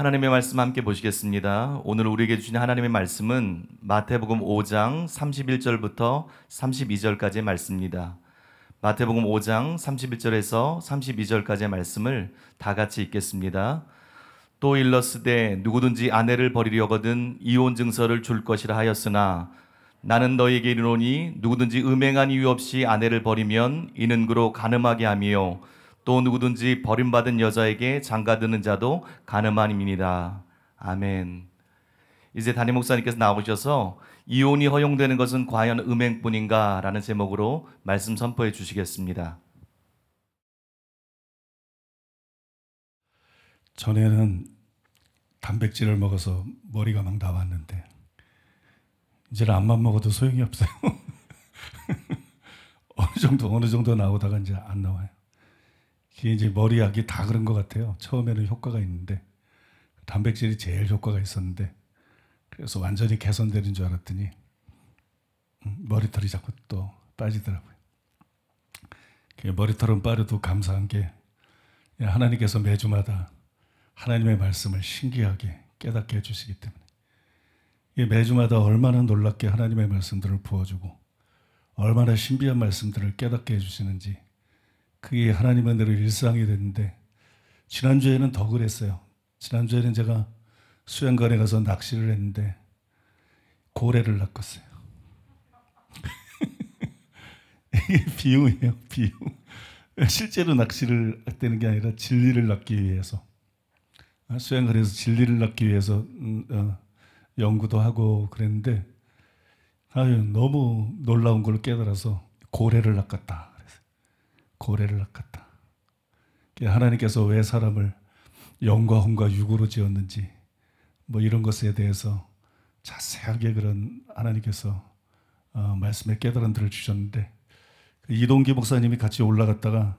하나님의 말씀 함께 보시겠습니다. 오늘 우리에게 주신 하나님의 말씀은 마태복음 5장 31절부터 32절까지의 말씀입니다. 마태복음 5장 31절에서 32절까지의 말씀을 다 같이 읽겠습니다. 또 일렀으되 누구든지 아내를 버리려거든 이혼 증서를 줄 것이라 하였으나 나는 너에게 이르노니 누구든지 음행한 이유 없이 아내를 버리면 이는 그로 가늠하게 하며 또 누구든지 버림받은 여자에게 장가드는 자도 가늠함입니다. 아멘. 이제 담임 목사님께서 나오셔서 이혼이 허용되는 것은 과연 음행뿐인가 라는 제목으로 말씀 선포해 주시겠습니다. 전에는 단백질을 먹어서 머리가 막 나왔는데 이제는 암만 먹어도 소용이 없어요. 어느 정도 어느 정도 나오다가 이제 안 나와요. 이게 이제 머리약이 다 그런 것 같아요. 처음에는 효과가 있는데 단백질이 제일 효과가 있었는데 그래서 완전히 개선되는 줄 알았더니 음, 머리털이 자꾸 또 빠지더라고요. 머리털은 빠르도 감사한 게 하나님께서 매주마다 하나님의 말씀을 신기하게 깨닫게 해주시기 때문에 매주마다 얼마나 놀랍게 하나님의 말씀들을 부어주고 얼마나 신비한 말씀들을 깨닫게 해주시는지 그게 하나님의 대로 일상이 됐는데 지난주에는 더 그랬어요. 지난주에는 제가 수영관에 가서 낚시를 했는데 고래를 낚았어요. 이게 비용이에요, 비용. 실제로 낚시를 했다는 게 아니라 진리를 낚기 위해서 아, 수행관에서 진리를 낚기 위해서 음, 어, 연구도 하고 그랬는데 아유 너무 놀라운 걸 깨달아서 고래를 낚았다. 고래를 낚았다. 하나님께서 왜 사람을 영과 혼과 육으로 지었는지 뭐 이런 것에 대해서 자세하게 그런 하나님께서 어, 말씀에 깨달음들을 주셨는데 그 이동기 목사님이 같이 올라갔다가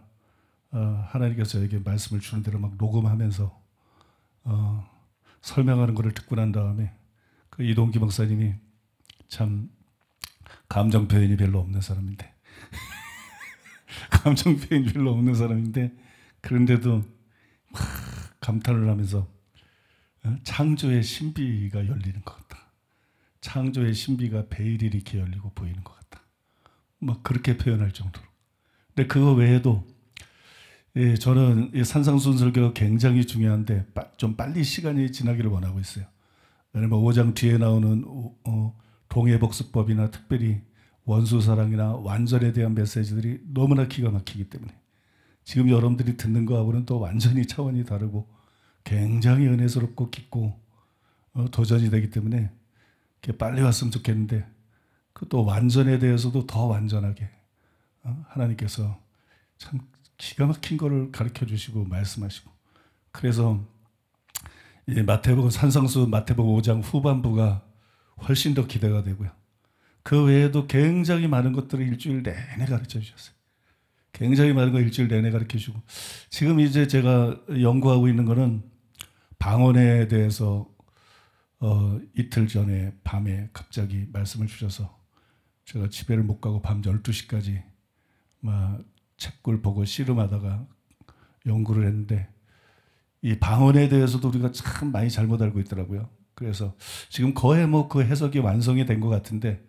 어, 하나님께서 저에게 말씀을 주는 대로 막 녹음하면서 어, 설명하는 것을 듣고 난 다음에 그 이동기 목사님이 참 감정 표현이 별로 없는 사람인데 감정 표현 별로 없는 사람인데 그런데도 막 감탄을 하면서 어? 창조의 신비가 열리는 것 같다. 창조의 신비가 베일이 이렇게 열리고 보이는 것 같다. 막 그렇게 표현할 정도로. 근데 그거 외에도 예, 저는 산상순설교가 굉장히 중요한데 좀 빨리 시간이 지나기를 원하고 있어요. 왜냐면 5장 뒤에 나오는 어, 동해복수법이나 특별히 원수 사랑이나 완전에 대한 메시지들이 너무나 기가 막히기 때문에 지금 여러분들이 듣는 거하고는 또 완전히 차원이 다르고 굉장히 은혜스럽고 깊고 어, 도전이 되기 때문에 빨리 왔으면 좋겠는데 그 또 완전에 대해서도 더 완전하게 어, 하나님께서 참 기가 막힌 거를 가르쳐 주시고 말씀하시고 그래서 마태복음 산상수 마태복음 5장 후반부가 훨씬 더 기대가 되고요. 그 외에도 굉장히 많은 것들을 일주일 내내 가르쳐 주셨어요. 굉장히 많은 거 일주일 내내 가르쳐 주고 지금 이제 제가 연구하고 있는 거는 방언에 대해서 어, 이틀 전에 밤에 갑자기 말씀을 주셔서 제가 집에를 못 가고 밤 12시까지 막 책을 보고 씨름하다가 연구를 했는데 이 방언에 대해서도 우리가 참 많이 잘못 알고 있더라고요. 그래서 지금 거의 뭐 그 해석이 완성이 된 것 같은데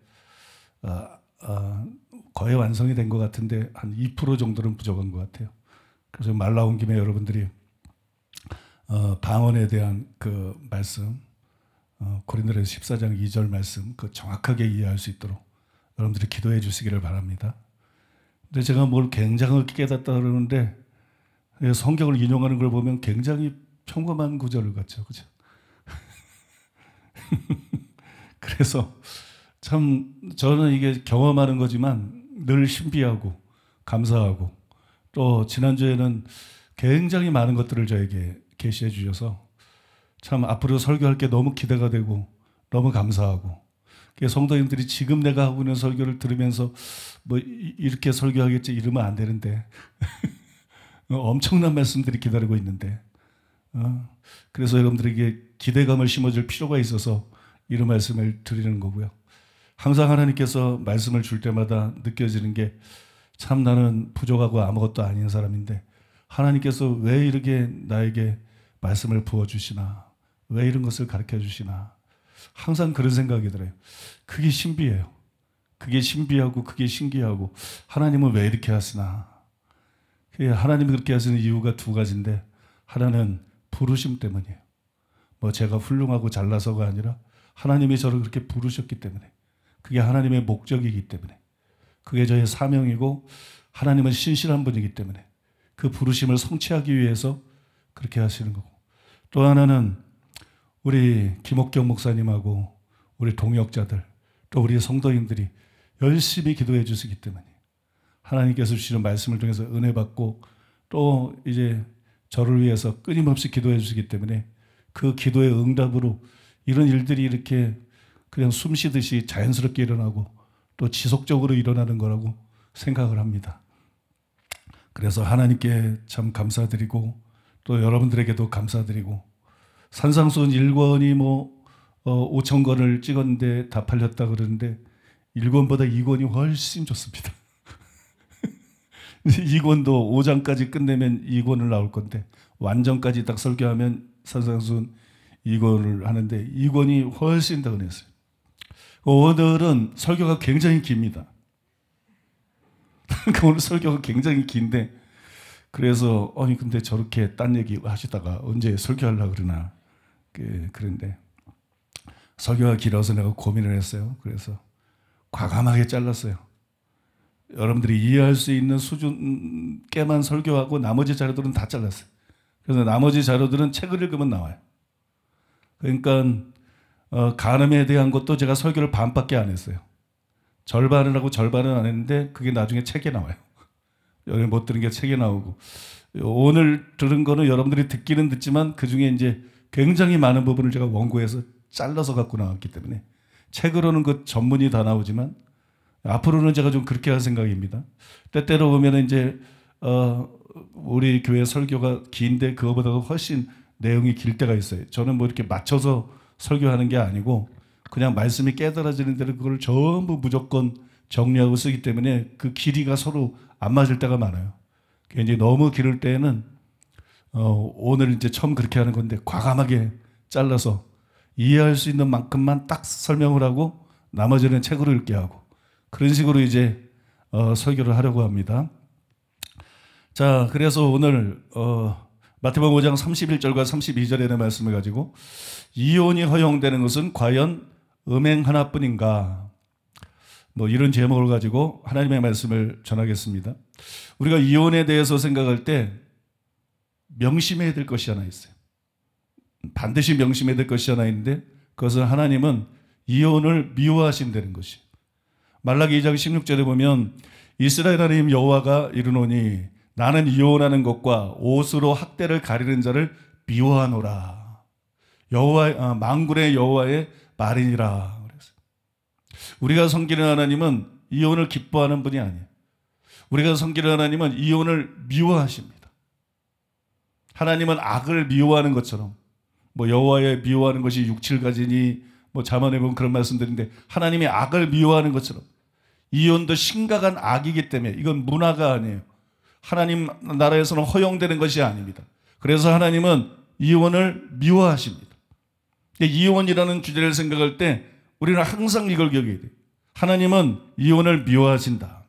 어, 어, 거의 완성이 된 것 같은데 한 2% 정도는 부족한 것 같아요. 그래서 말 나온 김에 여러분들이 어, 방언에 대한 그 말씀 어, 고린도전서 14장 2절 말씀 그 정확하게 이해할 수 있도록 여러분들이 기도해 주시기를 바랍니다. 근데 제가 뭘굉장하 깨닫다 그러는데 성경을 인용하는 걸 보면 굉장히 평범한 구절을 갖죠, 그죠? 그래서 참 저는 이게 경험하는 거지만 늘 신비하고 감사하고 또 지난주에는 굉장히 많은 것들을 저에게 게시해 주셔서 참 앞으로 설교할 게 너무 기대가 되고 너무 감사하고 성도님들이 지금 내가 하고 있는 설교를 들으면서 뭐 이렇게 설교하겠지 이러면 안 되는데 어, 엄청난 말씀들이 기다리고 있는데 어? 그래서 여러분들에게 기대감을 심어줄 필요가 있어서 이런 말씀을 드리는 거고요. 항상 하나님께서 말씀을 줄 때마다 느껴지는 게 참 나는 부족하고 아무것도 아닌 사람인데 하나님께서 왜 이렇게 나에게 말씀을 부어주시나 왜 이런 것을 가르쳐 주시나 항상 그런 생각이 들어요. 그게 신비해요. 그게 신비하고 그게 신기하고 하나님은 왜 이렇게 하시나 하나님이 그렇게 하시는 이유가 두 가지인데 하나는 부르심 때문이에요. 뭐 제가 훌륭하고 잘나서가 아니라 하나님이 저를 그렇게 부르셨기 때문에 그게 하나님의 목적이기 때문에 그게 저의 사명이고 하나님은 신실한 분이기 때문에 그 부르심을 성취하기 위해서 그렇게 하시는 거고 또 하나는 우리 김옥경 목사님하고 우리 동역자들 또 우리 성도인들이 열심히 기도해 주시기 때문에 하나님께서 주시는 말씀을 통해서 은혜 받고 또 이제 저를 위해서 끊임없이 기도해 주시기 때문에 그 기도의 응답으로 이런 일들이 이렇게 그냥 숨 쉬듯이 자연스럽게 일어나고 또 지속적으로 일어나는 거라고 생각을 합니다. 그래서 하나님께 참 감사드리고 또 여러분들에게도 감사드리고 산상수은 1권이 뭐 어, 5천 권을 찍었는데 다 팔렸다 그러는데 1권보다 2권이 훨씬 좋습니다. 2권도 5장까지 끝내면 2권을 나올 건데 완전까지 딱 설교하면 산상수은 2권을 하는데 2권이 훨씬 더 은혜했어요. 오늘은 설교가 굉장히 깁니다. 오늘 설교가 굉장히 긴데 그래서 아니 근데 저렇게 딴 얘기 하시다가 언제 설교하려 그러나 그, 그런데 설교가 길어서 내가 고민을 했어요. 그래서 과감하게 잘랐어요. 여러분들이 이해할 수 있는 수준께만 설교하고 나머지 자료들은 다 잘랐어요. 그래서 나머지 자료들은 책을 읽으면 나와요. 그러니까 어, 간음에 대한 것도 제가 설교를 반밖에 안 했어요. 절반을 하고 절반은 안 했는데 그게 나중에 책에 나와요. 여러분 못 들은 게 책에 나오고 오늘 들은 거는 여러분들이 듣기는 듣지만 그 중에 이제 굉장히 많은 부분을 제가 원고에서 잘라서 갖고 나왔기 때문에 책으로는 그 전문이 다 나오지만 앞으로는 제가 좀 그렇게 할 생각입니다. 때때로 보면 이제 어 우리 교회 설교가 긴데 그거보다도 훨씬 내용이 길 때가 있어요. 저는 뭐 이렇게 맞춰서 설교하는 게 아니고 그냥 말씀이 깨달아지는 대로 그걸 전부 무조건 정리하고 쓰기 때문에 그 길이가 서로 안 맞을 때가 많아요. 굉장히 너무 길을 때에는 어, 오늘 이제 처음 그렇게 하는 건데 과감하게 잘라서 이해할 수 있는 만큼만 딱 설명을 하고 나머지는 책으로 읽게 하고 그런 식으로 이제 어, 설교를 하려고 합니다. 자, 그래서 오늘 어, 마태복음 5장 31절과 32절에는 말씀을 가지고 이혼이 허용되는 것은 과연 음행 하나뿐인가? 뭐 이런 제목을 가지고 하나님의 말씀을 전하겠습니다. 우리가 이혼에 대해서 생각할 때 명심해야 될 것이 하나 있어요. 반드시 명심해야 될 것이 하나 있는데 그것은 하나님은 이혼을 미워하신다는 것이. 에요 말라기 2장 16절에 보면 이스라엘 하나님 여호와가 이르노니 나는 이혼하는 것과 옷으로 학대를 가리는 자를 미워하노라. 여호와 아, 어, 망군의 여호와의 말이니라. 그래서 우리가 섬기는 하나님은 이혼을 기뻐하는 분이 아니에요. 우리가 섬기는 하나님은 이혼을 미워하십니다. 하나님은 악을 미워하는 것처럼 뭐 여호와의 미워하는 것이 6, 7가지니뭐 자만해 보면 그런 말씀드린데 하나님이 악을 미워하는 것처럼 이혼도 심각한 악이기 때문에 이건 문화가 아니에요. 하나님 나라에서는 허용되는 것이 아닙니다. 그래서 하나님은 이혼을 미워하십니다. 이혼이라는 주제를 생각할 때 우리는 항상 이걸 기억해야 돼요. 하나님은 이혼을 미워하신다.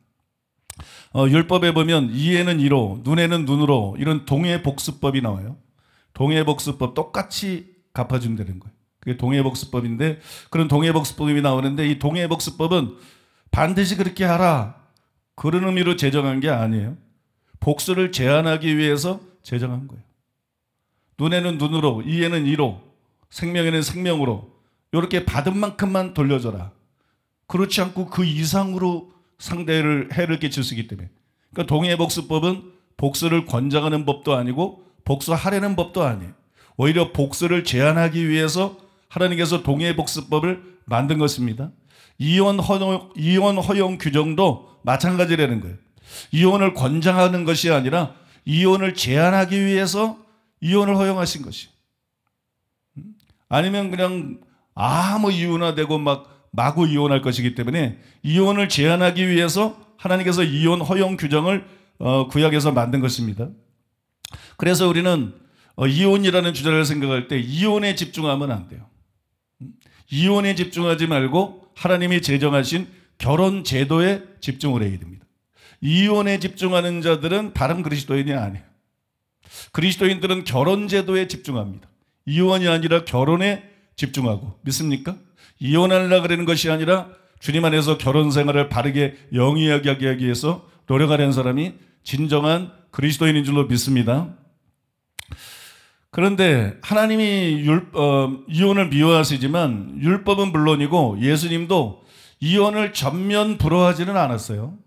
어, 율법에 보면 이에는 이로, 눈에는 눈으로 이런 동해복수법이 나와요. 동해복수법 똑같이 갚아준다는 거예요. 그게 동해복수법인데 그런 동해복수법이 나오는데 이 동해복수법은 반드시 그렇게 하라 그런 의미로 제정한 게 아니에요. 복수를 제한하기 위해서 제정한 거예요. 눈에는 눈으로, 이에는 이로, 생명에는 생명으로 이렇게 받은 만큼만 돌려줘라. 그렇지 않고 그 이상으로 상대를 해를 끼칠 수 있기 때문에. 그러니까 동해복수법은 복수를 권장하는 법도 아니고 복수하려는 법도 아니에요. 오히려 복수를 제한하기 위해서 하나님께서 동해복수법을 만든 것입니다. 이혼 허용, 이혼 허용 규정도 마찬가지라는 거예요. 이혼을 권장하는 것이 아니라 이혼을 제한하기 위해서 이혼을 허용하신 것이. 음? 아니면 그냥 아무 이유나 되고 막 마구 이혼할 것이기 때문에 이혼을 제한하기 위해서 하나님께서 이혼 허용 규정을 어, 구약에서 만든 것입니다. 그래서 우리는 어, 이혼이라는 주제를 생각할 때 이혼에 집중하면 안 돼요. 음? 이혼에 집중하지 말고 하나님이 제정하신 결혼 제도에 집중을 해야 됩니다. 이혼에 집중하는 자들은 다른 그리스도인이 아니에요. 그리스도인들은 결혼 제도에 집중합니다. 이혼이 아니라 결혼에 집중하고 믿습니까? 이혼하려 그러는 것이 아니라 주님 안에서 결혼 생활을 바르게 영위하게 하기 위해서 노력하는 사람이 진정한 그리스도인인 줄로 믿습니다. 그런데 하나님이 율, 어, 이혼을 미워하시지만 율법은 물론이고 예수님도 이혼을 전면 불허하지는 않았어요.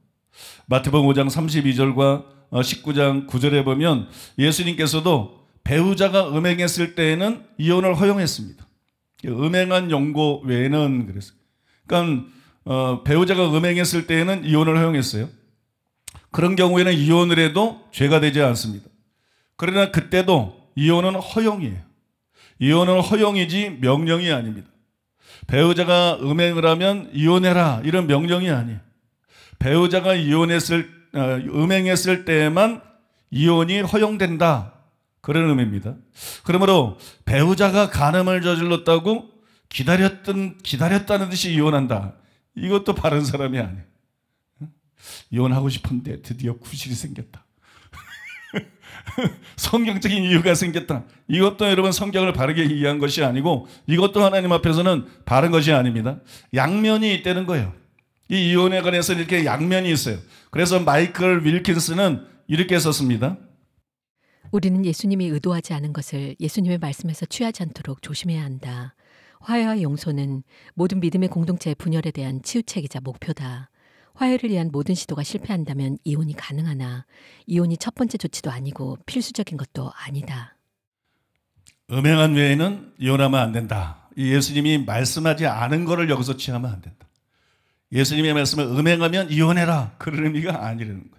마태복음 5장 32절과 19장 어, 9절에 보면 예수님께서도 배우자가 음행했을 때에는 이혼을 허용했습니다. 음행한 연고 외에는 그랬어요. 그러니까 어, 배우자가 음행했을 때에는 이혼을 허용했어요. 그런 경우에는 이혼을 해도 죄가 되지 않습니다. 그러나 그때도 이혼은 허용이에요. 이혼은 허용이지 명령이 아닙니다. 배우자가 음행을 하면 이혼해라 이런 명령이 아니에요. 배우자가 이혼했을 어, 음행했을 때에만 이혼이 허용된다. 그런 의미입니다. 그러므로 배우자가 간음을 저질렀다고 기다렸던 기다렸다는 듯이 이혼한다. 이것도 바른 사람이 아니에요. 이혼하고 싶은데 드디어 구실이 생겼다. 성경적인 이유가 생겼다. 이것도 여러분 성경을 바르게 이해한 것이 아니고 이것도 하나님 앞에서는 바른 것이 아닙니다. 양면이 있다는 거예요. 이 이혼에 관해서 이렇게 양면이 있어요. 그래서 마이클 윌킨스는 이렇게 썼습니다. 우리는 예수님이 의도하지 않은 것을 예수님의 말씀에서 취하지 않도록 조심해야 한다. 화해와 용서는 모든 믿음의 공동체의 분열에 대한 치유책이자 목표다. 화해를 위한 모든 시도가 실패한다면 이혼이 가능하나 이혼이 첫 번째 조치도 아니고 필수적인 것도 아니다. 음행한 외에는 이혼하면 안 된다. 예수님이 말씀하지 않은 것을 여기서 취하면 안 된다. 예수님의 말씀을 음행하면 이혼해라. 그런 의미가 아니라는 거예요.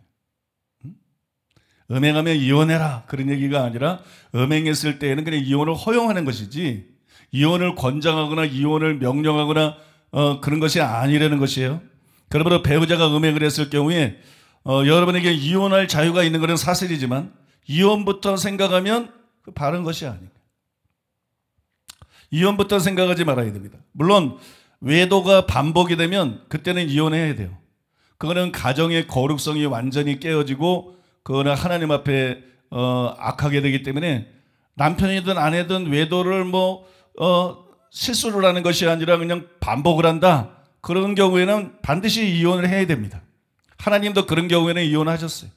음행하면 이혼해라. 그런 얘기가 아니라 음행했을 때에는 그냥 이혼을 허용하는 것이지 이혼을 권장하거나 이혼을 명령하거나 어, 그런 것이 아니라는 것이에요. 그러므로 배우자가 음행을 했을 경우에 어, 여러분에게 이혼할 자유가 있는 것은 사실이지만 이혼부터 생각하면 그 바른 것이 아니에요. 이혼부터 생각하지 말아야 됩니다. 물론 외도가 반복이 되면 그때는 이혼해야 돼요. 그거는 가정의 거룩성이 완전히 깨어지고 그거는 하나님 앞에 어, 악하게 되기 때문에 남편이든 아내든 외도를 뭐 어, 실수를 하는 것이 아니라 그냥 반복을 한다. 그런 경우에는 반드시 이혼을 해야 됩니다. 하나님도 그런 경우에는 이혼하셨어요.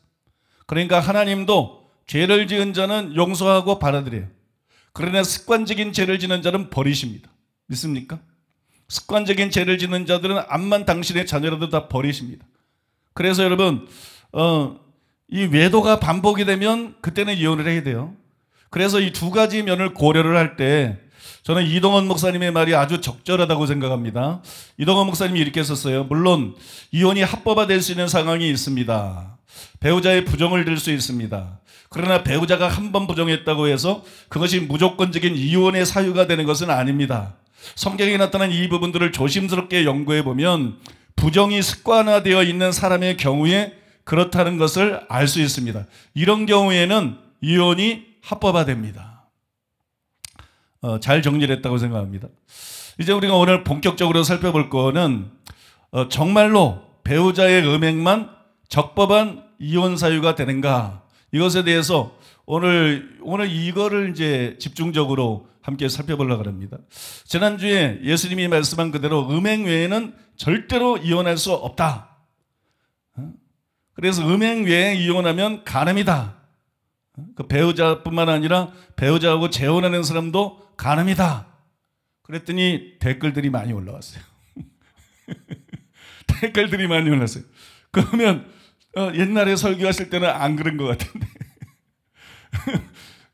그러니까 하나님도 죄를 지은 자는 용서하고 받아들여요. 그러나 습관적인 죄를 지는 자는 버리십니다. 믿습니까? 습관적인 죄를 짓는 자들은 암만 당신의 자녀라도 다 버리십니다. 그래서 여러분, 어, 이 외도가 반복이 되면 그때는 이혼을 해야 돼요. 그래서 이 두 가지 면을 고려를 할 때 저는 이동원 목사님의 말이 아주 적절하다고 생각합니다. 이동원 목사님이 이렇게 썼어요. 물론 이혼이 합법화될 수 있는 상황이 있습니다. 배우자의 부정을 들 수 있습니다. 그러나 배우자가 한 번 부정했다고 해서 그것이 무조건적인 이혼의 사유가 되는 것은 아닙니다. 성경에 나타난 이 부분들을 조심스럽게 연구해 보면 부정이 습관화되어 있는 사람의 경우에 그렇다는 것을 알 수 있습니다. 이런 경우에는 이혼이 합법화됩니다. 어, 잘 정리를 했다고 생각합니다. 이제 우리가 오늘 본격적으로 살펴볼 거는 어, 정말로 배우자의 음행만 적법한 이혼 사유가 되는가 이것에 대해서 오늘 오늘 이거를 이제 집중적으로 함께 살펴보려고 합니다. 지난주에 예수님이 말씀한 그대로 음행 외에는 절대로 이혼할 수 없다. 어? 그래서 음행 외에 이혼하면 간음이다. 어? 그 배우자뿐만 아니라 배우자하고 재혼하는 사람도 간음이다. 그랬더니 댓글들이 많이 올라왔어요. 댓글들이 많이 올랐어요. 그러면 어, 옛날에 설교하실 때는 안 그런 것 같은데.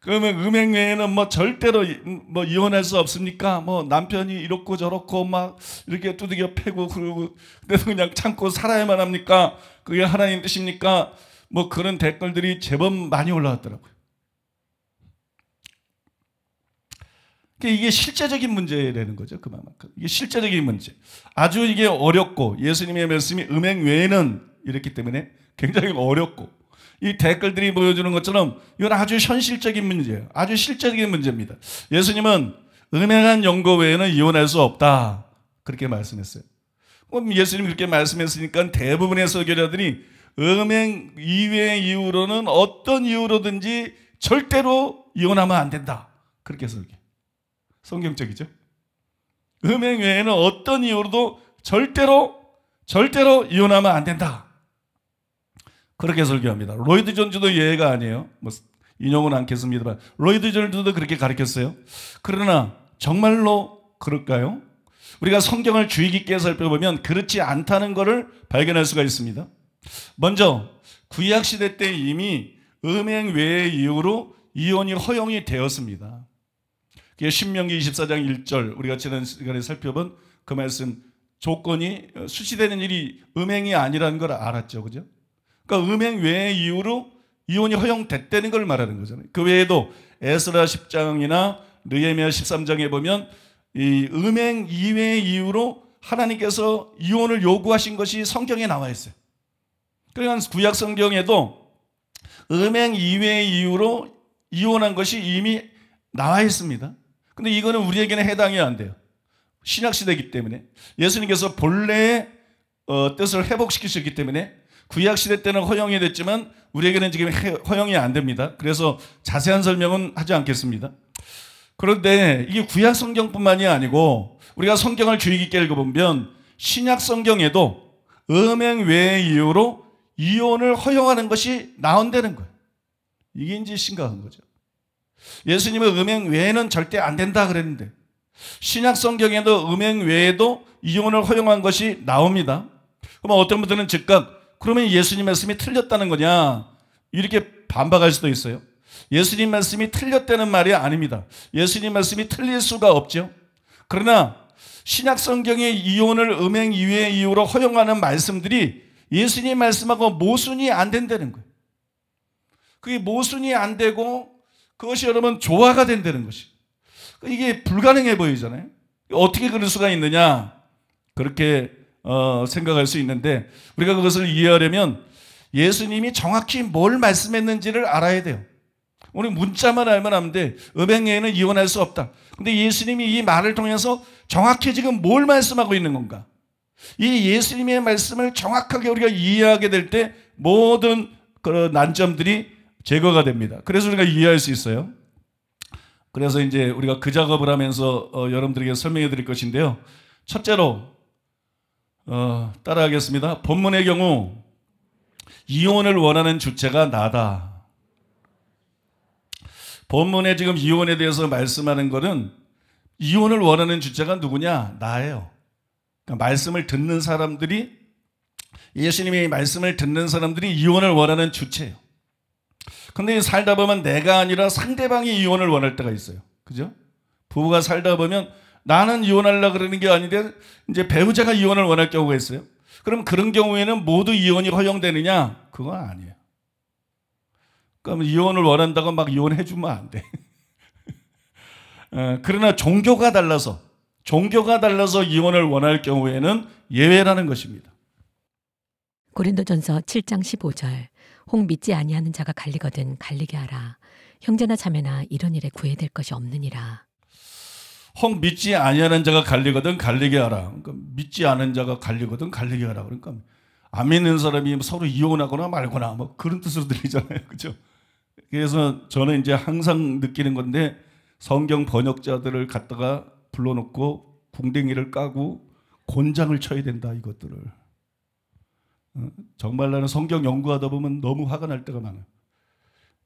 그러면 음행 외에는 뭐 절대로 뭐 이혼할 수 없습니까? 뭐 남편이 이렇고 저렇고 막 이렇게 두드겨 패고 그러고 근데 그냥 참고 살아야만 합니까? 그게 하나님 뜻입니까? 뭐 그런 댓글들이 제법 많이 올라왔더라고요. 그러니까 이게 실제적인 문제라는 거죠. 그만큼. 이게 실제적인 문제. 아주 이게 어렵고 예수님의 말씀이 음행 외에는 이렇기 때문에 굉장히 어렵고 이 댓글들이 보여주는 것처럼 이건 아주 현실적인 문제예요. 아주 실적인 문제입니다. 예수님은 은행한 연고 외에는 이혼할 수 없다. 그렇게 말씀했어요. 그럼 예수님 그렇게 말씀했으니까 대부분의 설교자들이 음행 이외 이유로는 어떤 이유로든지 절대로 이혼하면 안 된다. 그렇게 설교. 성경적이죠. 음행 외에는 어떤 이유로도 절대로 절대로 이혼하면 안 된다. 그렇게 설교합니다. 로이드 존즈도 예외가 아니에요. 뭐 인용은 않겠습니다만 로이드 존즈도 그렇게 가르쳤어요. 그러나 정말로 그럴까요? 우리가 성경을 주의 깊게 살펴보면 그렇지 않다는 것을 발견할 수가 있습니다. 먼저 구약 시대 때 이미 음행 외의 이유로 이혼이 허용이 되었습니다. 그게 신명기 24장 1절 우리가 지난 시간에 살펴본 그 말씀 조건이 수시되는 일이 음행이 아니라는 걸 알았죠. 그죠? 그러니까 음행 외의 이유로 이혼이 허용됐다는 걸 말하는 거잖아요. 그 외에도 에스라 10장이나 느헤미야 13장에 보면 이 음행 이외의 이유로 하나님께서 이혼을 요구하신 것이 성경에 나와 있어요. 그러니까 구약 성경에도 음행 이외의 이유로 이혼한 것이 이미 나와 있습니다. 근데 이거는 우리에게는 해당이 안 돼요. 신약 시대이기 때문에 예수님께서 본래의 어, 뜻을 회복시키셨기 때문에 구약 시대 때는 허용이 됐지만 우리에게는 지금 허용이 안 됩니다. 그래서 자세한 설명은 하지 않겠습니다. 그런데 이게 구약 성경뿐만이 아니고 우리가 성경을 주의 깊게 읽어보면 신약 성경에도 음행 외의 이유로 이혼을 허용하는 것이 나온다는 거예요. 이게 이제 심각한 거죠. 예수님은 음행 외에는 절대 안 된다 그랬는데 신약 성경에도 음행 외에도 이혼을 허용한 것이 나옵니다. 그러면 어떤 분들은 즉각 그러면 예수님 말씀이 틀렸다는 거냐? 이렇게 반박할 수도 있어요. 예수님 말씀이 틀렸다는 말이 아닙니다. 예수님 말씀이 틀릴 수가 없죠. 그러나 신약 성경의 이혼을 음행 이외의 이유로 허용하는 말씀들이 예수님 말씀하고 모순이 안 된다는 거예요. 그게 모순이 안 되고 그것이 여러분 조화가 된다는 것이. 이게 불가능해 보이잖아요. 어떻게 그럴 수가 있느냐? 그렇게 어, 생각할 수 있는데 우리가 그것을 이해하려면 예수님이 정확히 뭘 말씀했는지를 알아야 돼요. 오늘 문자만 알면 안 돼. 음행에는 이혼할 수 없다. 근데 예수님이 이 말을 통해서 정확히 지금 뭘 말씀하고 있는 건가? 이 예수님의 말씀을 정확하게 우리가 이해하게 될 때 모든 그런 난점들이 제거가 됩니다. 그래서 우리가 이해할 수 있어요. 그래서 이제 우리가 그 작업을 하면서 어, 여러분들에게 설명해 드릴 것인데요. 첫째로 어, 따라하겠습니다. 본문의 경우 이혼을 원하는 주체가 나다. 본문에 지금 이혼에 대해서 말씀하는 것은 이혼을 원하는 주체가 누구냐? 나예요. 그러니까 말씀을 듣는 사람들이 예수님의 말씀을 듣는 사람들이 이혼을 원하는 주체예요. 근데 살다 보면 내가 아니라 상대방이 이혼을 원할 때가 있어요. 그죠? 부부가 살다 보면 나는 이혼하려 그러는 게 아닌데 이제 배우자가 이혼을 원할 경우가 있어요. 그럼 그런 경우에는 모두 이혼이 허용되느냐? 그건 아니에요. 그럼 이혼을 원한다고 막 이혼해 주면 안 돼. 어, 그러나 종교가 달라서 종교가 달라서 이혼을 원할 경우에는 예외라는 것입니다. 고린도전서 7장 15절 홍 믿지 아니하는 자가 갈리거든 갈리게 하라 형제나 자매나 이런 일에 구애될 것이 없느니라 홍 믿지 아니하는 자가 갈리거든 갈리게 하라. 그러니까 믿지 않은 자가 갈리거든 갈리게 하라. 그러니까 안 믿는 사람이 서로 이혼하거나 말거나 뭐 그런 뜻으로 들리잖아요. 그죠? 그래서 저는 이제 항상 느끼는 건데 성경 번역자들을 갖다가 불러놓고 궁뎅이를 까고 곤장을 쳐야 된다 이것들을. 어? 정말 나는 성경 연구하다 보면 너무 화가 날 때가 많아요.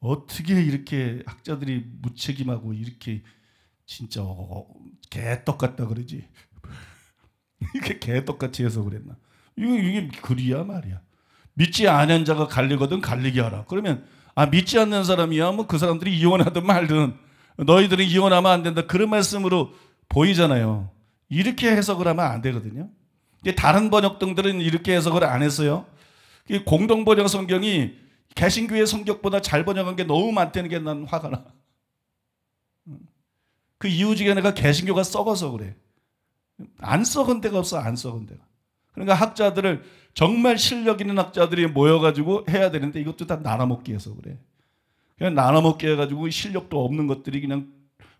어떻게 이렇게 학자들이 무책임하고 이렇게 진짜 어, 어, 개떡 같다 그러지. 이게 개떡같이 해서 그랬나. 이게, 이게 글이야 말이야. 믿지 않은 자가 갈리거든 갈리게 하라. 그러면 아 믿지 않는 사람이야 뭐 그 사람들이 이혼하든 말든 너희들은 이혼하면 안 된다. 그런 말씀으로 보이잖아요. 이렇게 해석을 하면 안 되거든요. 다른 번역 등들은 이렇게 해석을 안 했어요. 공동 번역 성경이 개신교의 성격보다 잘 번역한 게 너무 많다는 게 난 화가 나. 그 이웃지간 내가 개신교가 썩어서 그래. 안 썩은 데가 없어, 안 썩은 데가. 그러니까 학자들을 정말 실력 있는 학자들이 모여가지고 해야 되는데 이것도 다 나눠먹기 해서 그래. 그냥 나눠먹기 해가지고 실력도 없는 것들이 그냥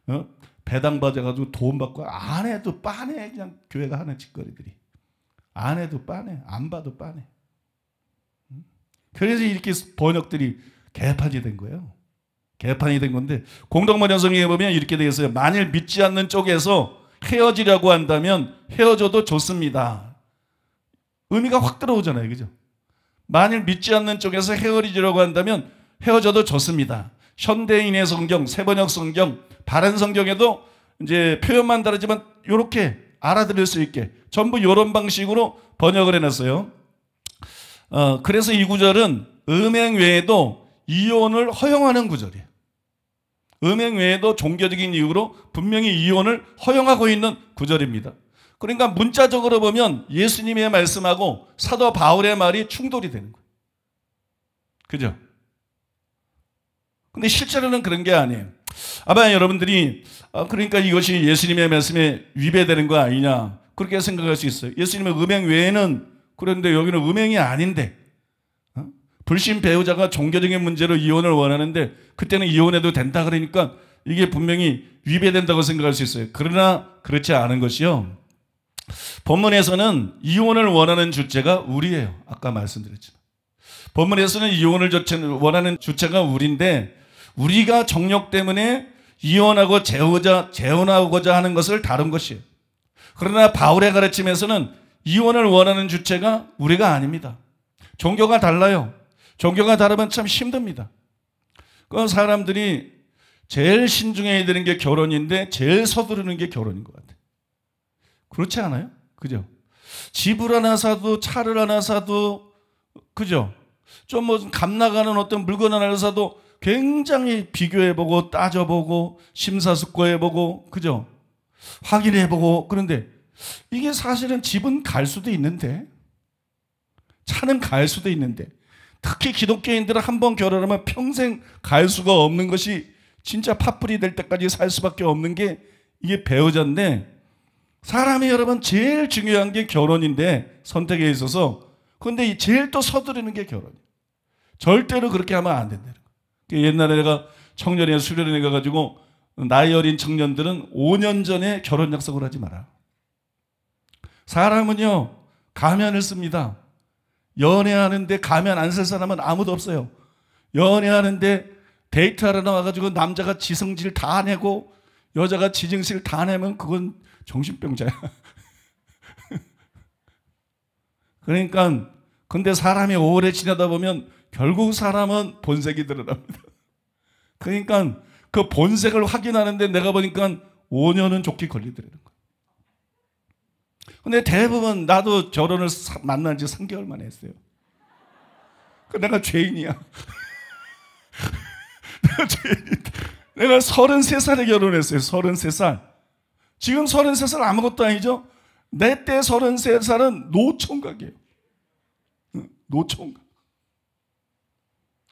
어? 배당받아가지고 돈받고 안 해도 빠네 그냥 교회가 하는 짓거리들이 안 해도 빠네 안 봐도 빠네 그래서 이렇게 번역들이 개판이 된 거예요 개판이 된 건데 공동만 연성에 보면 이렇게 되어 있어요. 만일 믿지 않는 쪽에서 헤어지려고 한다면 헤어져도 좋습니다. 의미가 확 들어오잖아요. 그죠? 만일 믿지 않는 쪽에서 헤어지려고 한다면 헤어져도 좋습니다. 현대인의 성경, 세번역 성경, 바른 성경에도 이제 표현만 다르지만 이렇게 알아들을 수 있게 전부 이런 방식으로 번역을 해놨어요. 어, 그래서 이 구절은 음행 외에도 이혼을 허용하는 구절이에요. 음행 외에도 종교적인 이유로 분명히 이혼을 허용하고 있는 구절입니다. 그러니까 문자적으로 보면 예수님의 말씀하고 사도 바울의 말이 충돌이 되는 거예요. 그죠? 근데 실제로는 그런 게 아니에요. 아마 여러분들이 아, 그러니까 이것이 예수님의 말씀에 위배되는 거 아니냐 그렇게 생각할 수 있어요. 예수님의 음행 외에는 그런데 여기는 음행이 아닌데 불신 배우자가 종교적인 문제로 이혼을 원하는데 그때는 이혼해도 된다 그러니까 이게 분명히 위배된다고 생각할 수 있어요. 그러나 그렇지 않은 것이요. 본문에서는 이혼을 원하는 주체가 우리예요. 아까 말씀드렸지만. 본문에서는 이혼을 원하는 주체가 우리인데 우리가 정력 때문에 이혼하고 재우자 재혼하고자 하는 것을 다룬 것이에요. 그러나 바울의 가르침에서는 이혼을 원하는 주체가 우리가 아닙니다. 종교가 달라요. 종교가 다르면 참 힘듭니다. 그 사람들이 제일 신중해야 되는 게 결혼인데 제일 서두르는 게 결혼인 것 같아요. 그렇지 않아요? 그죠? 집을 하나 사도 차를 하나 사도 그죠? 좀 뭐 감나가는 어떤 물건 하나를 사도 굉장히 비교해보고 따져보고 심사숙고해보고 그죠? 확인해보고 그런데 이게 사실은 집은 갈 수도 있는데 차는 갈 수도 있는데 특히 기독교인들은 한 번 결혼하면 평생 갈 수가 없는 것이 진짜 파풀이 될 때까지 살 수밖에 없는 게 이게 배우자인데 사람이 여러분 제일 중요한 게 결혼인데 선택에 있어서 근데 제일 또 서두르는 게 결혼이에요. 절대로 그렇게 하면 안 된다는 거예요. 그 옛날에 내가 청년회 수련회 가가지고 나이 어린 청년들은 5년 전에 결혼 약속을 하지 마라. 사람은요 가면을 씁니다. 연애하는데 가면 안 쓸 사람은 아무도 없어요. 연애하는데 데이트하러 나와가지고 남자가 지성질 다 내고 여자가 지증실다 내면 그건 정신병자야. 그러니까 근데 사람이 오래 지내다 보면 결국 사람은 본색이 드러납니다. 그러니까 그 본색을 확인하는데 내가 보니까 5년은 좋게 걸리더라는 거예요. 근데 대부분 나도 결혼을 사, 만난 지 3개월 만에 했어요. 그 내가 죄인이야. 내가 죄인 내가 33살에 결혼했어요. 33살. 지금 33살 아무것도 아니죠? 내 때 33살은 노총각이에요. 노총각.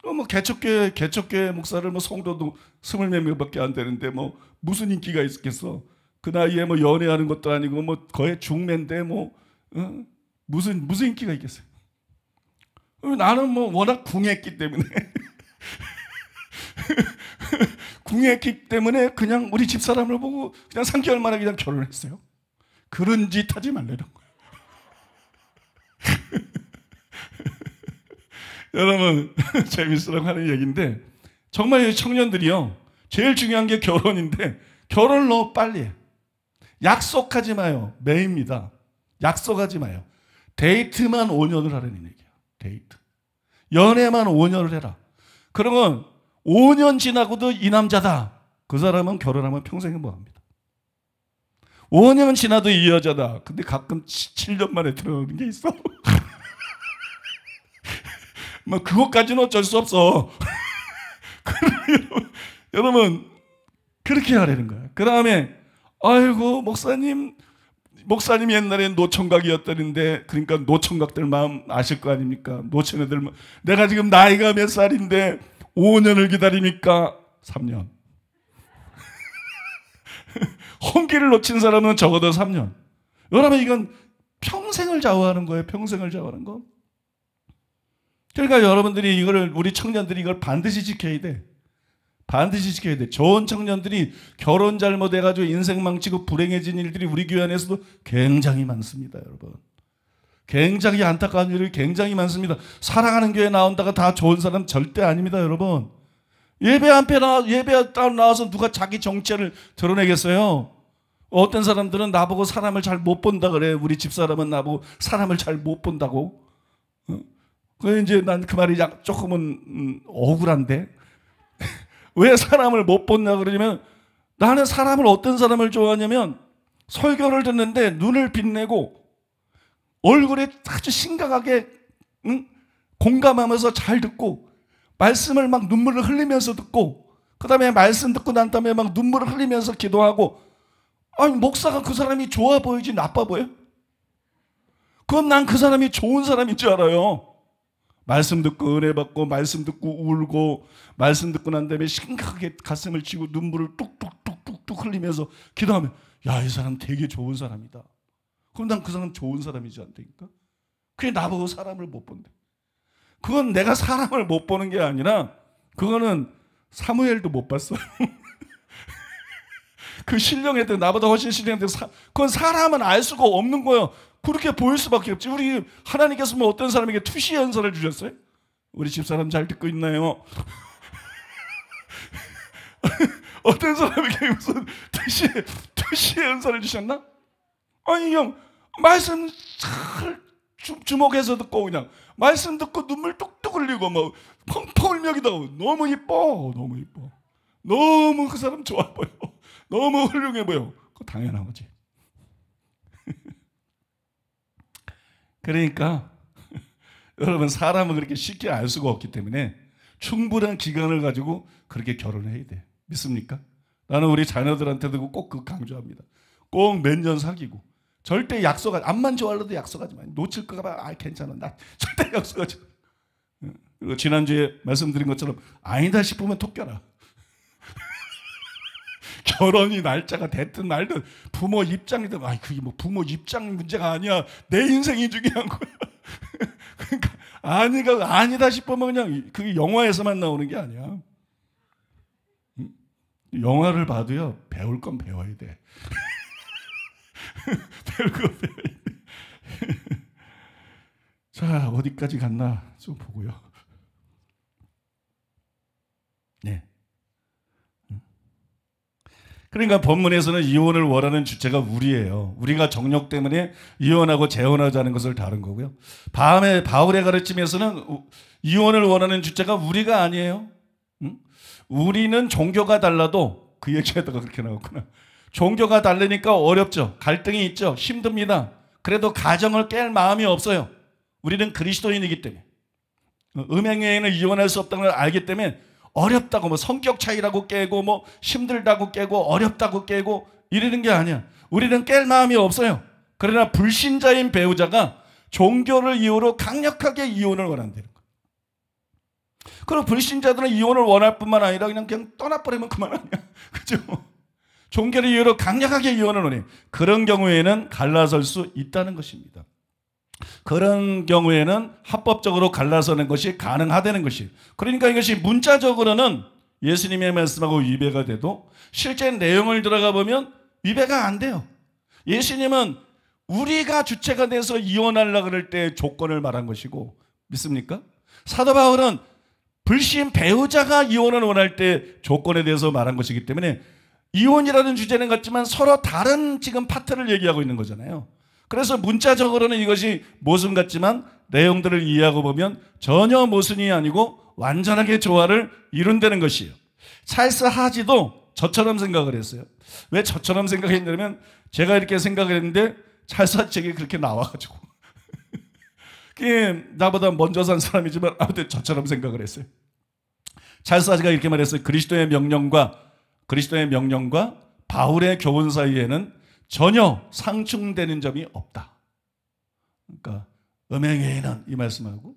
어, 뭐 개척교회 개척교회 목사를 뭐 성도도 스물 몇 명밖에 안 되는데 뭐 무슨 인기가 있겠어? 그 나이에 뭐 연애하는 것도 아니고 뭐 거의 중매인데 뭐 어? 무슨 무슨 인기가 있겠어요? 어, 나는 뭐 워낙 궁했기 때문에 궁했기 때문에 그냥 우리 집 사람을 보고 그냥 3개월 만에 그냥 결혼했어요. 그런 짓 하지 말라는 거예요. 여러분 재밌으라고 하는 얘기인데 정말 청년들이요 제일 중요한 게 결혼인데 결혼을 너무 빨리 해. 약속하지 마요. 매입니다. 약속하지 마요. 데이트만 5년을 하라는 얘기야. 데이트. 연애만 5년을 해라. 그러면 5년 지나고도 이 남자다. 그 사람은 결혼하면 평생 행복합니다. 뭐 5년 지나도 이 여자다. 근데 가끔 7년 만에 들어오는 게 있어. 뭐 그것까지는 어쩔 수 없어. 여러분, 여러분 그렇게 하라는 거야. 그 다음에 아이고 목사님 목사님 옛날에 노총각이었다는데 그러니까 노총각들 마음 아실 거 아닙니까? 노처녀들 내가 지금 나이가 몇 살인데 5년을 기다리니까 3년. 홍기를 놓친 사람은 적어도 3년. 왜냐하 이건 평생을 좌우하는 거예요. 평생을 좌우하는 거. 그러니까 여러분들이 이거 우리 청년들이 이걸 반드시 지켜야 돼. 반드시 지켜야 돼. 좋은 청년들이 결혼 잘못해가지고 인생 망치고 불행해진 일들이 우리 교회 안에서도 굉장히 많습니다, 여러분. 굉장히 안타까운 일이 굉장히 많습니다. 사랑하는 교회 나온다가 다 좋은 사람 절대 아닙니다, 여러분. 예배 앞에 나 예배 따로 나와서 누가 자기 정체를 드러내겠어요? 어떤 사람들은 나보고 사람을 잘 못 본다 그래. 우리 집사람은 나보고 사람을 잘 못 본다고. 그 이제 난 그 말이 조금은 음, 억울한데 왜 사람을 못 본냐 그러냐면 나는 사람을 어떤 사람을 좋아하냐면 설교를 듣는데 눈을 빛내고 얼굴에 아주 심각하게 응? 공감하면서 잘 듣고 말씀을 막 눈물을 흘리면서 듣고 그 다음에 말씀 듣고 난 다음에 막 눈물을 흘리면서 기도하고 아니 목사가 그 사람이 좋아 보이지 나빠 보여? 그럼 난 그 사람이 좋은 사람인 줄 알아요. 말씀 듣고 은혜 받고 말씀 듣고 울고 말씀 듣고 난 다음에 심각하게 가슴을 치고 눈물을 뚝뚝뚝뚝뚝 흘리면서 기도하면 야 이 사람 되게 좋은 사람이다. 그럼 난 그 사람 좋은 사람이지 않습니까? 그게 나보고 사람을 못 본대. 그건 내가 사람을 못 보는 게 아니라 그거는 사무엘도 못 봤어요. 그 신령했던 나보다 훨씬 신령했던 그건 사람은 알 수가 없는 거예요. 그렇게 보일 수밖에 없지. 우리 하나님께서 뭐 어떤 사람에게 투시 연설을 주셨어요? 우리 집사람 잘 듣고 있나요? 어떤 사람에게 무슨 투시, 투시 연설을 주셨나? 아니, 형, 말씀 잘 주, 목해서 듣고 그냥, 말씀 듣고 눈물 뚝뚝 흘리고 막 펑펑 울며기도 하고, 너무 이뻐, 너무 이뻐. 너무 그 사람 좋아 보여. 너무 훌륭해 보여. 그거 당연한 거지. 그러니까 여러분 사람은 그렇게 쉽게 알 수가 없기 때문에 충분한 기간을 가지고 그렇게 결혼을 해야 돼. 믿습니까? 나는 우리 자녀들한테도 꼭 그 강조합니다. 꼭 몇 년 사귀고 절대 약속하지 안만 좋아하려도 약속하지 마. 놓칠 거가 봐. 아 괜찮아. 나 절대 약속하지. 그리고 지난주에 말씀드린 것처럼 아니다 싶으면 톡 껴라. 결혼이 날짜가 됐든 말든 부모 입장이든 아이 그게 뭐 부모 입장 문제가 아니야 내 인생이 중요한 거야 그러니까 아니가 아니다 싶으면 그냥 그게 영화에서만 나오는 게 아니야 음? 영화를 봐도요 배울 건 배워야 돼 배울 건 배워야 돼자 어디까지 갔나 좀 보고요 네 그러니까 법문에서는 이혼을 원하는 주체가 우리예요. 우리가 정력 때문에 이혼하고 재혼하자는 것을 다른 거고요. 밤에 바울의 가르침에서는 이혼을 원하는 주체가 우리가 아니에요. 응? 우리는 종교가 달라도 그 얘기하다가 그렇게 나왔구나. 종교가 다르니까 어렵죠. 갈등이 있죠. 힘듭니다. 그래도 가정을 깰 마음이 없어요. 우리는 그리스도인이기 때문에. 어, 음행여행을 이혼할 수 없다는 걸 알기 때문에 어렵다고 뭐 성격 차이라고 깨고 뭐 힘들다고 깨고 어렵다고 깨고 이러는 게 아니야. 우리는 깰 마음이 없어요. 그러나 불신자인 배우자가 종교를 이유로 강력하게 이혼을 원한다는 거예요. 그럼 불신자들은 이혼을 원할 뿐만 아니라 그냥 그냥 떠나버리면 그만 아니야. 그죠? 종교를 이유로 강력하게 이혼을 원해. 그런 경우에는 갈라설 수 있다는 것입니다. 그런 경우에는 합법적으로 갈라서는 것이 가능하다는 것이. 그러니까 이것이 문자적으로는 예수님의 말씀하고 위배가 돼도 실제 내용을 들어가 보면 위배가 안 돼요. 예수님은 우리가 주체가 돼서 이혼하려 그럴 때 조건을 말한 것이고 믿습니까? 사도 바울은 불신 배우자가 이혼을 원할 때 조건에 대해서 말한 것이기 때문에 이혼이라는 주제는 같지만 서로 다른 지금 파트를 얘기하고 있는 거잖아요. 그래서 문자적으로는 이것이 모순 같지만 내용들을 이해하고 보면 전혀 모순이 아니고 완전하게 조화를 이룬다는 것이에요. 찰스 하지도 저처럼 생각을 했어요. 왜 저처럼 생각했냐면 제가 이렇게 생각을 했는데 찰스 하지 책이 그렇게 나와가지고 나보다 먼저 산 사람이지만 아무튼 저처럼 생각을 했어요. 찰스 하지가 이렇게 말했어요. 그리스도의 명령과 그리스도의 명령과 바울의 교훈 사이에는 전혀 상충되는 점이 없다. 그러니까 음행에는 이 말씀하고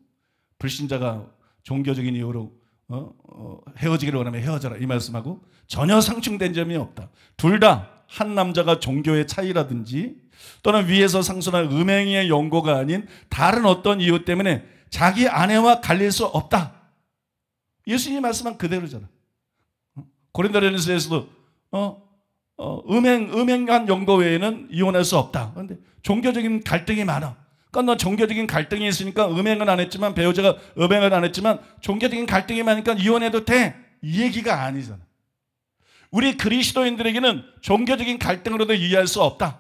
불신자가 종교적인 이유로 어, 어, 헤어지기를 원하면 헤어져라 이 말씀하고 전혀 상충된 점이 없다. 둘 다 한 남자가 종교의 차이라든지 또는 위에서 상순한 음행의 연고가 아닌 다른 어떤 이유 때문에 자기 아내와 갈릴 수 없다. 예수님 말씀한 그대로잖아. 어? 고린도전서에서도 어, 어, 음행 음행한 연거 외에는 이혼할 수 없다. 그런데 종교적인 갈등이 많아. 그러니까 너 종교적인 갈등이 있으니까 음행은 안 했지만 배우자가 음행을 안 했지만 종교적인 갈등이 많으니까 이혼해도 돼. 이 얘기가 아니잖아. 우리 그리스도인들에게는 종교적인 갈등으로도 이해할 수 없다.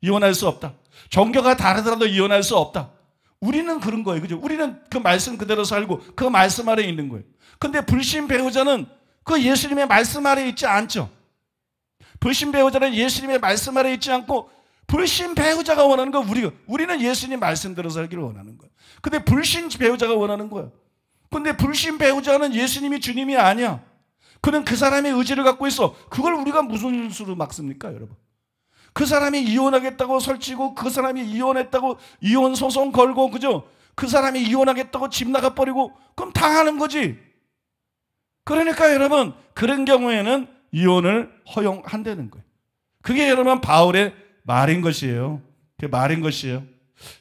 이혼할 수 없다. 종교가 다르더라도 이혼할 수 없다. 우리는 그런 거예요. 그죠? 우리는 그 말씀 그대로 살고 그 말씀 아래 있는 거예요. 근데 불신 배우자는 그 예수님의 말씀 아래 있지 않죠. 불신 배우자는 예수님의 말씀 아래 있지 않고 불신 배우자가 원하는 거 우리가 우리는 예수님 말씀대로 살기를 원하는 거야. 근데 불신 배우자가 원하는 거야. 근데 불신 배우자는 예수님이 주님이 아니야. 그는 그 사람의 의지를 갖고 있어. 그걸 우리가 무슨 수로 막습니까, 여러분? 그 사람이 이혼하겠다고 설치고 그 사람이 이혼했다고 이혼 소송 걸고 그죠? 그 사람이 이혼하겠다고 집 나가 버리고 그럼 당하는 거지. 그러니까 여러분 그런 경우에는 이혼을 허용한다는 거예요. 그게 여러분 바울의 말인 것이에요. 그 말인 것이에요.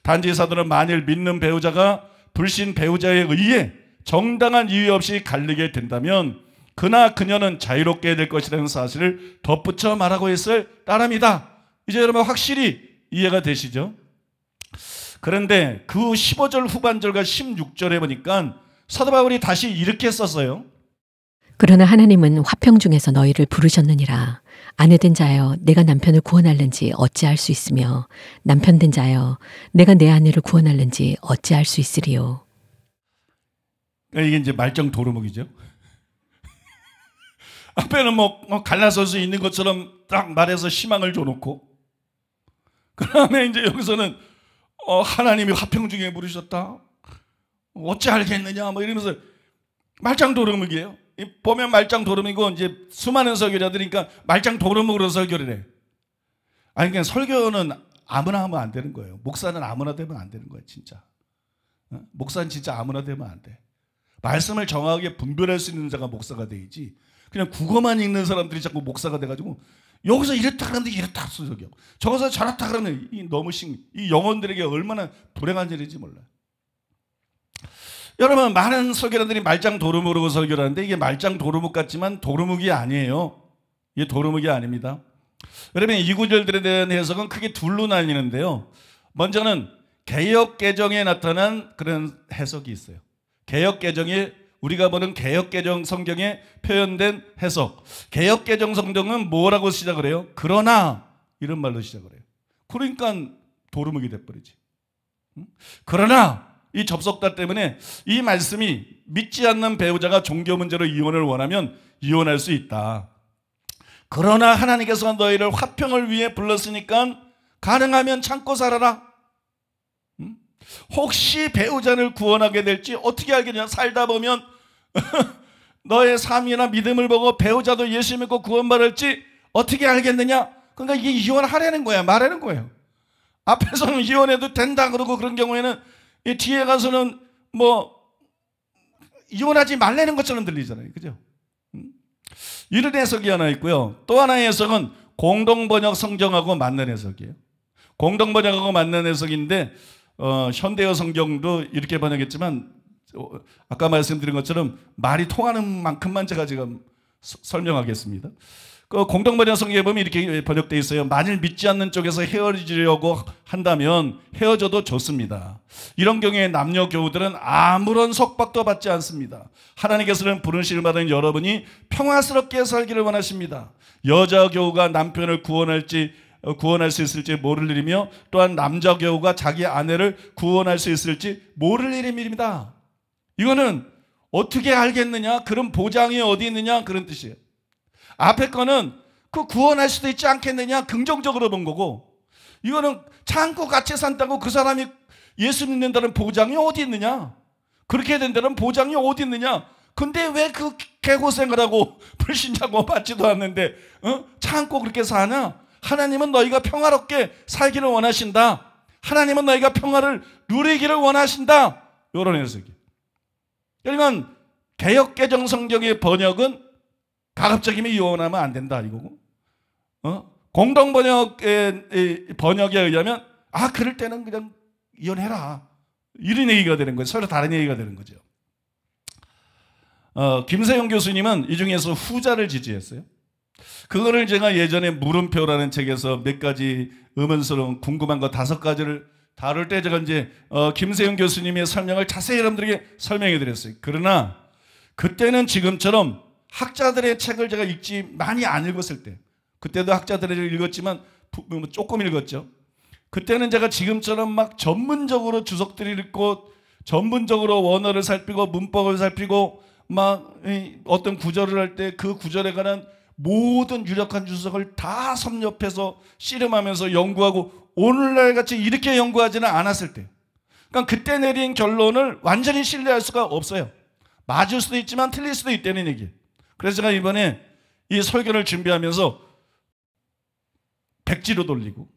단지 사도는 만일 믿는 배우자가 불신 배우자에 의해 정당한 이유 없이 갈리게 된다면 그나 그녀는 자유롭게 될 것이라는 사실을 덧붙여 말하고 있을 따름이다. 이제 여러분 확실히 이해가 되시죠? 그런데 그 15절 후반절과 16절에 보니까 사도 바울이 다시 이렇게 썼어요. 그러나 하나님은 화평 중에서 너희를 부르셨느니라. 아내 된 자여, 내가 남편을 구원할는지 어찌할 수 있으며, 남편 된 자여, 내가 내 아내를 구원할는지 어찌할 수 있으리요. 그러니까 이게 이제 말정 도루묵이죠. 앞에는 뭐, 뭐 갈라서서 있는 것처럼 딱 말해서 희망을 줘놓고, 그 다음에 이제 여기서는 어, 하나님이 화평 중에 부르셨다. 어찌 알겠느냐, 뭐 이러면서 말짱 도루묵이에요. 보면 말짱 도름이고 이제 수많은 설교자 들으니까 말짱 도름으로 설교를 해. 아니 그냥 설교는 아무나 하면 안 되는 거예요. 목사는 아무나 되면 안 되는 거예 진짜. 목사는 진짜 아무나 되면 안 돼. 말씀을 정확하게 분별할 수 있는 자가 목사가 되지. 그냥 국어만 읽는 사람들이 자꾸 목사가 돼가지고 여기서 이랬다 그러는데 이랬다 소적이고 저기서 저랬다 그러는 이 너무 심, 이 영혼들에게 얼마나 불행한 일인지 몰라요. 여러분 많은 설교자들이 말짱 도루묵으로 설교하는데 를 이게 말짱 도루묵 같지만 도루묵이 아니에요. 이게 도루묵이 아닙니다. 여러분 이 구절들에 대한 해석은 크게 둘로 나뉘는데요. 먼저는 개혁 개정에 나타난 그런 해석이 있어요. 개혁 개정이 우리가 보는 개혁 개정 성경에 표현된 해석. 개혁 개정 성경은 뭐라고 시작을 해요? 그러나 이런 말로 시작을 해요. 그러니까 도루묵이 돼버리지. 그러나 이 접속다 때문에 이 말씀이 믿지 않는 배우자가 종교 문제로 이혼을 원하면 이혼할 수 있다. 그러나 하나님께서 너희를 화평을 위해 불렀으니까 가능하면 참고 살아라. 음? 혹시 배우자를 구원하게 될지 어떻게 알겠냐? 살다 보면 너의 삶이나 믿음을 보고 배우자도 예수 믿고 구원받을지 어떻게 알겠느냐? 그러니까 이게 이혼하려는 거야. 말하는 거예요. 앞에서는 이혼해도 된다 그러고 그런 경우에는 이 뒤에 가서는 뭐 이혼하지 말라는 것처럼 들리잖아요. 그죠? 음? 이런 해석이 하나 있고요. 또 하나의 해석은 공동번역 성경하고 맞는 해석이에요. 공동번역하고 맞는 해석인데 어, 현대어 성경도 이렇게 번역했지만 어, 아까 말씀드린 것처럼 말이 통하는 만큼만 제가 지금 서, 설명하겠습니다. 그 공동번역성경에 보면 이렇게 예, 번역되어 있어요. 만일 믿지 않는 쪽에서 헤어지려고 한다면 헤어져도 좋습니다. 이런 경우에 남녀 교우들은 아무런 속박도 받지 않습니다. 하나님께서는 부르심을 받은 여러분이 평화스럽게 살기를 원하십니다. 여자 교우가 남편을 구원할지 어, 구원할 수 있을지 모를 일이며 또한 남자 교우가 자기 아내를 구원할 수 있을지 모를 일입니다. 이거는 어떻게 알겠느냐? 그런 보장이 어디 있느냐? 그런 뜻이에요. 앞에 거는 그 구원할 수도 있지 않겠느냐 긍정적으로 본 거고 이거는 창고 같이 산다고 그 사람이 예수 믿는다는 보장이 어디 있느냐 그렇게 된다는 보장이 어디 있느냐 근데 왜 그 개고생을 하고 불신자고 받지도 않는데 어? 참고 그렇게 사냐 하나님은 너희가 평화롭게 살기를 원하신다 하나님은 너희가 평화를 누리기를 원하신다 이런 해석이 그러니까 개혁개정성경의 번역은 가급적이면 이혼하면 안 된다 이거고. 어? 공동 번역의 번역에 의하면 아 그럴 때는 그냥 이혼해라 이런 얘기가 되는 거예요. 서로 다른 얘기가 되는 거죠. 어, 김세용 교수님은 이 중에서 후자를 지지했어요. 그거를 제가 예전에 물음표라는 책에서 몇 가지 의문스러운 궁금한 거 다섯 가지를 다룰 때 제가 이제 어, 김세용 교수님의 설명을 자세히 여러분들에게 설명해 드렸어요. 그러나 그때는 지금처럼 학자들의 책을 제가 읽지 많이 안 읽었을 때 그때도 학자들을 읽었지만 뭐, 뭐 조금 읽었죠. 그때는 제가 지금처럼 막 전문적으로 주석들을 읽고 전문적으로 원어를 살피고 문법을 살피고 막 어떤 구절을 할 때 그 구절에 관한 모든 유력한 주석을 다 섭렵해서 씨름하면서 연구하고 오늘날 같이 이렇게 연구하지는 않았을 때 그러니까 그때 내린 결론을 완전히 신뢰할 수가 없어요. 맞을 수도 있지만 틀릴 수도 있다는 얘기. 예요 그래서 제가 이번에 이 설교를 준비하면서 백지로 돌리고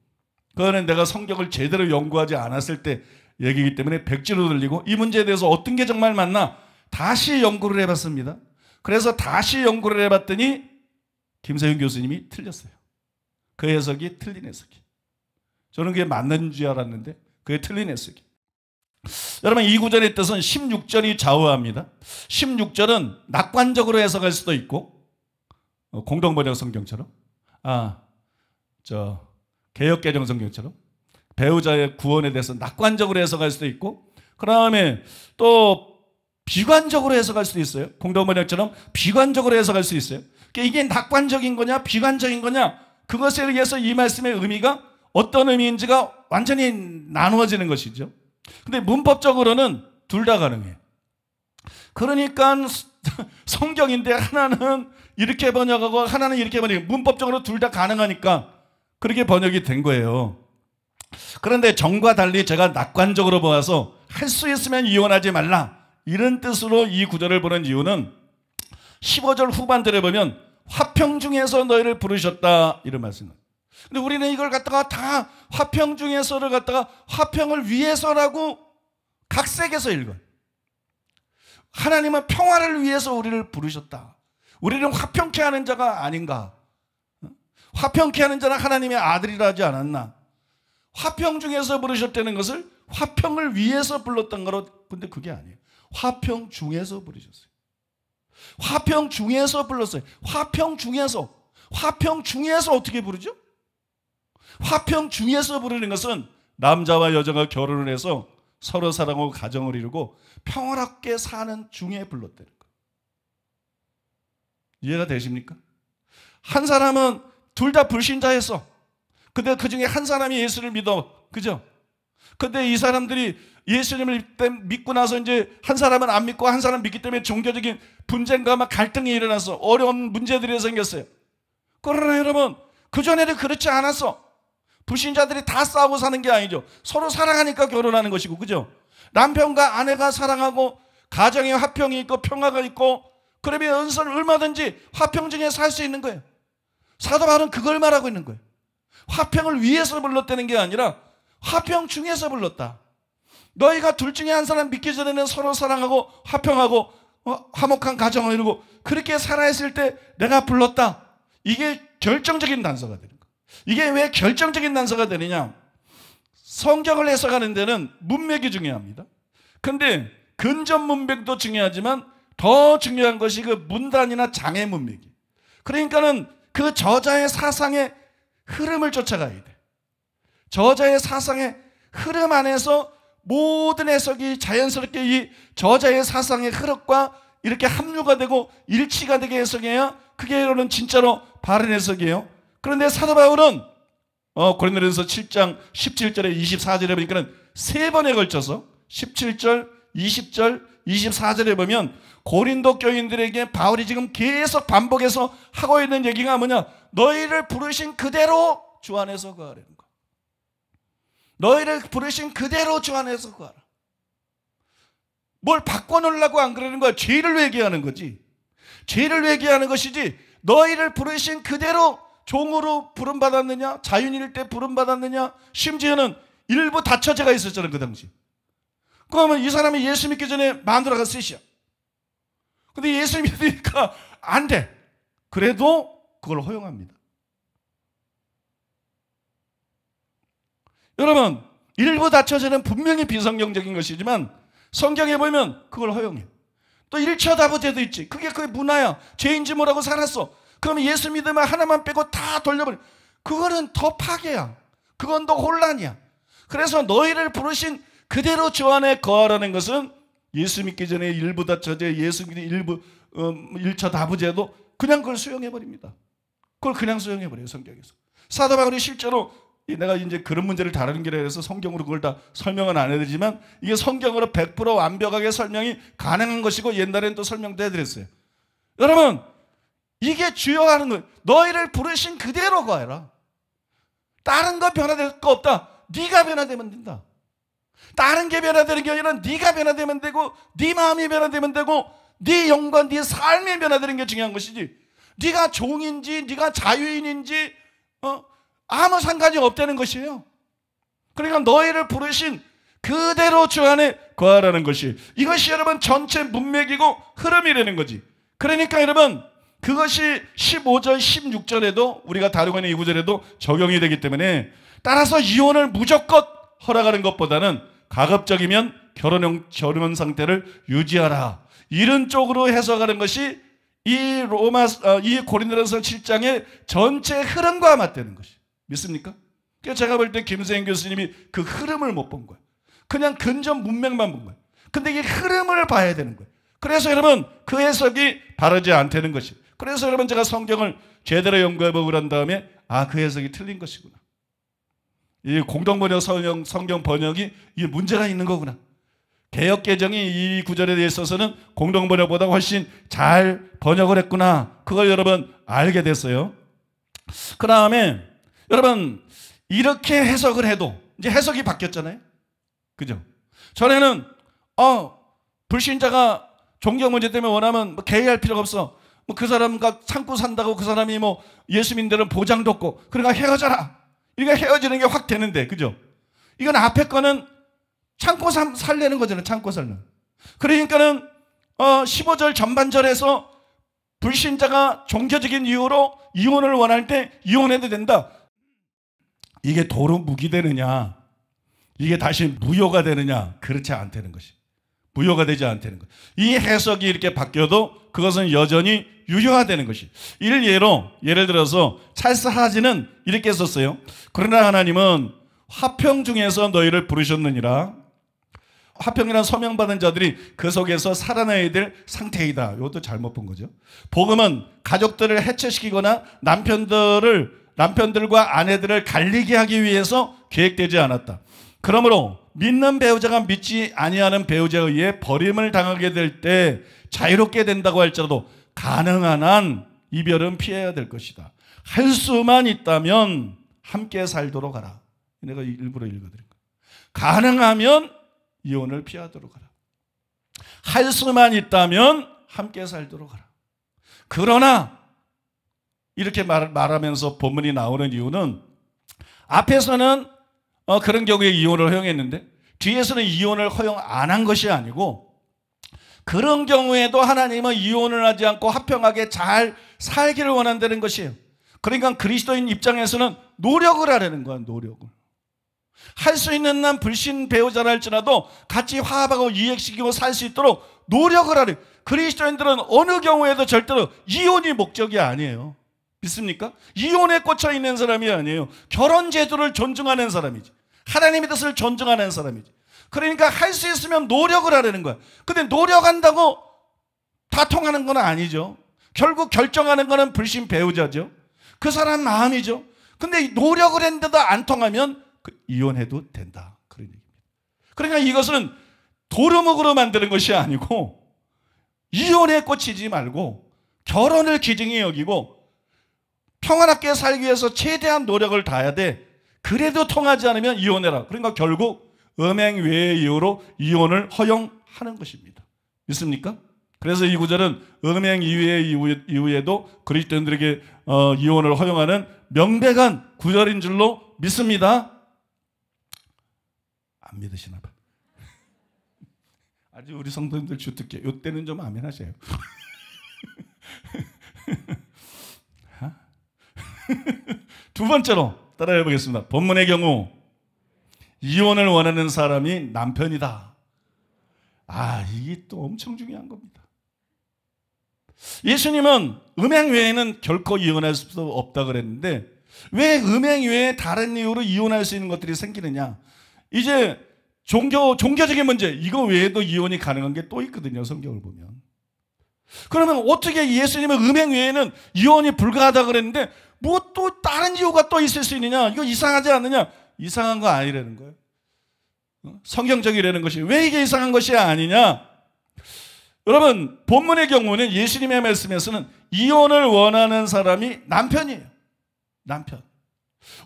그거는 내가 성격을 제대로 연구하지 않았을 때 얘기이기 때문에 백지로 돌리고 이 문제에 대해서 어떤 게 정말 맞나 다시 연구를 해봤습니다. 그래서 다시 연구를 해봤더니 김세윤 교수님이 틀렸어요. 그 해석이 틀린 해석이. 저는 그게 맞는 줄 알았는데 그게 틀린 해석이. 여러분 이 구절의 뜻은 16절이 좌우합니다. 16절은 낙관적으로 해석할 수도 있고 어, 공동번역 성경처럼 아 저 개혁개정 성경처럼 배우자의 구원에 대해서 낙관적으로 해석할 수도 있고 그 다음에 또 비관적으로 해석할 수도 있어요. 공동번역처럼 비관적으로 해석할 수 있어요. 그러니까 이게 낙관적인 거냐 비관적인 거냐 그것에 의해서 이 말씀의 의미가 어떤 의미인지가 완전히 나누어지는 것이죠. 근데 문법적으로는 둘 다 가능해. 그러니까 성경인데 하나는 이렇게 번역하고 하나는 이렇게 번역해. 문법적으로 둘 다 가능하니까 그렇게 번역이 된 거예요. 그런데 정과 달리 제가 낙관적으로 보아서 할 수 있으면 이혼하지 말라. 이런 뜻으로 이 구절을 보는 이유는 15절 후반들에 보면 화평 중에서 너희를 부르셨다. 이런 말씀입니다. 근데 우리는 이걸 갖다가 다 화평 중에서를 갖다가 화평을 위해서라고 각색해서 읽어. 하나님은 평화를 위해서 우리를 부르셨다. 우리는 화평케 하는 자가 아닌가. 화평케 하는 자는 하나님의 아들이라 하지 않았나. 화평 중에서 부르셨다는 것을 화평을 위해서 불렀던 거로 근데 그게 아니에요. 화평 중에서 부르셨어요. 화평 중에서 불렀어요. 화평 중에서 화평 중에서 어떻게 부르죠? 화평 중에서 부르는 것은 남자와 여자가 결혼을 해서 서로 사랑하고 가정을 이루고 평화롭게 사는 중에 불렀다는 거예요. 이해가 되십니까? 한 사람은 둘 다 불신자였어. 근데 그 중에 한 사람이 예수를 믿어. 그죠? 근데 이 사람들이 예수님을 믿고 나서 이제 한 사람은 안 믿고 한 사람 믿기 때문에 종교적인 분쟁과 막 갈등이 일어나서 어려운 문제들이 생겼어요. 그러나 여러분, 그전에는 그렇지 않았어. 불신자들이 다 싸우고 사는 게 아니죠. 서로 사랑하니까 결혼하는 것이고, 그죠? 남편과 아내가 사랑하고, 가정에 화평이 있고, 평화가 있고, 그러면 연설을 얼마든지 화평 중에 살 수 있는 거예요. 사도 바울은 그걸 말하고 있는 거예요. 화평을 위해서 불렀다는 게 아니라 화평 중에서 불렀다. 너희가 둘 중에 한 사람 믿기 전에는 서로 사랑하고 화평하고 어, 화목한 가정을 이루고 그렇게 살아있을 때 내가 불렀다. 이게 결정적인 단서가 되는 이게 왜 결정적인 단서가 되느냐? 성경을 해석하는 데는 문맥이 중요합니다. 근데 근접 문맥도 중요하지만 더 중요한 것이 그 문단이나 장의 문맥이. 그러니까는 그 저자의 사상의 흐름을 쫓아가야 돼. 저자의 사상의 흐름 안에서 모든 해석이 자연스럽게 이 저자의 사상의 흐름과 이렇게 합류가 되고 일치가 되게 해석해야 그게 여러분 진짜로 바른 해석이에요. 그런데 사도 바울은 어, 고린도전서 7장 17절에 24절에 보니까는 세 번에 걸쳐서 17절, 20절, 24절에 보면 고린도 교인들에게 바울이 지금 계속 반복해서 하고 있는 얘기가 뭐냐? 너희를 부르신 그대로 주 안에서 거하라는 거야. 너희를 부르신 그대로 주 안에서 거하라. 뭘 바꿔놓으려고 안 그러는 거야. 죄를 외계하는 거지. 죄를 외계하는 것이지 너희를 부르신 그대로 종으로 부름받았느냐? 자윤일 때 부름받았느냐? 심지어는 일부 다처제가 있었잖아요, 그 당시. 그러면 이 사람이 예수 믿기 전에 마누라가 셋이야. 근데 예수 믿으니까 안 돼. 그래도 그걸 허용합니다. 여러분, 일부 다처제는 분명히 비성경적인 것이지만 성경에 보면 그걸 허용해. 또 1차 다부제도 있지. 그게 그게 문화야. 죄인지 뭐라고 살았어. 그러면 예수 믿으면 하나만 빼고 다 돌려버려. 그거는 더 파괴야. 그건 더 혼란이야. 그래서 너희를 부르신 그대로 저 안에 거하라는 것은 예수 믿기 전에 일부다 저제 예수 믿기 일부 음, 어, 1차 다부제도 그냥 그걸 수용해버립니다. 그걸 그냥 수용해버려요 성경에서. 사도 바울이 실제로 내가 이제 그런 문제를 다루는 길에 대 해서 성경으로 그걸 다 설명은 안 해드리지만 이게 성경으로 100% 완벽하게 설명이 가능한 것이고 옛날엔또 설명도 해드렸어요. 여러분 이게 주여 하는 거예요. 너희를 부르신 그대로가 아라 다른 거 변화될 거 없다. 네가 변화되면 된다. 다른 게 변화되는 게 아니라 네가 변화되면 되고 네 마음이 변화되면 되고 네 영과 네 삶이 변화되는 게 중요한 것이지. 네가 종인지 네가 자유인인지 어? 아무 상관이 없다는 것이에요. 그러니까 너희를 부르신 그대로 주 안에 거하라는 것이 이것이 여러분 전체 문맥이고 흐름이라는 거지. 그러니까 여러분 그것이 15절, 16절에도 우리가 다루고 있는 이 구절에도 적용이 되기 때문에 따라서 이혼을 무조건 허락하는 것보다는 가급적이면 결혼, 형 결혼 상태를 유지하라. 이런 쪽으로 해석하는 것이 이 로마, 어, 이 고린도전서 7장의 전체 흐름과 맞대는 것이. 믿습니까? 제가 볼 때 김세인 교수님이 그 흐름을 못 본 거예요. 그냥 근전 문맥만 본 거예요. 근데 이 흐름을 봐야 되는 거예요. 그래서 여러분 그 해석이 바르지 않다는 것이 그래서 여러분 제가 성경을 제대로 연구해 보고 난 다음에 아, 그 해석이 틀린 것이구나. 이 공동번역 성경, 성경 번역이 이 문제가 있는 거구나. 개혁 개정이 이 구절에 있어서는 공동 번역보다 훨씬 잘 번역을 했구나. 그걸 여러분 알게 됐어요. 그 다음에 여러분 이렇게 해석을 해도 이제 해석이 바뀌었잖아요. 그죠? 전에는 어 불신자가 종교 문제 때문에 원하면 뭐 개의할 필요가 없어. 뭐그 사람과 참고 산다고 그 사람이 뭐 예수 들은 보장도 없고 그러니까 헤어져라. 이게 헤어지는 게 확 되는데 그죠? 이건 앞에 거는 참고 살, 살려는 거잖아요. 참고 살는. 그러니까는 어 15절 전반절에서 불신자가 종교적인 이유로 이혼을 원할 때 이혼해도 된다. 이게 도로 무기되느냐? 이게 다시 무효가 되느냐? 그렇지 않다는 것이. 무효가 되지 않다는 것. 이 해석이 이렇게 바뀌어도 그것은 여전히 유효가 되는 것이. 일예로 예를 들어서 찰스 하지는 이렇게 썼어요. 그러나 하나님은 화평 중에서 너희를 부르셨느니라. 화평이란 서명받은 자들이 그 속에서 살아나야 될 상태이다. 이것도 잘못 본 거죠. 복음은 가족들을 해체시키거나 남편들을 남편들과 아내들을 갈리게 하기 위해서 계획되지 않았다. 그러므로 믿는 배우자가 믿지 아니하는 배우자에 의해 버림을 당하게 될 때 자유롭게 된다고 할지라도 가능한 한 이별은 피해야 될 것이다. 할 수만 있다면 함께 살도록 하라. 내가 일부러 읽어드린 거 가능하면 이혼을 피하도록 하라. 할 수만 있다면 함께 살도록 하라. 그러나 이렇게 말, 말하면서 본문이 나오는 이유는 앞에서는 어, 그런 경우에 이혼을 허용했는데 뒤에서는 이혼을 허용 안 한 것이 아니고 그런 경우에도 하나님은 이혼을 하지 않고 합평하게잘 살기를 원한다는 것이에요. 그러니까 그리스도인 입장에서는 노력을 하라는 거야, 노력을. 할 수 있는 난 불신 배우자라 지라도 같이 화합하고 이익시키고 살 수 있도록 노력을 하래. 그리스도인들은 어느 경우에도 절대로 이혼이 목적이 아니에요. 믿습니까? 이혼에 꽂혀 있는 사람이 아니에요. 결혼 제도를 존중하는 사람이지. 하나님의 뜻을 존중하는 사람이지. 그러니까 할 수 있으면 노력을 하려는 거야. 근데 노력한다고 다 통하는 건 아니죠. 결국 결정하는 거는 불신 배우자죠. 그 사람 마음이죠. 근데 노력을 했는데도 안 통하면 그 이혼해도 된다. 그런 얘기입니다. 그러니까 이것은 도루묵으로 만드는 것이 아니고 이혼에 꽂히지 말고 결혼을 기증이 여기고 평안하게 살기 위해서 최대한 노력을 다해야 돼. 그래도 통하지 않으면 이혼해라. 그러니까 결국 음행 외의 이유로 이혼을 허용하는 것입니다. 믿습니까? 그래서 이 구절은 음행 이후의 이후에도 그리스도인들에게 어, 이혼을 허용하는 명백한 구절인 줄로 믿습니다. 안 믿으시나 봐. 아주 우리 성도님들 주특기 이때는 좀 아멘 하세요. 아? 두 번째로 따라해 보겠습니다. 본문의 경우 이혼을 원하는 사람이 남편이다. 아, 이게 또 엄청 중요한 겁니다. 예수님은 음행 외에는 결코 이혼할 수 없다 그랬는데 왜 음행 외에 다른 이유로 이혼할 수 있는 것들이 생기느냐? 이제 종교 종교적인 문제 이거 외에도 이혼이 가능한 게 또 있거든요. 성경을 보면. 그러면 어떻게 예수님의 음행 외에는 이혼이 불가하다 그랬는데 뭐또 다른 이유가 또 있을 수 있느냐? 이거 이상하지 않느냐? 이상한 거 아니라는 거예요. 어? 성경적이라는 것이 왜 이게 이상한 것이 아니냐? 여러분 본문의 경우는 예수님의 말씀에서는 이혼을 원하는 사람이 남편이에요. 남편.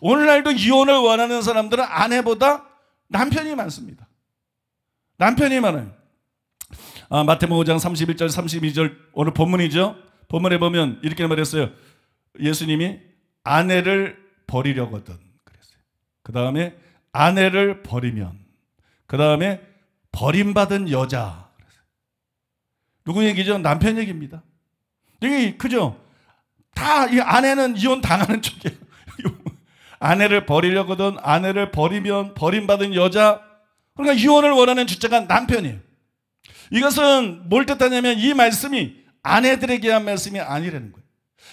오늘날도 이혼을 원하는 사람들은 아내보다 남편이 많습니다. 남편이 많아요. 아, 마태복음 5장 31절 32절 오늘 본문이죠. 본문에 보면 이렇게 말했어요. 예수님이 아내를 버리려거든 그랬어요. 그 다음에 아내를 버리면 그 다음에 버림받은 여자 누구 얘기죠? 남편 얘기입니다. 여기 그죠? 다 이 아내는 이혼 당하는 쪽이에요. 아내를 버리려거든 아내를 버리면 버림받은 여자 그러니까 이혼을 원하는 주체가 남편이에요. 이것은 뭘 뜻하냐면 이 말씀이 아내들에게 한 말씀이 아니라는 거예요.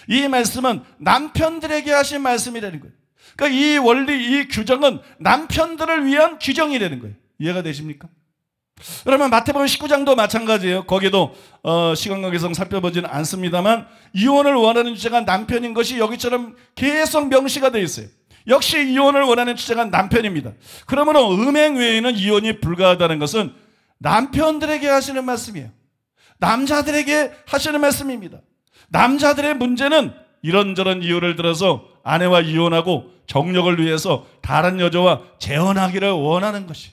이 말씀은 남편들에게 하신 말씀이라는 거예요. 그러니까 이 원리, 이 규정은 남편들을 위한 규정이라는 거예요. 이해가 되십니까? 그러면 마태복음 19장도 마찬가지예요. 거기도 어, 시간 관계상 살펴보지는 않습니다만 이혼을 원하는 주제가 남편인 것이 여기처럼 계속 명시가 돼 있어요. 역시 이혼을 원하는 주제가 남편입니다. 그러므로 음행 외에는 이혼이 불가하다는 것은 남편들에게 하시는 말씀이에요. 남자들에게 하시는 말씀입니다. 남자들의 문제는 이런저런 이유를 들어서 아내와 이혼하고 정력을 위해서 다른 여자와 재혼하기를 원하는 것이.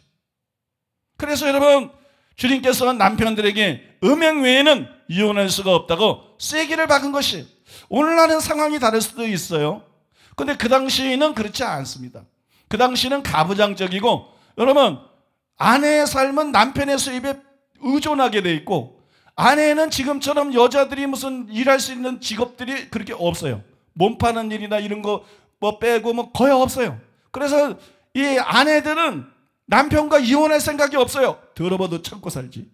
그래서 여러분, 주님께서는 남편들에게 음행 외에는 이혼할 수가 없다고 쐐기를 박은 것이. 오늘날은 상황이 다를 수도 있어요. 근데 그 당시에는 그렇지 않습니다. 그 당시는 가부장적이고 여러분 아내의 삶은 남편의 수입에 의존하게 돼 있고 아내는 지금처럼 여자들이 무슨 일할 수 있는 직업들이 그렇게 없어요. 몸 파는 일이나 이런 거 뭐 빼고 뭐 거의 없어요. 그래서 이 아내들은 남편과 이혼할 생각이 없어요. 들어봐도 참고 살지.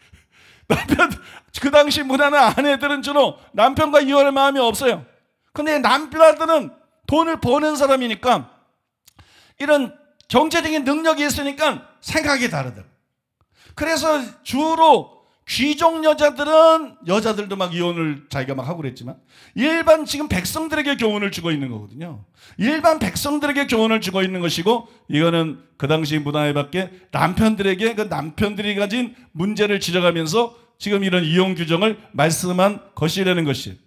남편, 그 당시 문화는 아내들은 주로 남편과 이혼할 마음이 없어요. 근데 남편들은 돈을 버는 사람이니까 이런 경제적인 능력이 있으니까 생각이 다르더라. 고요 그래서 주로 귀족 여자들은 여자들도 막 이혼을 자기가 막 하고 그랬지만 일반 지금 백성들에게 교훈을 주고 있는 거거든요. 일반 백성들에게 교훈을 주고 있는 것이고 이거는 그 당시 문화에 밖에 남편들에게 그 남편들이 가진 문제를 지적하면서 지금 이런 이혼 규정을 말씀한 것이라는 것이.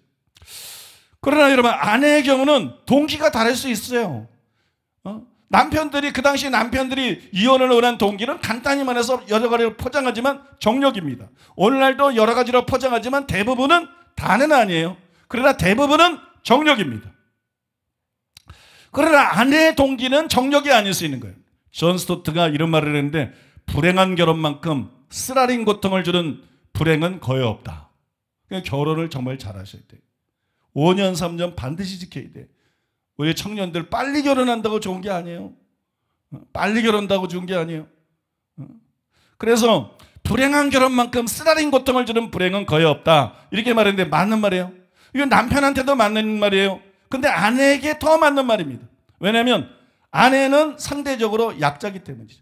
그러나 여러분 아내의 경우는 동기가 다를 수 있어요. 어? 남편들이 그 당시 남편들이 이혼을 원한 동기는 간단히 말해서 여러 가지로 포장하지만 정력입니다. 오늘날도 여러 가지로 포장하지만 대부분은 다는 아니에요. 그러나 대부분은 정력입니다. 그러나 아내의 동기는 정력이 아닐 수 있는 거예요. 존 스토트가 이런 말을 했는데 불행한 결혼만큼 쓰라린 고통을 주는 불행은 거의 없다. 그러니까 결혼을 정말 잘 하셔야 돼요. 5년, 3년 반드시 지켜야 돼요. 우리 청년들 빨리 결혼한다고 좋은 게 아니에요. 어, 빨리 결혼한다고 좋은 게 아니에요. 어. 그래서 불행한 결혼만큼 쓰라린 고통을 주는 불행은 거의 없다. 이렇게 말했는데 맞는 말이에요. 이건 남편한테도 맞는 말이에요. 근데 아내에게 더 맞는 말입니다. 왜냐하면 아내는 상대적으로 약자기 때문이죠.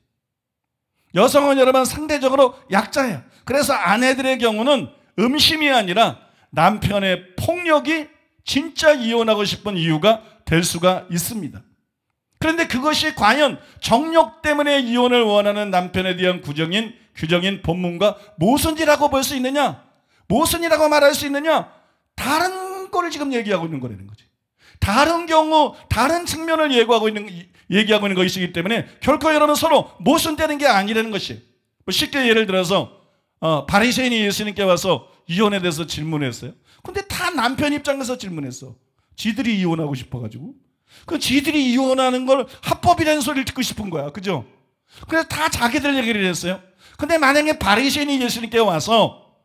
여성은 여러분 상대적으로 약자예요. 그래서 아내들의 경우는 음심이 아니라 남편의 폭력이 진짜 이혼하고 싶은 이유가 될 수가 있습니다. 그런데 그것이 과연 정력 때문에 이혼을 원하는 남편에 대한 구정인 규정인 본문과 모순이라고 볼 수 있느냐? 모순이라고 말할 수 있느냐? 다른 거를 지금 얘기하고 있는 거라는 거지. 다른 경우, 다른 측면을 예고하고 있는, 얘기하고 있는 것이기 때문에 결코 여러분 서로 모순되는 게 아니라는 것이. 뭐 쉽게 예를 들어서, 어, 바리새인이 예수님께 와서 이혼에 대해서 질문했어요. 근데 다 남편 입장에서 질문했어. 지들이 이혼하고 싶어가지고. 그 지들이 이혼하는 걸 합법이라는 소리를 듣고 싶은 거야. 그죠? 그래서 다 자기들 얘기를 했어요. 근데 만약에 바리새인이 예수님께 와서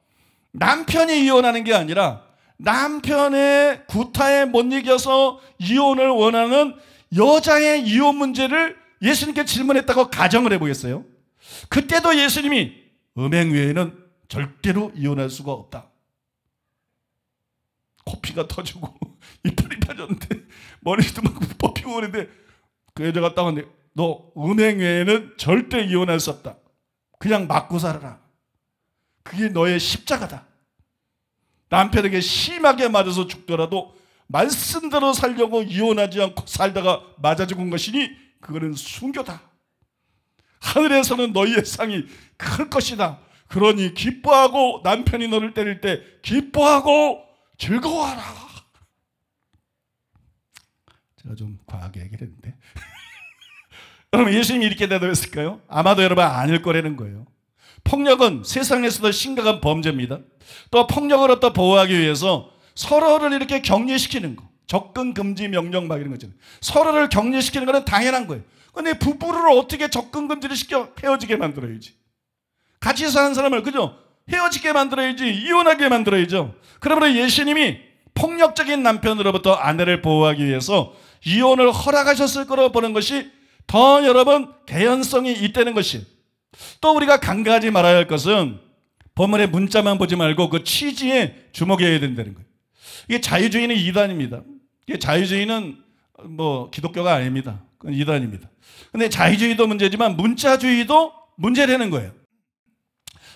남편이 이혼하는 게 아니라 남편의 구타에 못 이겨서 이혼을 원하는 여자의 이혼 문제를 예수님께 질문했다고 가정을 해보겠어요. 그때도 예수님이 음행 외에는 절대로 이혼할 수가 없다. 코피가 터지고 이빨이 빠졌는데 머리도 막 뽑히고 그랬는데 그 여자가 딱 왔는데 너 은행 외에는 절대 이혼할 수 없다. 그냥 맞고 살아라. 그게 너의 십자가다. 남편에게 심하게 맞아서 죽더라도 말씀대로 살려고 이혼하지 않고 살다가 맞아 죽은 것이니 그거는 순교다. 하늘에서는 너희의 상이 클 것이다. 그러니 기뻐하고 남편이 너를 때릴 때 기뻐하고 즐거워하라. 제가 좀 과하게 얘기를 했는데. 여러분, 예수님이 이렇게 대답했을까요? 아마도 여러분 아닐 거라는 거예요. 폭력은 세상에서도 심각한 범죄입니다. 또폭력으로부 보호하기 위해서 서로를 이렇게 격리시키는 거. 접근 금지 명령 막 이런 거잖아 서로를 격리시키는 거는 당연한 거예요. 근데 부부를 어떻게 접근 금지를 시켜 헤어지게 만들어야지. 같이 사는 사람을 그죠? 헤어지게 만들어야지. 이혼하게 만들어야죠. 그러므로 예수님이 폭력적인 남편으로부터 아내를 보호하기 위해서 이혼을 허락하셨을 거로 보는 것이 더 여러분 개연성이 있다는 것이 또 우리가 간과하지 말아야 할 것은 본문의 문자만 보지 말고 그 취지에 주목해야 된다는 거예요. 이게 자유주의는 이단입니다. 이게 자유주의는 뭐 기독교가 아닙니다. 그건 이단입니다. 근데 자유주의도 문제지만 문자주의도 문제되는 거예요.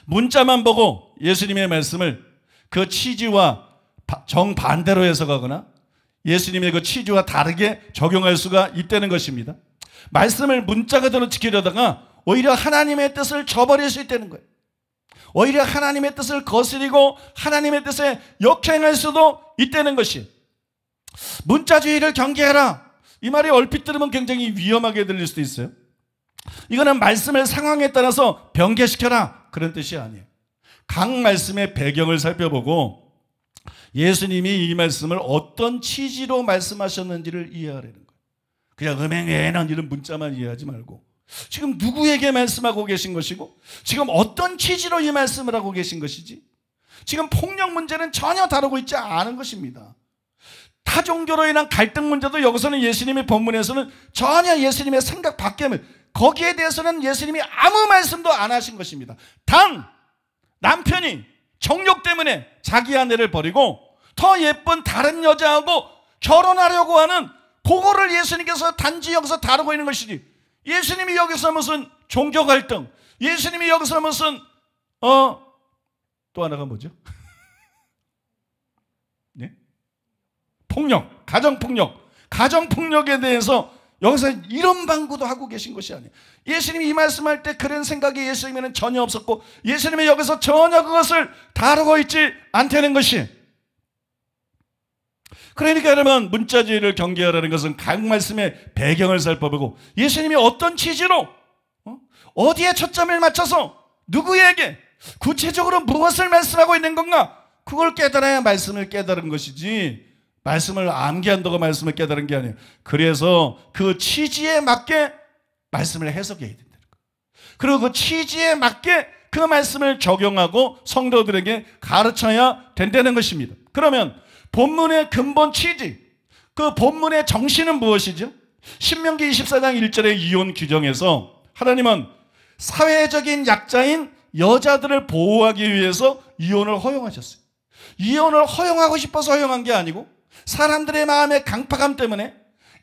문자만 보고 예수님의 말씀을 그 취지와 정반대로 해석하거나 예수님의 그 치주와 다르게 적용할 수가 있다는 것입니다. 말씀을 문자 그대로 지키려다가 오히려 하나님의 뜻을 저버릴 수 있다는 거예요. 오히려 하나님의 뜻을 거스리고 하나님의 뜻에 역행할 수도 있다는 것이 문자주의를 경계해라. 이 말이 얼핏 들으면 굉장히 위험하게 들릴 수도 있어요. 이거는 말씀을 상황에 따라서 변개시켜라. 그런 뜻이 아니에요. 각 말씀의 배경을 살펴보고 예수님이 이 말씀을 어떤 취지로 말씀하셨는지를 이해하라는 거예요. 그냥 음행 외는 이런 문자만 이해하지 말고 지금 누구에게 말씀하고 계신 것이고 지금 어떤 취지로 이 말씀을 하고 계신 것이지 지금 폭력 문제는 전혀 다루고 있지 않은 것입니다. 타 종교로 인한 갈등 문제도 여기서는 예수님의 본문에서는 전혀 예수님의 생각 밖에 거기에 대해서는 예수님이 아무 말씀도 안 하신 것입니다. 단 남편이 정력 때문에 자기 아내를 버리고 더 예쁜 다른 여자하고 결혼하려고 하는 그거를 예수님께서 단지 여기서 다루고 있는 것이지. 예수님이 여기서 무슨 종교 갈등, 예수님이 여기서 무슨 어 또 하나가 뭐죠? 네? 폭력, 가정 폭력, 가정 폭력에 대해서 여기서 이런 방구도 하고 계신 것이 아니에요. 예수님이 이 말씀할 때 그런 생각이 예수님에는 전혀 없었고 예수님이 여기서 전혀 그것을 다루고 있지 않다는 것이 그러니까 여러분 문자주의를 경계하라는 것은 각 말씀의 배경을 살펴보고 예수님이 어떤 취지로 어? 어디에 초점을 맞춰서 누구에게 구체적으로 무엇을 말씀하고 있는 건가 그걸 깨달아야 말씀을 깨달은 것이지 말씀을 암기한다고 말씀을 깨달은 게 아니에요. 그래서 그 취지에 맞게 말씀을 해석해야 된다는 거. 예요 그리고 그 취지에 맞게 그 말씀을 적용하고 성도들에게 가르쳐야 된다는 것입니다. 그러면 본문의 근본 취지, 그 본문의 정신은 무엇이죠? 신명기 24장 1절의 이혼 규정에서 하나님은 사회적인 약자인 여자들을 보호하기 위해서 이혼을 허용하셨어요. 이혼을 허용하고 싶어서 허용한 게 아니고 사람들의 마음의 강팍함 때문에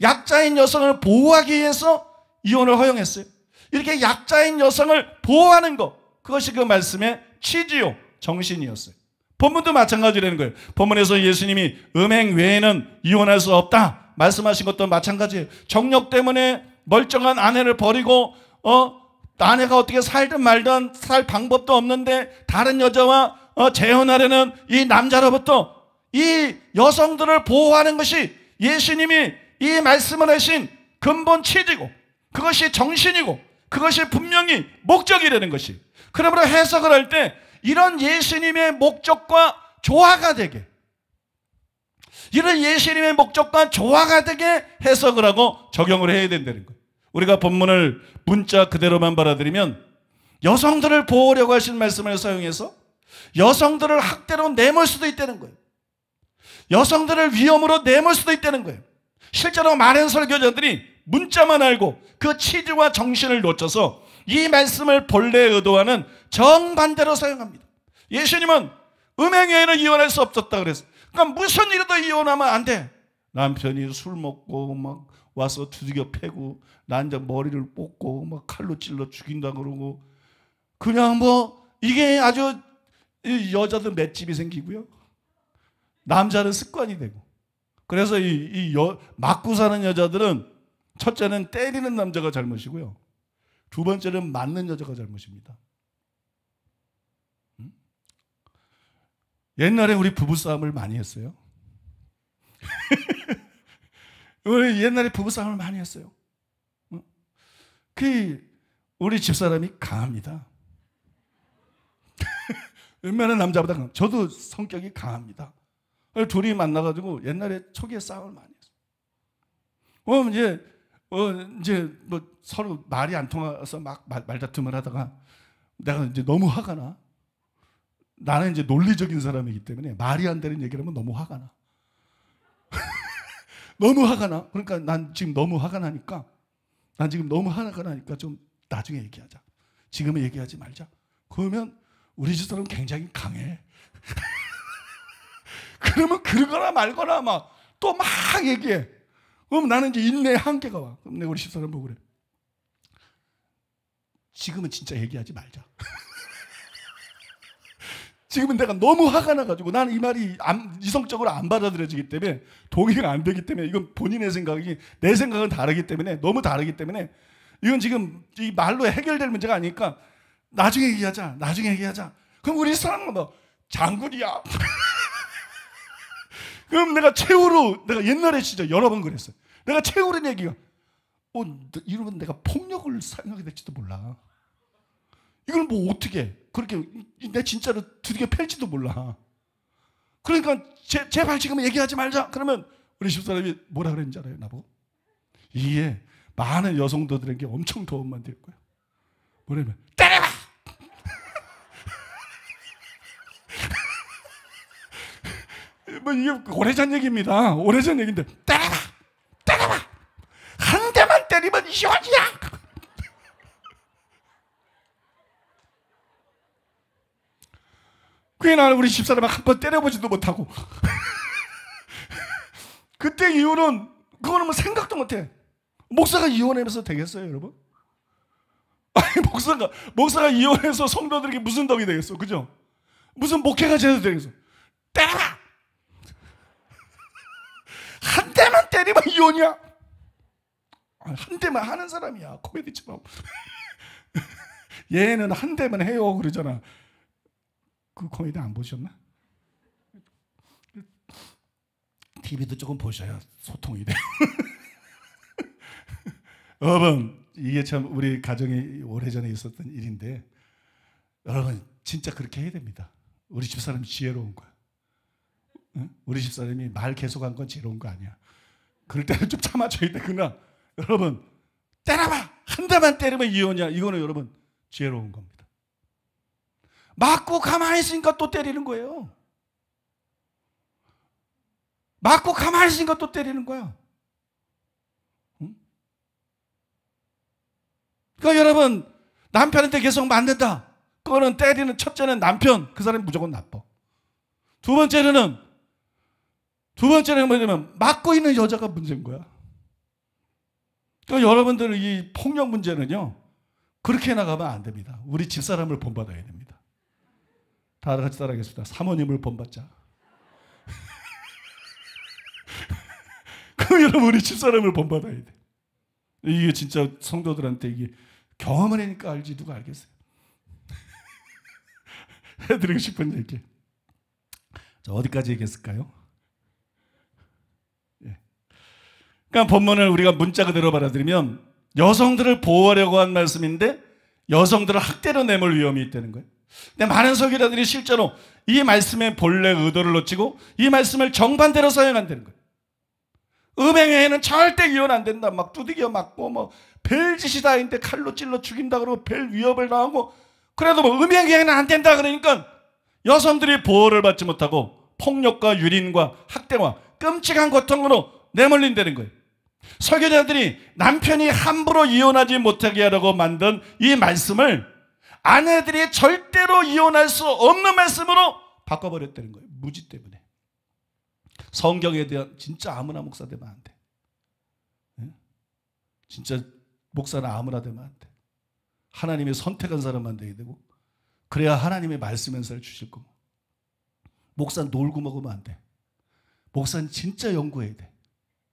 약자인 여성을 보호하기 위해서 이혼을 허용했어요. 이렇게 약자인 여성을 보호하는 것 그것이 그 말씀의 취지요 정신이었어요. 본문도 마찬가지라는 거예요. 본문에서 예수님이 음행 외에는 이혼할 수 없다 말씀하신 것도 마찬가지예요. 정력 때문에 멀쩡한 아내를 버리고 어 아내가 어떻게 살든 말든 살 방법도 없는데 다른 여자와 어, 재혼하려는 이 남자로부터 이 여성들을 보호하는 것이 예수님이 이 말씀을 하신 근본 취지고 그것이 정신이고 그것이 분명히 목적이되는 것이 그러므로 해석을 할 때 이런 예수님의 목적과 조화가 되게 이런 예수님의 목적과 조화가 되게 해석을 하고 적용을 해야 된다는 거예요. 우리가 본문을 문자 그대로만 받아들이면 여성들을 보호하려고 하신 말씀을 사용해서 여성들을 학대로 내몰 수도 있다는 거예요. 여성들을 위험으로 내몰 수도 있다는 거예요. 실제로 많은 설교자들이 문자만 알고 그 취지와 정신을 놓쳐서 이 말씀을 본래 의도와는 정반대로 사용합니다. 예수님은 음행외에는 이혼할 수 없었다 그랬어. 그러니까 무슨 일이든 이혼하면 안 돼. 남편이 술 먹고 막 와서 두들겨 패고 난자 머리를 뽑고 막 칼로 찔러 죽인다 그러고 그냥 뭐 이게 아주 여자들 맷집이 생기고요. 남자는 습관이 되고. 그래서 이, 이 여, 맞고 사는 여자들은 첫째는 때리는 남자가 잘못이고요. 두 번째는 맞는 여자가 잘못입니다. 음? 옛날에 우리 부부싸움을 많이 했어요. 우리 옛날에 부부싸움을 많이 했어요. 음? 그, 우리 집사람이 강합니다. 웬만한 남자보다 강합니다. 저도 성격이 강합니다. 둘이 만나가지고 옛날에 초기에 싸움을 많이 했어. 어, 이제, 어, 이제 뭐 서로 말이 안 통해서 막 말, 말다툼을 하다가 내가 이제 너무 화가 나. 나는 이제 논리적인 사람이기 때문에 말이 안 되는 얘기를 하면 너무 화가 나. 너무 화가 나. 그러니까 난 지금 너무 화가 나니까 난 지금 너무 화가 나니까 좀 나중에 얘기하자. 지금은 얘기하지 말자. 그러면 우리 집 사람 굉장히 강해. 그러면 그러거나 말거나 막 또 막 얘기해. 그럼 나는 이제 인내의 한계가 와. 그럼 내가 우리 집사람 보고 그래. 지금은 진짜 얘기하지 말자. 지금은 내가 너무 화가 나가지고 나는 이 말이 안, 이성적으로 안 받아들여지기 때문에 동의가 안 되기 때문에 이건 본인의 생각이 내 생각은 다르기 때문에 너무 다르기 때문에 이건 지금 이 말로 해결될 문제가 아니니까 나중에 얘기하자 나중에 얘기하자 그럼 우리 사람은 뭐 장군이야 그럼 내가 최후로 내가 옛날에 진짜 여러 번 그랬어요. 내가 최후라는 얘기가 어 이러면 내가 폭력을 사용하게 될지도 몰라. 이걸 뭐 어떻게 그렇게 내 진짜로 두들겨 팰지도 몰라. 그러니까 제, 제발 지금 얘기하지 말자. 그러면 우리 집사람이 뭐라 그랬는지 알아요, 나보고? 이게 많은 여성들에게 엄청 도움만 되었고요. 뭐냐면 뭐 이게 오래전 얘기입니다. 오래전 얘기인데 때려라, 때려라. 한 대만 때리면 시원이야. 그게 나는 우리 집사람 한번 때려보지도 못하고 그때 이후는 그거는 뭐 생각도 못해. 목사가 이혼하면서 되겠어요, 여러분? 아니 목사가 목사가 이혼해서 성도들에게 무슨 덕이 되겠어, 그죠? 무슨 목회가 제대로 되겠어? 때려라. 대만 때리면 이혼이야. 한 대만 하는 사람이야. 코미디처럼. 얘는 한 대만 해요. 그러잖아. 그 코미디 안 보셨나? TV도 조금 보셔야 소통이 돼요. 여러분, 이게 참 우리 가정이 오래전에 있었던 일인데, 여러분, 진짜 그렇게 해야 됩니다. 우리 집사람이 지혜로운 거야. 우리 집사람이 말 계속한 건 지혜로운 거 아니야. 그럴 때는 좀 참아줘야 되 그러나 여러분 때려봐 한 대만 때리면 이혼이야. 이거는 여러분 지혜로운 겁니다. 맞고 가만히 있으니까 또 때리는 거예요. 맞고 가만히 있으니까 또 때리는 거야. 응? 그러니까 여러분 남편한테 계속 맞는다. 그거는 때리는 첫째는 남편 그 사람이 무조건 나빠. 두 번째로는 두 번째는 뭐냐면 막고 있는 여자가 문제인 거야. 그러니까 여러분들 이 폭력 문제는요. 그렇게 나가면 안 됩니다. 우리 집사람을 본받아야 됩니다. 다 같이 따라하겠습니다. 사모님을 본받자. 그럼 여러분 우리 집사람을 본받아야 돼. 이게 진짜 성도들한테 이게 경험을 하니까 알지 누가 알겠어요. 해드리고 싶은 얘기. 자, 어디까지 얘기했을까요? 그러니까 본문을 우리가 문자 그대로 받아들이면 여성들을 보호하려고 한 말씀인데 여성들을 학대로 내몰 위험이 있다는 거예요. 근데 많은 설교자들이 실제로 이 말씀의 본래 의도를 놓치고 이 말씀을 정반대로 사용한다는 거예요. 음행회는 절대 기원 안 된다. 막 두들겨 맞고 뭐 벨짓이다 인데 칼로 찔러 죽인다 그러고 벨 위협을 당하고 그래도 뭐음행회는안 된다 그러니까 여성들이 보호를 받지 못하고 폭력과 유린과 학대와 끔찍한 고통으로 내몰린다는 거예요. 설교자들이 남편이 함부로 이혼하지 못하게 하라고 만든 이 말씀을 아내들이 절대로 이혼할 수 없는 말씀으로 바꿔버렸다는 거예요. 무지 때문에. 성경에 대한 진짜 아무나 목사 되면 안 돼. 진짜 목사는 아무나 되면 안 돼. 하나님의 선택한 사람만 돼야 되고 그래야 하나님의 말씀 연사를 주실 거고 목사는 놀고 먹으면 안 돼. 목사는 진짜 연구해야 돼.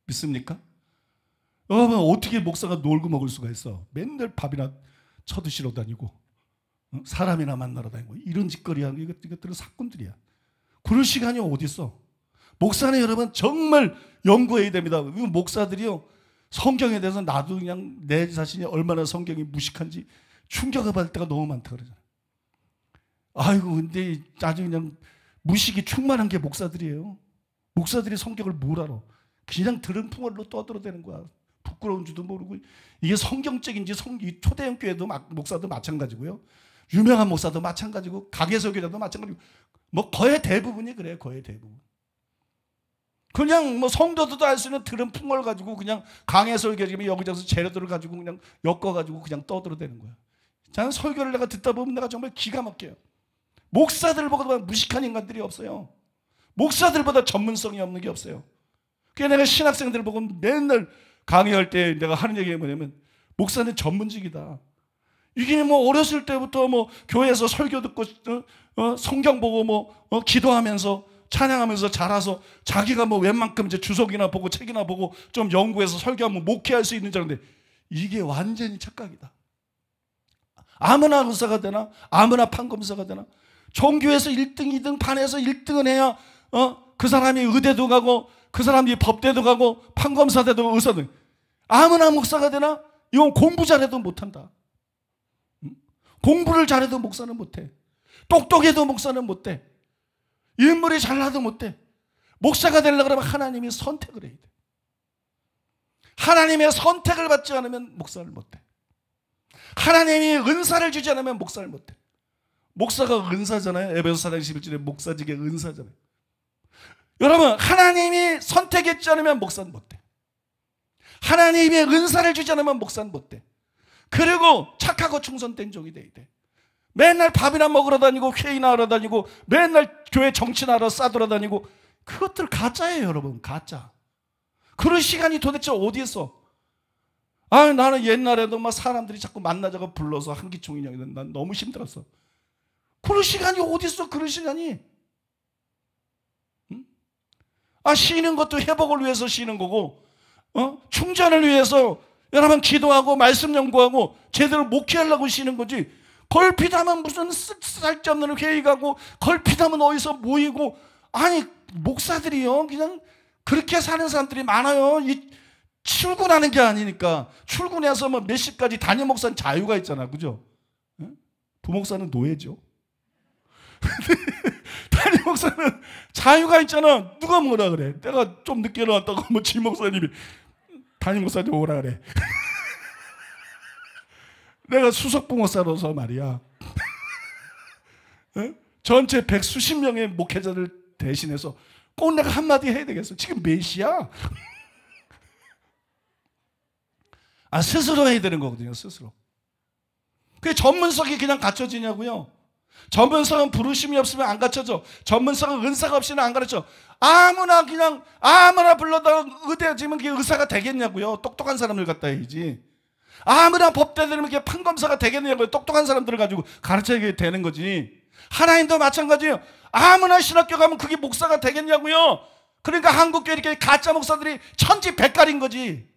믿습니까? 여러분 어떻게 목사가 놀고 먹을 수가 있어? 맨날 밥이나 쳐드시러 다니고 사람이나 만나러 다니고 이런 짓거리 하는 이것, 이것들은 사건들이야. 그럴 시간이 어디 있어? 목사는 여러분 정말 연구해야 됩니다. 그 목사들이요 성경에 대해서 나도 그냥 내 자신이 얼마나 성경이 무식한지 충격을 받을 때가 너무 많다 그러잖아. 아이고 근데 아주 그냥 무식이 충만한 게 목사들이에요. 목사들이 성격을 뭘 알아? 그냥 들은 풍월로 떠들어대는 거야. 부끄러운지도 모르고 이게 성경적인지 성, 초대형 교회도 목사도 마찬가지고요. 유명한 목사도 마찬가지고 가게소교자도 마찬가지고 뭐 거의 대부분이 그래요. 거의 대부분. 그냥 뭐 성도들도 알 수 있는 들은 풍을 가지고 그냥 강해 설교지면 여기저기서 재료들을 가지고 그냥 엮어가지고 그냥 떠들어대는 거야. 저는 설교를 내가 듣다 보면 내가 정말 기가 막혀요. 목사들 보고 무식한 인간들이 없어요. 목사들보다 전문성이 없는 게 없어요. 그게 내가 신학생들 을 보고 맨날 강의할 때 내가 하는 얘기가 뭐냐면 목사는 전문직이다. 이게 뭐 어렸을 때부터 뭐 교회에서 설교 듣고 어, 어, 성경 보고 뭐 어, 기도하면서 찬양하면서 자라서 자기가 뭐 웬만큼 이제 주석이나 보고 책이나 보고 좀 연구해서 설교하면 뭐 목회할 수 있는 자인데 이게 완전히 착각이다. 아무나 의사가 되나 아무나 판검사가 되나 종교에서 1등 2등 판에서 1등은 해야 어? 그 사람이 의대도 가고 그 사람이 법대도 가고 판검사대도 의사도 아무나 목사가 되나? 이건 공부 잘해도 못한다. 음? 공부를 잘해도 목사는 못해. 똑똑해도 목사는 못해 인물이 잘나도 못해 목사가 되려고 하면 하나님이 선택을 해야 돼. 하나님의 선택을 받지 않으면 목사를 못해 하나님이 은사를 주지 않으면 목사를 못해 목사가 은사잖아요. 에베소 사장 11절에 목사직의 은사잖아요. 여러분 하나님이 선택했지 않으면 목사는 못 돼. 하나님의 은사를 주지 않으면 목사는 못 돼. 그리고 착하고 충성된 종이 돼야 돼. 맨날 밥이나 먹으러 다니고 회의나 하러 다니고 맨날 교회 정치나 하러 싸돌아 다니고 그것들 가짜예요 여러분 가짜. 그런 시간이 도대체 어디에서 아, 나는 옛날에도 막 사람들이 자꾸 만나자고 불러서 한기총이냐. 난 너무 힘들었어. 그런 시간이 어딨어, 그런 시간이. 아, 쉬는 것도 회복을 위해서 쉬는 거고, 어? 충전을 위해서 여러분 기도하고 말씀 연구하고 제대로 목회하려고 쉬는 거지. 걸핏하면 무슨 쓸데없는 회의 가고 걸핏하면 어디서 모이고 아니 목사들이요 그냥 그렇게 사는 사람들이 많아요. 이 출근하는 게 아니니까 출근해서 뭐 몇 시까지 다녀 목사는 자유가 있잖아, 그죠? 부목사는 노예죠. 헨리 목사는 자유가 있잖아. 누가 뭐라 그래. 내가 좀 늦게 나왔다고 뭐지 목사님이 담임 목사님 오라 그래. 내가 수석부목사로서 말이야. 전체 백수십 명의 목회자를 대신해서 꼭 내가 한마디 해야 되겠어. 지금 몇시야 아, 스스로 해야 되는 거거든요, 스스로. 그게 전문성이 그냥 갖춰지냐고요? 전문성은 부르심이 없으면 안 갖춰져. 전문성은 은사가 없이는 안 가르쳐. 아무나 그냥 아무나 불러다 의대지면 그게 의사가 되겠냐고요. 똑똑한 사람들 갖다 해야지. 아무나 법대들면 그게 판검사가 되겠냐고요. 똑똑한 사람들을 가지고 가르쳐야 되는 거지. 하나님도 마찬가지예요. 아무나 신학교 가면 그게 목사가 되겠냐고요. 그러니까 한국교회 이렇게 가짜 목사들이 천지백갈인 거지.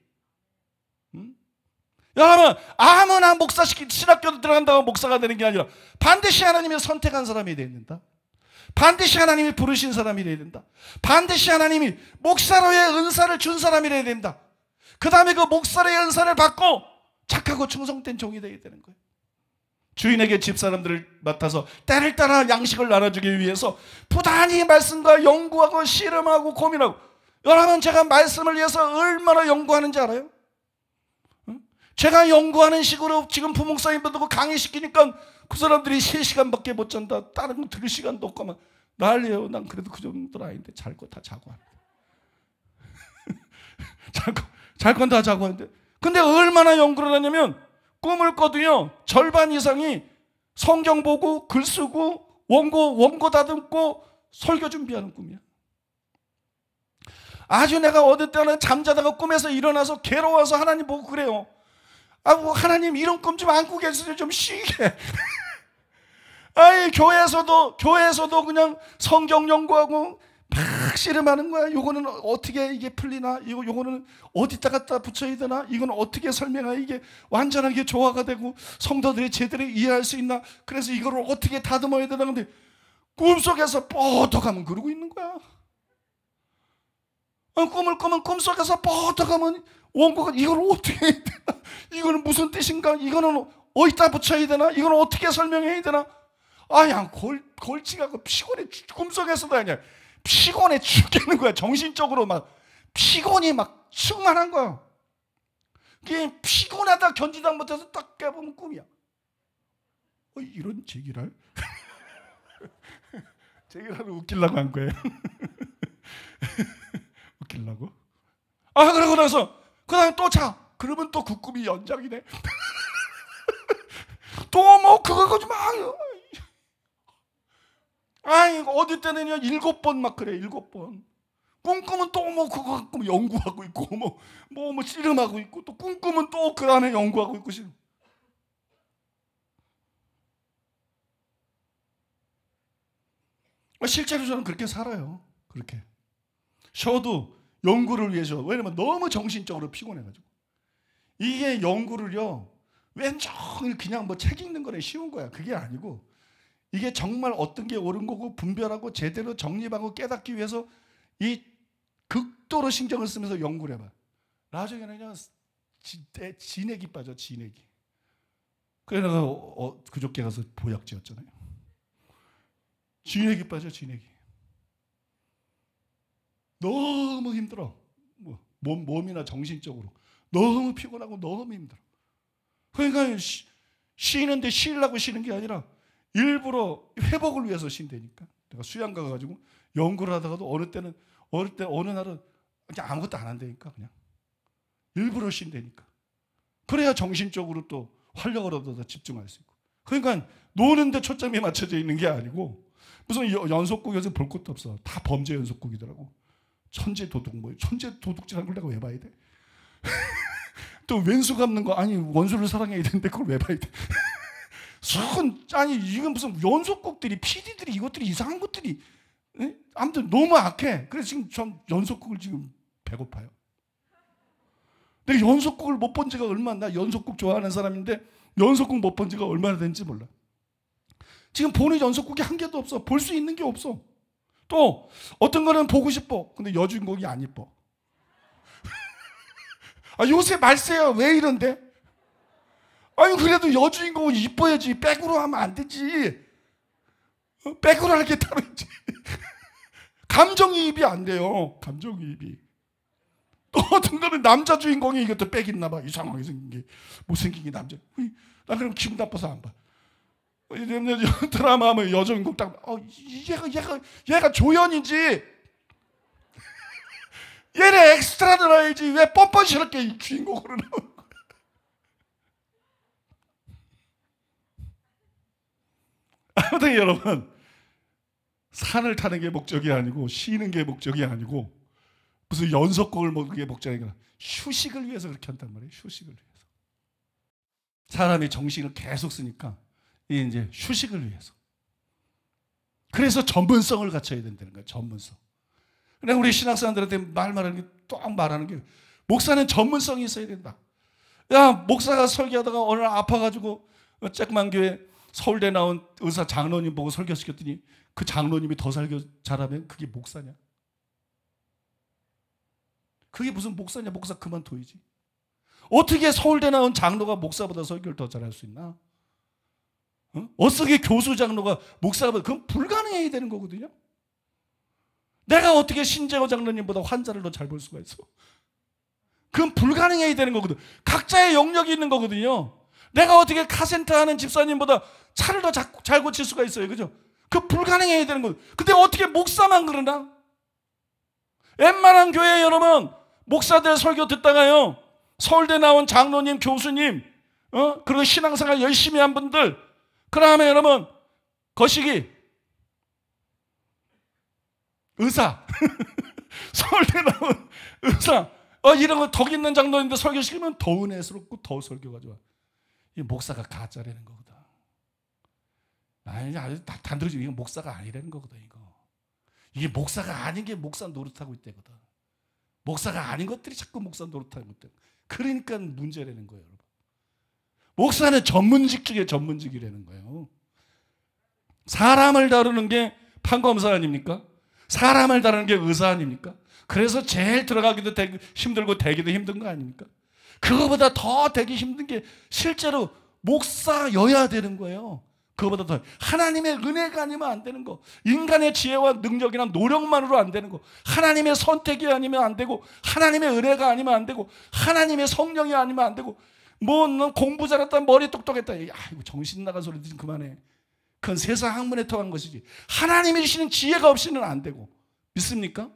여러분 아무나 목사시키 신학교도 들어간다고 목사가 되는 게 아니라 반드시 하나님이 선택한 사람이 되어야 된다. 반드시 하나님이 부르신 사람이 되어야 된다. 반드시 하나님이 목사로의 은사를 준 사람이 되어야 된다. 그 다음에 그 목사로의 은사를 받고 착하고 충성된 종이 되어야 되는 거예요. 주인에게 집사람들을 맡아서 때를 따라 양식을 나눠주기 위해서 부단히 말씀과 연구하고 실험하고 고민하고 여러분 제가 말씀을 위해서 얼마나 연구하는지 알아요? 제가 연구하는 식으로 지금 부목사님 받고 강의시키니까 그 사람들이 3시간밖에 못 잔다. 다른 거 들을 시간도 없고 막 난리예요. 난 그래도 그 정도는 아닌데 잘 거 다 자고 하는데. 잘 건 다 자고 하는데. 근데 얼마나 연구를 하냐면 꿈을 꿔도요. 절반 이상이 성경 보고 글 쓰고 원고 원고 다듬고 설교 준비하는 꿈이야. 아주 내가 어느 때는 잠자다가 꿈에서 일어나서 괴로워서 하나님 보고 그래요. 아, 뭐 하나님 이런 껌좀 안고 계세요. 좀 쉬게. 아이, 교회에서도, 교회에서도 그냥 성경 연구하고 막 씨름하는 거야. 요거는 어떻게 이게 풀리나? 이거, 요거는 어디다 갖다 붙여야 되나? 이건 어떻게 설명해? 이게 완전하게 조화가 되고 성도들이 제대로 이해할 수 있나? 그래서 이걸 어떻게 다듬어야 되나? 근데 꿈속에서 뻗어가면 그러고 있는 거야. 아, 꿈을 꾸면 꿈속에서 뻗어가면 원고가 이걸 어떻게 해야 되나? 이거는 무슨 뜻인가? 이거는 어디다 붙여야 되나? 이거 어떻게 설명해야 되나? 아양 골치가고 그 피곤해 꿈속에서도 아니야. 피곤해 죽겠는 거야. 정신적으로 막 피곤이 막 충만한 거야. 이게 피곤하다 견디다 못해서 딱 깨보면 꿈이야. 어, 이런 제기랄? 제기랄 웃기려고 한 거예요. 웃기려고? 아, 그러고 나서 그 다음에 또 자. 그러면 또 국급이 연장이네. 또 뭐 그거 가지고 막. 아이 어디 때는요 일곱 번 막 그래 일곱 번. 꿈꾸면 또 뭐 그거 갖고 뭐 연구하고 있고 뭐 뭐뭐 뭐, 뭐 씨름하고 있고 또 꿈꾸면 또 그 안에 연구하고 있고 씨름. 실제로 저는 그렇게 살아요. 그렇게. 저도 연구를 위해서. 왜냐면 너무 정신적으로 피곤해가지고. 이게 연구를요, 왼종일 그냥 뭐 책 읽는 거는 쉬운 거야. 그게 아니고, 이게 정말 어떤 게 옳은 거고, 분별하고, 제대로 정립하고, 깨닫기 위해서 이 극도로 신경을 쓰면서 연구를 해봐. 나중에는 그냥 지, 내, 진액이 빠져, 진액이. 그래서 어, 그저께 가서 보약 지었잖아요. 진액이 빠져, 진액이. 너무 힘들어. 뭐, 몸, 몸이나 정신적으로. 너무 피곤하고 너무 힘들어. 그러니까 쉬, 쉬는데 쉬려고 쉬는 게 아니라 일부러 회복을 위해서 쉰다니까. 내가 수양 가가지고 연구를 하다가도 어느 때는, 어느 때, 어느 날은 그냥 아무것도 안 한다니까, 그냥. 일부러 쉰다니까. 그래야 정신적으로 또 활력을 얻어서 집중할 수 있고. 그러니까 노는데 초점이 맞춰져 있는 게 아니고 무슨 연속극에서 볼 것도 없어. 다 범죄 연속극이더라고. 천재 도둑 뭐예요? 천재 도둑질하는 걸 내가 왜 봐야 돼? 또 왼수 갚는 거 아니 원수를 사랑해야 되는데 그걸 왜 봐야 돼? 수건 아니 이건 무슨 연속곡들이 PD들이 이것들이 이상한 것들이 에? 예? 아무튼 너무 악해. 그래서 지금 전 연속곡을 지금 배고파요. 내가 연속곡을 못 본 지가 얼마나 연속곡 좋아하는 사람인데 연속곡 못 본 지가 얼마나 된지 몰라. 지금 보는 연속곡이 한 개도 없어. 볼 수 있는 게 없어. 또 어떤 거는 보고 싶어. 근데 여주인공이 안 이뻐. 아, 요새 말세야 왜 이런데? 아니 그래도 여주인공은 이뻐야지. 백으로 하면 안 되지. 어? 백으로 할 게 따로 있지. 감정이입이 안 돼요. 감정이입이. 또 어떤 거는 남자 주인공이 이것도 빽 있나 봐. 이상하게 생긴 게. 못생긴 게 남자. 난 그럼 기분 나빠서 안 봐. 뭐 드라마 하면 여주인공 딱, 어, 얘가, 얘가, 얘가 조연인지 얘네 엑스트라 드라이지왜 뻔뻔스럽게 주인공으로 나오는 거야. 아무튼 여러분, 산을 타는 게 목적이 아니고, 쉬는 게 목적이 아니고, 무슨 연속곡을 먹는 게 목적이 아니라, 휴식을 위해서 그렇게 한단 말이에요. 휴식을 위해서. 사람이 정신을 계속 쓰니까 이제 휴식을 위해서. 그래서 전문성을 갖춰야 된다는 거예요. 전문성. 그냥 우리 신학사람들한테 말 말하는 게똑 말하는 게 목사는 전문성이 있어야 된다. 야 목사가 설교하다가 어느 날 아파가지고 짝만 교회 서울대 나온 의사 장로님 보고 설교시켰더니 그 장로님이 더 설교 잘하면 그게 목사냐? 그게 무슨 목사냐? 목사 그만둬야지. 어떻게 서울대 나온 장로가 목사보다 설교를 더 잘할 수 있나? 어떻게 교수 장로가 목사가 그건 불가능해야 되는 거거든요. 내가 어떻게 신재호 장로님보다 환자를 더 잘 볼 수가 있어? 그건 불가능해야 되는 거거든. 각자의 영역이 있는 거거든요. 내가 어떻게 카센터 하는 집사님보다 차를 더 잘 고칠 수가 있어요. 그죠? 그 불가능해야 되는 거거 근데 어떻게 목사만 그러나? 웬만한 교회 여러분, 목사들 설교 듣다가요, 서울대 나온 장로님, 교수님, 어? 그리고 신앙생활 열심히 한 분들, 그다음에 여러분 거시기 의사 서울대 나온 의사 어, 이런 거 덕 있는 장로인데 설교시키면 더 은혜스럽고 더 설교가 좋아. 이 목사가 가짜라는 거거든. 아니, 아주 단들어지 이거 목사가 아니라는 거거든, 이거. 이게 목사가 아닌 게 목사 노릇하고 있다거든. 목사가 아닌 것들이 자꾸 목사 노릇하고 있다. 그러니까 문제라는 거예요, 목사는 전문직 중에 전문직이라는 거예요. 사람을 다루는 게 판검사 아닙니까? 사람을 다루는 게 의사 아닙니까? 그래서 제일 들어가기도 되기 힘들고 되기도 힘든 거 아닙니까? 그거보다 더 되기 힘든 게 실제로 목사여야 되는 거예요. 그거보다 더 하나님의 은혜가 아니면 안 되는 거 인간의 지혜와 능력이나 노력만으로 안 되는 거 하나님의 선택이 아니면 안 되고 하나님의 은혜가 아니면 안 되고 하나님의 성령이 아니면 안 되고 뭐넌 공부 잘했다 머리 똑똑했다. 아이고 정신 나간 소리 좀 그만해. 그건 세상 학문에 통한 것이지. 하나님이 주시는 지혜가 없이는 안 되고 믿습니까?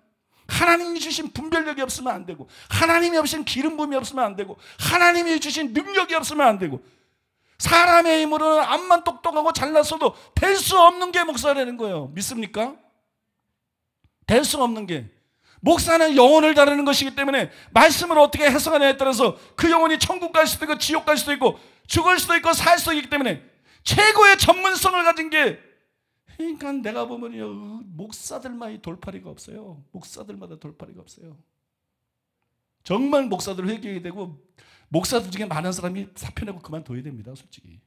하나님이 주신 분별력이 없으면 안 되고 하나님이 없인 기름 붐이 없으면 안 되고 하나님이 주신 능력이 없으면 안 되고 사람의 힘으로는 암만 똑똑하고 잘났어도 될 수 없는 게 목사라는 거예요. 믿습니까? 될 수 없는 게 목사는 영혼을 다루는 것이기 때문에 말씀을 어떻게 해석하냐에 따라서 그 영혼이 천국 갈 수도 있고 지옥 갈 수도 있고 죽을 수도 있고 살 수도 있기 때문에 최고의 전문성을 가진 게 그러니까 내가 보면요 목사들만이 돌파리가 없어요 목사들마다 돌파리가 없어요 정말 목사들 회개해야 되고 목사들 중에 많은 사람이 사표내고 그만둬야 됩니다 솔직히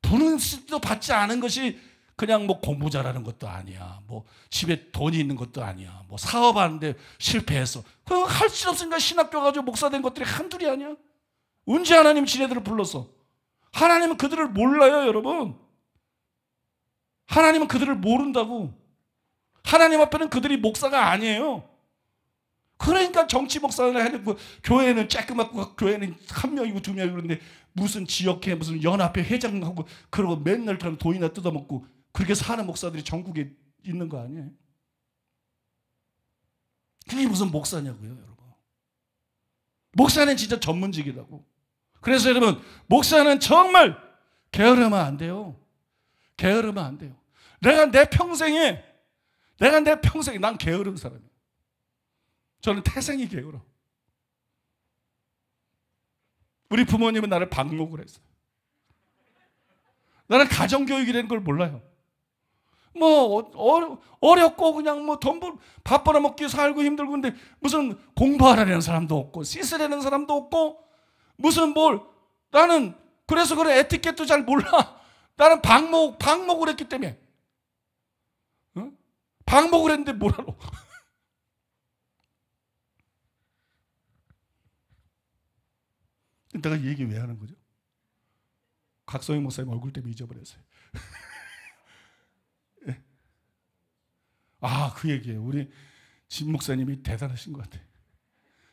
부는 수도 받지 않은 것이 그냥 뭐 공부 잘하는 것도 아니야. 뭐 집에 돈이 있는 것도 아니야. 뭐 사업하는데 실패해서 그럼 할수 없으니까 신학교 가지고 목사 된 것들이 한둘이 아니야. 언제 하나님 지네들을 불렀어? 하나님은 그들을 몰라요, 여러분. 하나님은 그들을 모른다고. 하나님 앞에는 그들이 목사가 아니에요. 그러니까 정치 목사는 해놓고 그 교회는 쬐끄맣고 그 교회는 한 명이고 두 명이고 그런데 무슨 지역회 무슨 연합회 회장하고 그러고 맨날 그 돈이나 뜯어먹고 그렇게 사는 목사들이 전국에 있는 거 아니에요? 그게 무슨 목사냐고요, 여러분. 목사는 진짜 전문직이라고. 그래서 여러분, 목사는 정말 게으르면 안 돼요. 게으르면 안 돼요. 내가 내 평생에, 내가 내 평생에 난 게으른 사람이에요. 저는 태생이 게으러. 우리 부모님은 나를 방목을 했어요. 나는 가정교육이라는 걸 몰라요. 뭐어렵고 어, 어, 그냥 뭐돈 밥 벌어먹기 살고 힘들고 근데 무슨 공부하라는 사람도 없고 씻으려는 사람도 없고 무슨 뭘 나는 그래서 그런 에티켓도 잘 몰라 나는 방목 방목을 했기 때문에 응? 방목을 했는데 뭐라고 내가 이 얘기 왜 하는 거죠? 각성의 목사님 얼굴 때문에 잊어버렸어요 아, 그 얘기예요. 우리 진 목사님이 대단하신 것 같아요.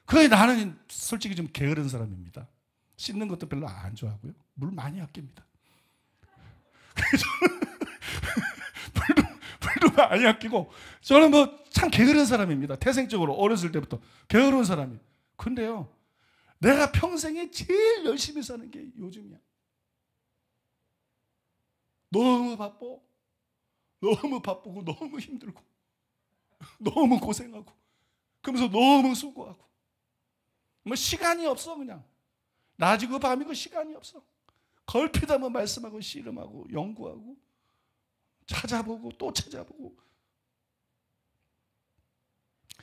그 나는 솔직히 좀 게으른 사람입니다. 씻는 것도 별로 안 좋아하고요. 물 많이 아낍니다. 그래서 물도, 물도 많이 아끼고, 저는 뭐 참 게으른 사람입니다. 태생적으로 어렸을 때부터 게으른 사람이에요. 근데요, 내가 평생에 제일 열심히 사는 게 요즘이야. 너무 바빠. 너무 바쁘고, 너무 힘들고. 너무 고생하고 그러면서 너무 수고하고 뭐 시간이 없어 그냥 낮이고 그 밤이고 시간이 없어 걸핏하면 말씀하고 씨름하고 연구하고 찾아보고 또 찾아보고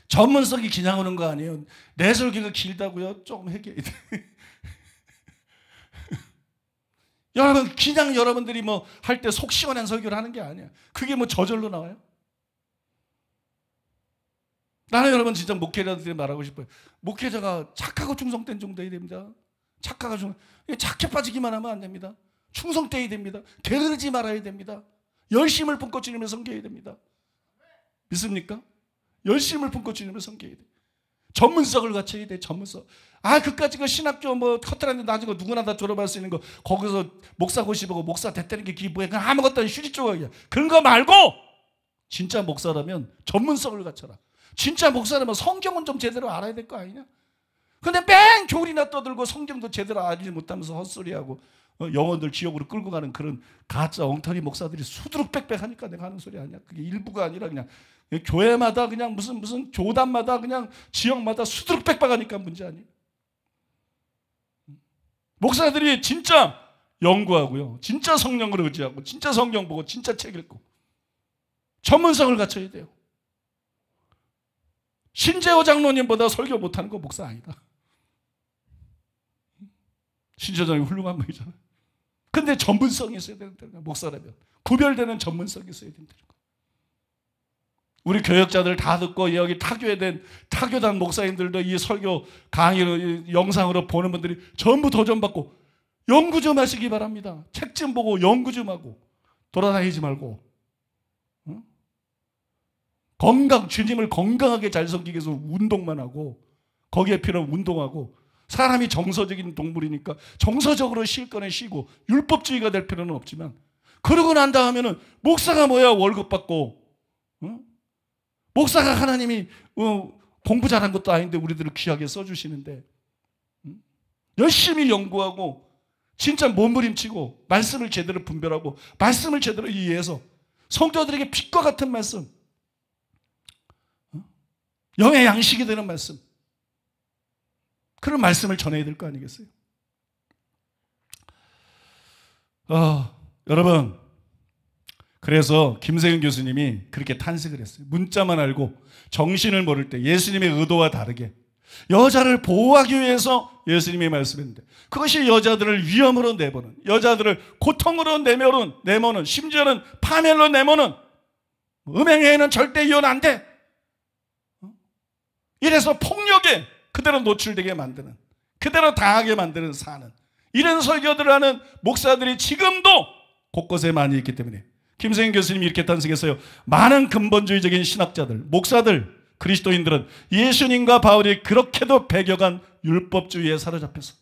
전문성이 그냥 오는 거 아니에요 내설기가 길다고요? 조금 해결이 돼 여러분 그냥 여러분들이 뭐 할 때 속 시원한 설교를 하는 게 아니야 그게 뭐 저절로 나와요? 나는 여러분 진짜 목회자들한테 말하고 싶어요. 목회자가 착하고 충성된 정도여야 됩니다. 착하고 충성. 착해 빠지기만 하면 안 됩니다. 충성돼야 됩니다. 게으르지 말아야 됩니다. 열심을 품고 지님면성겨야 됩니다. 믿습니까? 열심을 품고 주님을 섬겨야 돼. 전문성을 갖춰야 돼, 전문성. 아, 그까지 그 신학교 뭐 커트라인데 나중에 누구나 다 졸업할 수 있는 거, 거기서 목사 고시보고 목사 됐다는 게 기부해. 그냥 아무것도 아닌 휴지 조각이야. 그런 거 말고, 진짜 목사라면 전문성을 갖춰라. 진짜 목사님은 성경은 좀 제대로 알아야 될 거 아니냐? 근데 맨 교리나 떠들고 성경도 제대로 알지 못하면서 헛소리하고 어, 영혼들 지옥으로 끌고 가는 그런 가짜 엉터리 목사들이 수두룩 빽빽하니까 내가 하는 소리 아니야. 그게 일부가 아니라 그냥 교회마다 그냥 무슨 무슨 교단마다 그냥 지역마다 수두룩 빽빽하니까 문제 아니에 목사들이 진짜 연구하고요. 진짜 성령을 의지하고 진짜 성경 보고 진짜 책 읽고 전문성을 갖춰야 돼요. 신재호 장로님보다 설교 못하는 거 목사 아니다. 신재호 장로님 훌륭한 분이잖아요. 근데 전문성이 있어야 된다는 목사라면. 구별되는 전문성이 있어야 된다는 거 우리 교역자들 다 듣고 여기 타교에된 타교단 목사님들도 이 설교 강의를 영상으로 보는 분들이 전부 도전 받고 연구 좀 하시기 바랍니다. 책 좀 보고 연구 좀 하고 돌아다니지 말고 건강 주님을 건강하게 잘 섬기기 위해서 운동만 하고 거기에 필요한 운동하고 사람이 정서적인 동물이니까 정서적으로 쉴 거는 쉬고 율법주의가 될 필요는 없지만 그러고 난다 음에는 목사가 뭐야 월급 받고 응? 목사가 하나님이 어, 공부 잘한 것도 아닌데 우리들을 귀하게 써주시는데 응? 열심히 연구하고 진짜 몸부림치고 말씀을 제대로 분별하고 말씀을 제대로 이해해서 성도들에게 빛과 같은 말씀 영의 양식이 되는 말씀. 그런 말씀을 전해야 될 거 아니겠어요? 어, 여러분, 그래서 김세윤 교수님이 그렇게 탄식을 했어요. 문자만 알고 정신을 모를 때 예수님의 의도와 다르게 여자를 보호하기 위해서 예수님이 말씀했데 그것이 여자들을 위험으로 내보는 여자들을 고통으로 내면은 내모는 심지어는 파멸로 내모는 음행에는 절대 이혼 안 돼. 이래서 폭력에 그대로 노출되게 만드는 그대로 당하게 만드는 사는 이런 설교들을 하는 목사들이 지금도 곳곳에 많이 있기 때문에 김생인 교수님이 이렇게 탄생했어요. 많은 근본주의적인 신학자들, 목사들, 그리스도인들은 예수님과 바울이 그렇게도 배격한 율법주의에 사로잡혀서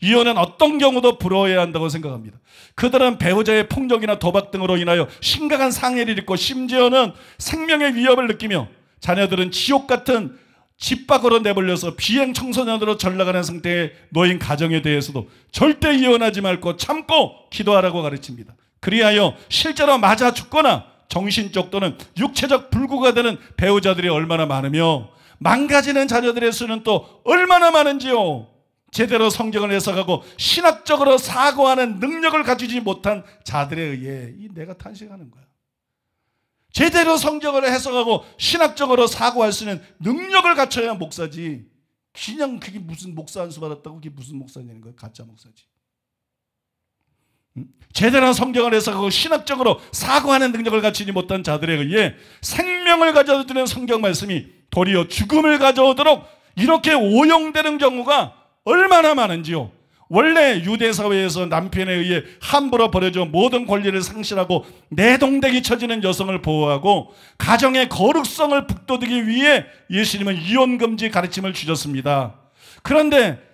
이혼은 어떤 경우도 부러워해야 한다고 생각합니다. 그들은 배우자의 폭력이나 도박 등으로 인하여 심각한 상해를 입고 심지어는 생명의 위협을 느끼며 자녀들은 지옥 같은 집 밖으로 내버려서 비행 청소년으로 전락하는 상태의 노인 가정에 대해서도 절대 이혼하지 말고 참고 기도하라고 가르칩니다. 그리하여 실제로 맞아 죽거나 정신적 또는 육체적 불구가 되는 배우자들이 얼마나 많으며 망가지는 자녀들의 수는 또 얼마나 많은지요. 제대로 성경을 해석하고 신학적으로 사고하는 능력을 가지지 못한 자들에 의해 내가 탄식하는 거야. 제대로 성경을 해석하고 신학적으로 사고할 수 있는 능력을 갖춰야 목사지. 그냥 그게 무슨 목사 한 수 받았다고 그게 무슨 목사냐는 거예요. 가짜 목사지. 제대로 성경을 해석하고 신학적으로 사고하는 능력을 갖추지 못한 자들에 의해 생명을 가져오는 성경 말씀이 도리어 죽음을 가져오도록 이렇게 오용되는 경우가 얼마나 많은지요. 원래 유대 사회에서 남편에 의해 함부로 버려져 모든 권리를 상실하고 내동댕이 쳐지는 여성을 보호하고 가정의 거룩성을 북돋우기 위해 예수님은 이혼 금지 가르침을 주셨습니다. 그런데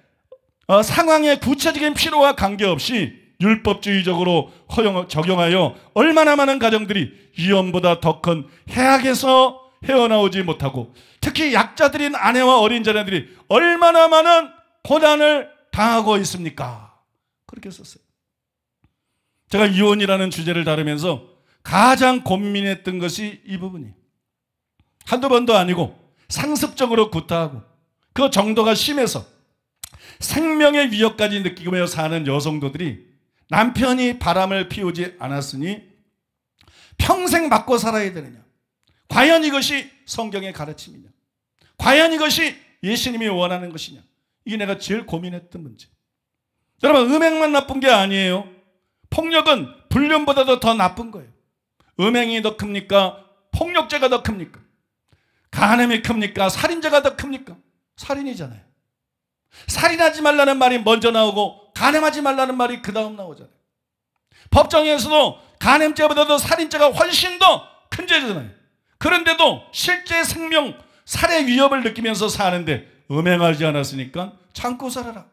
어, 상황의 구체적인 필요와 관계없이 율법주의적으로 허용, 적용하여 얼마나 많은 가정들이 이혼보다 더 큰 해악에서 헤어나오지 못하고 특히 약자들인 아내와 어린 자녀들이 얼마나 많은 고난을 당하고 있습니까? 그렇게 썼어요. 제가 이혼이라는 주제를 다루면서 가장 고민했던 것이 이 부분이에요. 한두 번도 아니고 상습적으로 구타하고 그 정도가 심해서 생명의 위협까지 느끼며 사는 여성도들이 남편이 바람을 피우지 않았으니 평생 맞고 살아야 되느냐. 과연 이것이 성경의 가르침이냐. 과연 이것이 예수님이 원하는 것이냐. 이게 내가 제일 고민했던 문제. 여러분, 음행만 나쁜 게 아니에요. 폭력은 불륜보다도 더 나쁜 거예요. 음행이 더 큽니까? 폭력죄가 더 큽니까? 간음이 큽니까? 살인죄가 더 큽니까? 살인이잖아요. 살인하지 말라는 말이 먼저 나오고 간음하지 말라는 말이 그 다음 나오잖아요. 법정에서도 간음죄보다도 살인죄가 훨씬 더 큰 죄잖아요. 그런데도 실제 생명, 살해 위협을 느끼면서 사는데 음행하지 않았으니까 참고 살아라.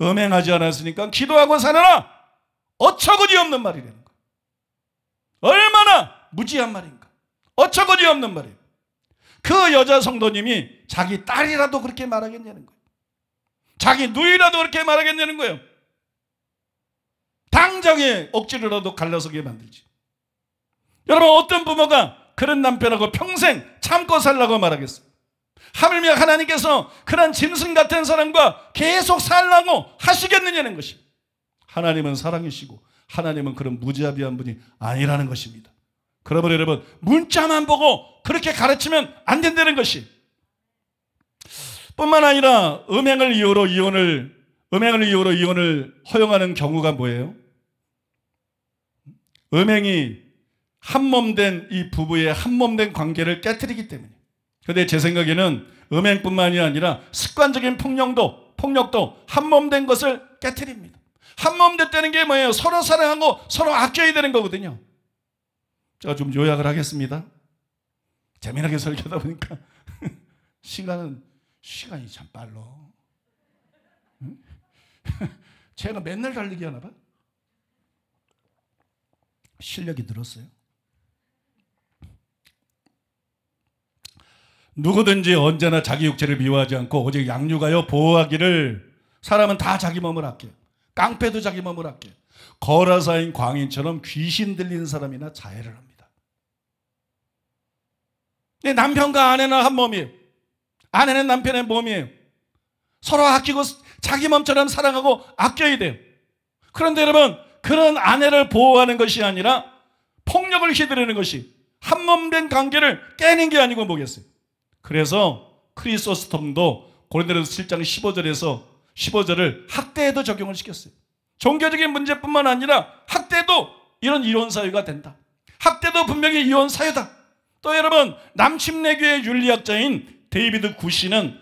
음행하지 않았으니까 기도하고 살아라. 어처구니 없는 말이 되는 거야. 얼마나 무지한 말인가. 어처구니 없는 말이에요. 그 여자 성도님이 자기 딸이라도 그렇게 말하겠냐는 거예요. 자기 누이라도 그렇게 말하겠냐는 거예요. 당장에 억지로라도 갈라서게 만들지. 여러분 어떤 부모가 그런 남편하고 평생 참고 살라고 말하겠어요. 하물며 하나님께서 그런 짐승 같은 사람과 계속 살라고 하시겠느냐는 것이 하나님은 사랑이시고 하나님은 그런 무지합한 분이 아니라는 것입니다. 그러므로 여러분 문자만 보고 그렇게 가르치면 안 된다는 것이 뿐만 아니라 음행을 이유로 이혼을 음행을 이유로 이혼을 허용하는 경우가 뭐예요? 음행이 한몸된이 부부의 한몸된 관계를 깨뜨리기 때문에 근데 제 생각에는 음행뿐만이 아니라 습관적인 폭력도 폭력도 한 몸 된 것을 깨뜨립니다. 한 몸 됐다는 게 뭐예요? 서로 사랑하고 서로 아껴야 되는 거거든요. 제가 좀 요약을 하겠습니다. 재미나게 설교하다 보니까 시간은 시간이 참 빨로. 응? 제가 맨날 달리기 하나 봐. 실력이 늘었어요. 누구든지 언제나 자기 육체를 미워하지 않고 오직 양육하여 보호하기를 사람은 다 자기 몸을 아껴. 깡패도 자기 몸을 아껴. 거라사인 광인처럼 귀신 들린 사람이나 자해를 합니다. 내 남편과 아내는 한 몸이에요. 아내는 남편의 몸이에요. 서로 아끼고 자기 몸처럼 사랑하고 아껴야 돼요. 그런데 여러분 그런 아내를 보호하는 것이 아니라 폭력을 휘두르는 것이 한몸된 관계를 깨는 게 아니고 뭐겠어요? 그래서 크리소스톰도 고린도전서 7장 15절에서 15절을 학대에도 적용을 시켰어요. 종교적인 문제뿐만 아니라 학대도 이런 이혼 사유가 된다. 학대도 분명히 이혼 사유다. 또 여러분 남침내교의 윤리학자인 데이비드 구시는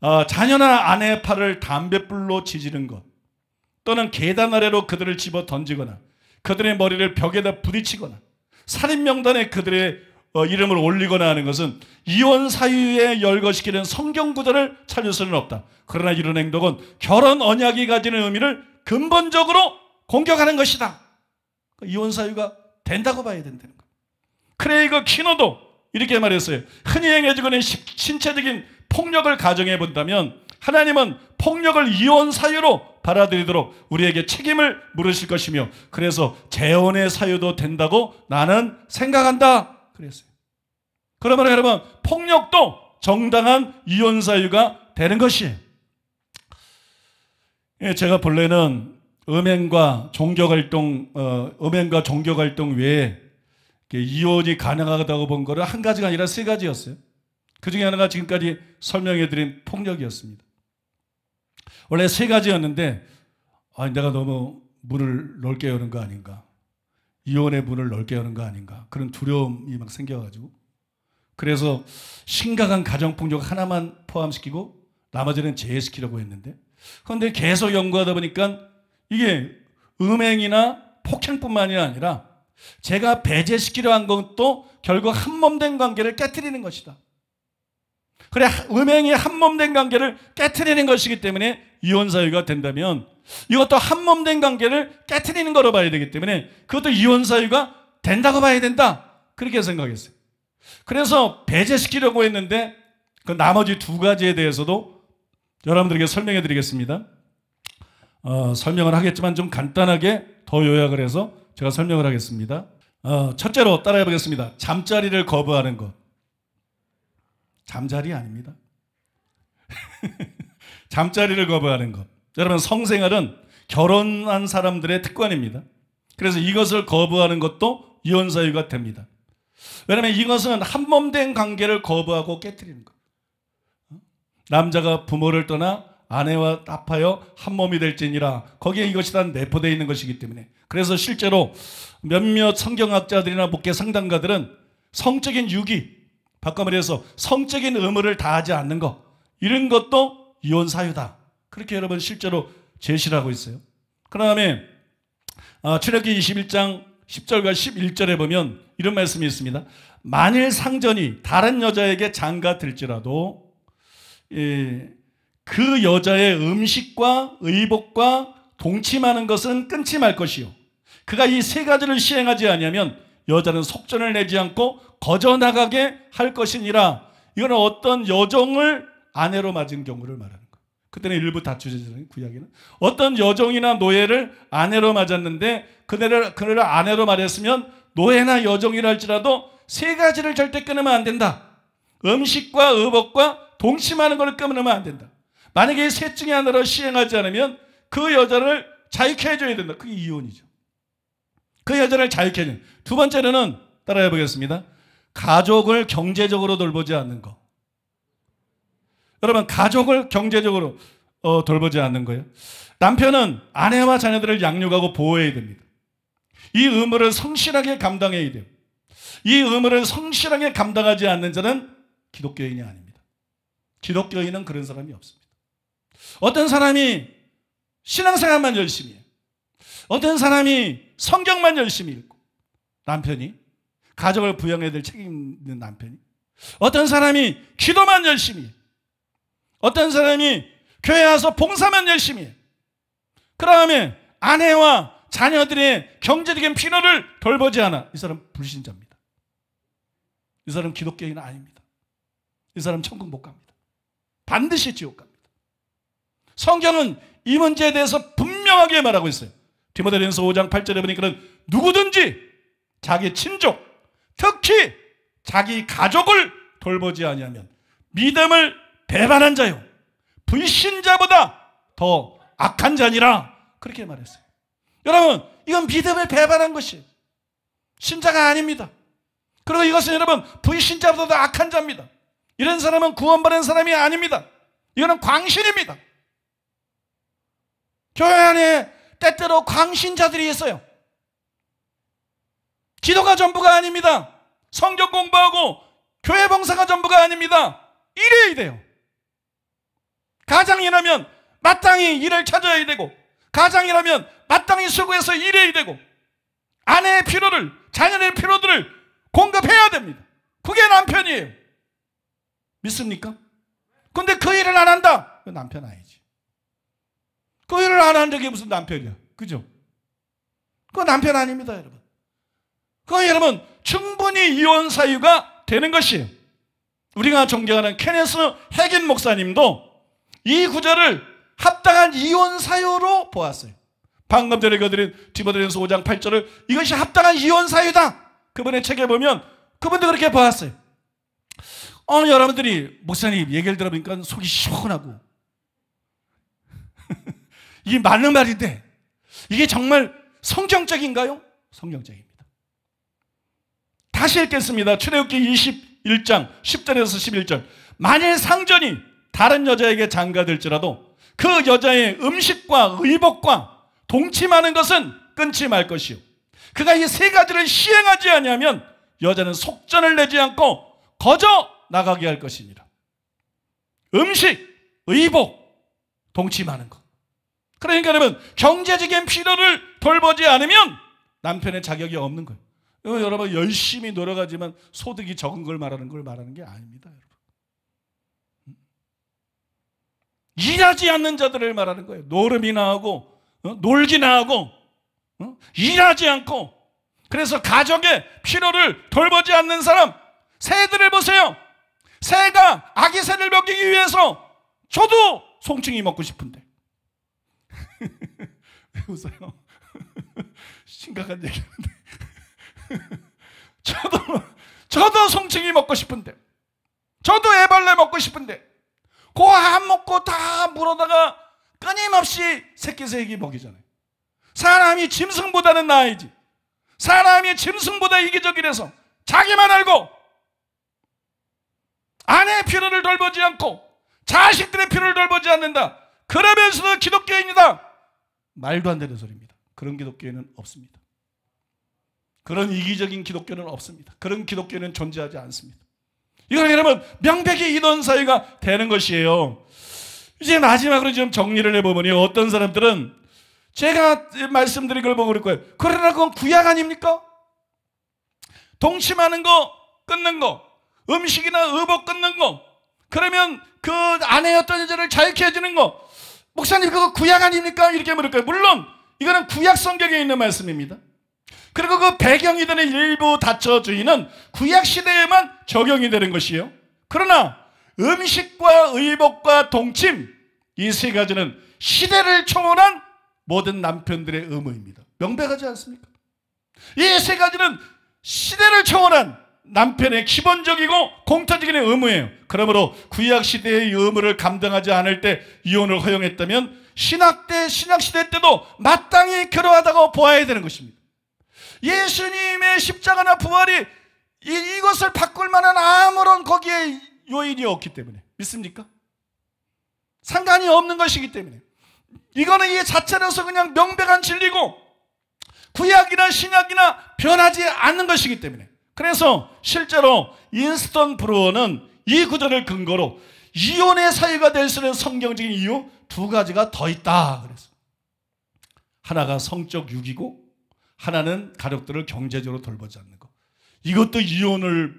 어, 자녀나 아내의 팔을 담뱃불로 지지는 것 또는 계단 아래로 그들을 집어 던지거나 그들의 머리를 벽에다 부딪히거나 살인명단에 그들의 어, 이름을 올리거나 하는 것은 이혼 사유에 열거시키는 성경 구절을 찾을 수는 없다. 그러나 이런 행동은 결혼 언약이 가지는 의미를 근본적으로 공격하는 것이다. 그 이혼 사유가 된다고 봐야 된다는 거. 크레이그 키노도 이렇게 말했어요. 흔히 행해지고 있는 신체적인 폭력을 가정해 본다면 하나님은 폭력을 이혼 사유로 받아들이도록 우리에게 책임을 물으실 것이며 그래서 재혼의 사유도 된다고 나는 생각한다. 그랬어요. 그러면 여러분 폭력도 정당한 이혼 사유가 되는 것이에요. 예, 제가 본래는 음행과 종교활동, 어, 음행과 종교활동 외에 이혼이 가능하다고 본 거를 한 가지가 아니라 세 가지였어요. 그 중에 하나가 지금까지 설명해드린 폭력이었습니다. 원래 세 가지였는데, 아, 내가 너무 문을 넓게 여는 거 아닌가. 이혼의 문을 넓게 하는거 아닌가 그런 두려움이 막 생겨가지고 그래서 심각한 가정폭력 하나만 포함시키고 나머지는 제외시키려고 했는데 그런데 계속 연구하다 보니까 이게 음행이나 폭행뿐만이 아니라 제가 배제시키려 한 것도 결국 한 몸된 관계를 깨뜨리는 것이다. 그래 음행이 한몸된 관계를 깨트리는 것이기 때문에 이혼 사유가 된다면 이것도 한몸된 관계를 깨트리는 거로 봐야 되기 때문에 그것도 이혼 사유가 된다고 봐야 된다. 그렇게 생각했어요. 그래서 배제시키려고 했는데 그 나머지 두 가지에 대해서도 여러분들에게 설명해 드리겠습니다. 어, 설명을 하겠지만 좀 간단하게 더 요약을 해서 제가 설명을 하겠습니다. 어, 첫째로 따라해 보겠습니다. 잠자리를 거부하는 것. 잠자리 아닙니다. 잠자리를 거부하는 것. 여러분, 성생활은 결혼한 사람들의 특권입니다. 그래서 이것을 거부하는 것도 이혼사유가 됩니다. 왜냐하면 이것은 한 몸 된 관계를 거부하고 깨뜨리는 것. 남자가 부모를 떠나 아내와 합하여 한 몸이 될지니라 거기에 이것이 다 내포되어 있는 것이기 때문에 그래서 실제로 몇몇 성경학자들이나 목회 상담가들은 성적인 유기 바꿔 말해서 성적인 의무를 다하지 않는 것 이런 것도 이혼 사유다. 그렇게 여러분 실제로 제시를 하고 있어요. 그 다음에 아, 출애기 21장 10절과 11절에 보면 이런 말씀이 있습니다. 만일 상전이 다른 여자에게 장가 들지라도 예, 그 여자의 음식과 의복과 동침하는 것은 끊지 말 것이요. 그가 이 세 가지를 시행하지 않으면 여자는 속전을 내지 않고 거저나가게 할 것이니라. 이거는 어떤 여정을 아내로 맞은 경우를 말하는 거예요. 그때는 일부 다주제자는 구약에는 어떤 여정이나 노예를 아내로 맞았는데 그네를 그네를 아내로 말했으면 노예나 여정이라 할지라도 세 가지를 절대 끊으면 안 된다. 음식과 의복과 동심하는걸 끊으면 안 된다. 만약에 이셋 중에 하나로 시행하지 않으면 그 여자를 자유케 해줘야 된다. 그게 이혼이죠. 그 여자를 자유케 해준. 두 번째로는 따라해 보겠습니다. 가족을 경제적으로 돌보지 않는 거. 여러분, 가족을 경제적으로 어, 돌보지 않는 거예요. 남편은 아내와 자녀들을 양육하고 보호해야 됩니다. 이 의무를 성실하게 감당해야 돼요. 이 의무를 성실하게 감당하지 않는 자는 기독교인이 아닙니다. 기독교인은 그런 사람이 없습니다. 어떤 사람이 신앙생활만 열심히 해요. 어떤 사람이 성경만 열심히 읽고 남편이 가정을 부양해야 될 책임 있는 남편이. 어떤 사람이 기도만 열심히. 어떤 사람이 교회 와서 봉사만 열심히. 그 다음에 아내와 자녀들의 경제적인 피로를 돌보지 않아. 이 사람 불신자입니다. 이 사람 기독교인 아닙니다. 이 사람 천국 못 갑니다. 반드시 지옥 갑니다. 성경은 이 문제에 대해서 분명하게 말하고 있어요. 디모델전서 5장 8절에 보니까는 누구든지 자기 친족, 특히 자기 가족을 돌보지 아니하면 믿음을 배반한 자요 불신자보다 더 악한 자니라 그렇게 말했어요. 여러분 이건 믿음을 배반한 것이 신자가 아닙니다. 그리고 이것은 여러분 불신자보다 더 악한 자입니다. 이런 사람은 구원받은 사람이 아닙니다. 이거는 광신입니다. 교회 안에 때때로 광신자들이 있어요. 기도가 전부가 아닙니다. 성경 공부하고 교회 봉사가 전부가 아닙니다. 일해야 돼요. 가장이라면 마땅히 일을 찾아야 되고 가장이라면 마땅히 수고해서 일해야 되고 아내의 필요를 자녀의 필요들을 공급해야 됩니다. 그게 남편이에요. 믿습니까? 근데 그 일을 안 한다. 그 남편 아니지. 그 일을 안 한 적이 무슨 남편이야. 그죠? 그 남편 아닙니다, 여러분. 그건 여러분 충분히 이혼 사유가 되는 것이에요. 우리가 존경하는 케네스 핵인 목사님도 이 구절을 합당한 이혼 사유로 보았어요. 방금 전에 읽드린 디모데전서 5장 8절을 이것이 합당한 이혼 사유다. 그분의 책에 보면 그분도 그렇게 보았어요. 어, 여러분들이 목사님 얘기를 들어보니까 속이 시원하고 이게 맞는 말인데 이게 정말 성경적인가요? 성경적입니다. 다시 읽겠습니다. 출애굽기 21장 10절에서 11절. 만일 상전이 다른 여자에게 장가될지라도 그 여자의 음식과 의복과 동침하는 것은 끊지 말 것이요. 그가 이 세 가지를 시행하지 아니하면 여자는 속전을 내지 않고 거저 나가게 할 것이니라. 음식, 의복, 동침하는 것. 그러니까 여러분 경제적인 필요를 돌보지 않으면 남편의 자격이 없는 거예요. 어, 여러분 열심히 노력하지만 소득이 적은 걸 말하는 걸 말하는 게 아닙니다. 여러분. 음. 일하지 않는 자들을 말하는 거예요. 노름이나 하고 어, 놀기나 하고 어, 일하지 않고 그래서 가족의 필요를 돌보지 않는 사람 새들을 보세요. 새가 아기 새를 먹이기 위해서 저도 송충이 먹고 싶은데 왜 웃어요? 심각한 얘기인데 저도, 저도 송충이 먹고 싶은데. 저도 애벌레 먹고 싶은데. 고함 먹고 다 물어다가 끊임없이 새끼새끼 먹이잖아요. 사람이 짐승보다는 나아야지. 사람이 짐승보다 이기적이라서 자기만 알고 아내의 필요를 돌보지 않고 자식들의 피로를 돌보지 않는다. 그러면서도 기독교인이다. 말도 안 되는 소리입니다. 그런 기독교인은 없습니다. 그런 이기적인 기독교는 없습니다. 그런 기독교는 존재하지 않습니다. 이건 여러분 명백히 이던 사유가 되는 것이에요. 이제 마지막으로 좀 정리를 해보니 어떤 사람들은 제가 말씀드린 걸 보고 그럴 거예요. 그러나 그건 구약 아닙니까? 동침하는 거 끊는 거 음식이나 의복 끊는 거 그러면 그 아내였던 여자를 자유케 해주는 거 목사님 그거 구약 아닙니까? 이렇게 물을 거예요. 물론 이거는 구약 성경에 있는 말씀입니다. 그리고 그 배경이 되는 일부 다처 주의는 구약 시대에만 적용이 되는 것이요. 그러나 음식과 의복과 동침 이 세 가지는 시대를 총원한 모든 남편들의 의무입니다. 명백하지 않습니까? 이 세 가지는 시대를 총원한 남편의 기본적이고 공터적인 의무예요. 그러므로 구약 시대의 의무를 감당하지 않을 때 이혼을 허용했다면 신학 때 신약 시대 때도 마땅히 결혼하다고 보아야 되는 것입니다. 예수님의 십자가나 부활이 이, 이것을 바꿀 만한 아무런 거기에 요인이 없기 때문에 믿습니까? 상관이 없는 것이기 때문에 이거는 이 자체로서 그냥 명백한 진리고 구약이나 신약이나 변하지 않는 것이기 때문에 그래서 실제로 인스턴 브루어는 이 구절을 근거로 이혼의 사유가 될 수 있는 성경적인 이유 두 가지가 더 있다 그래서 하나가 성적 유기고 하나는 가족들을 경제적으로 돌보지 않는 것. 이것도 이혼을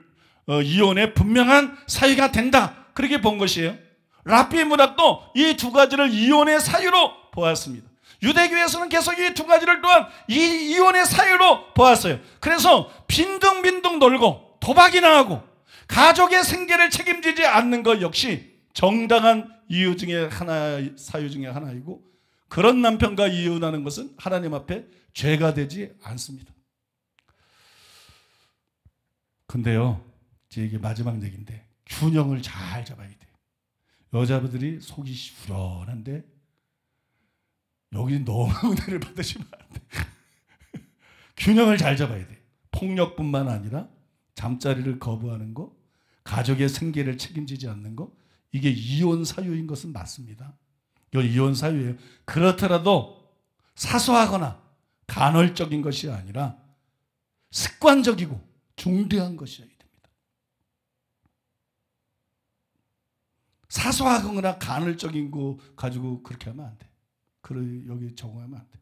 어, 이혼의 분명한 사유가 된다. 그렇게 본 것이에요. 라피의 문학도 이 두 가지를 이혼의 사유로 보았습니다. 유대교에서는 계속 이 두 가지를 또한 이 이혼의 사유로 보았어요. 그래서 빈둥빈둥 놀고 도박이나 하고 가족의 생계를 책임지지 않는 것 역시 정당한 이유 중에 하나 사유 중에 하나이고 그런 남편과 이혼하는 것은 하나님 앞에 죄가 되지 않습니다. 근데요, 제게 마지막 얘기인데 균형을 잘 잡아야 돼. 여자분들이 속이 후련한데 여기 너무 은혜를 받으시면 안 돼. 균형을 잘 잡아야 돼. 폭력뿐만 아니라 잠자리를 거부하는 거, 가족의 생계를 책임지지 않는 거, 이게 이혼 사유인 것은 맞습니다. 이건 이혼 사유예요. 그렇더라도 사소하거나 간헐적인 것이 아니라 습관적이고 중대한 것이어야 됩니다. 사소하거나 간헐적인 거 가지고 그렇게 하면 안 돼. 그걸 여기 적용하면 안 돼.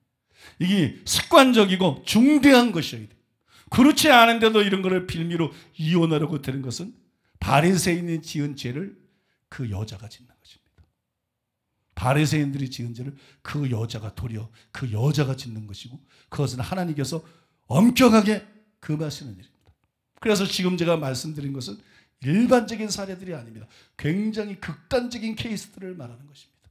이게 습관적이고 중대한 것이어야 돼. 그렇지 않은데도 이런 거를 빌미로 이혼하려고 되는 것은 바리새인이 지은 죄를 그 여자가 짓는 거죠. 바리새인들이 지은 죄를 그 여자가 도리어 그 여자가 짓는 것이고 그것은 하나님께서 엄격하게 금하시는 그 일입니다. 그래서 지금 제가 말씀드린 것은 일반적인 사례들이 아닙니다. 굉장히 극단적인 케이스들을 말하는 것입니다.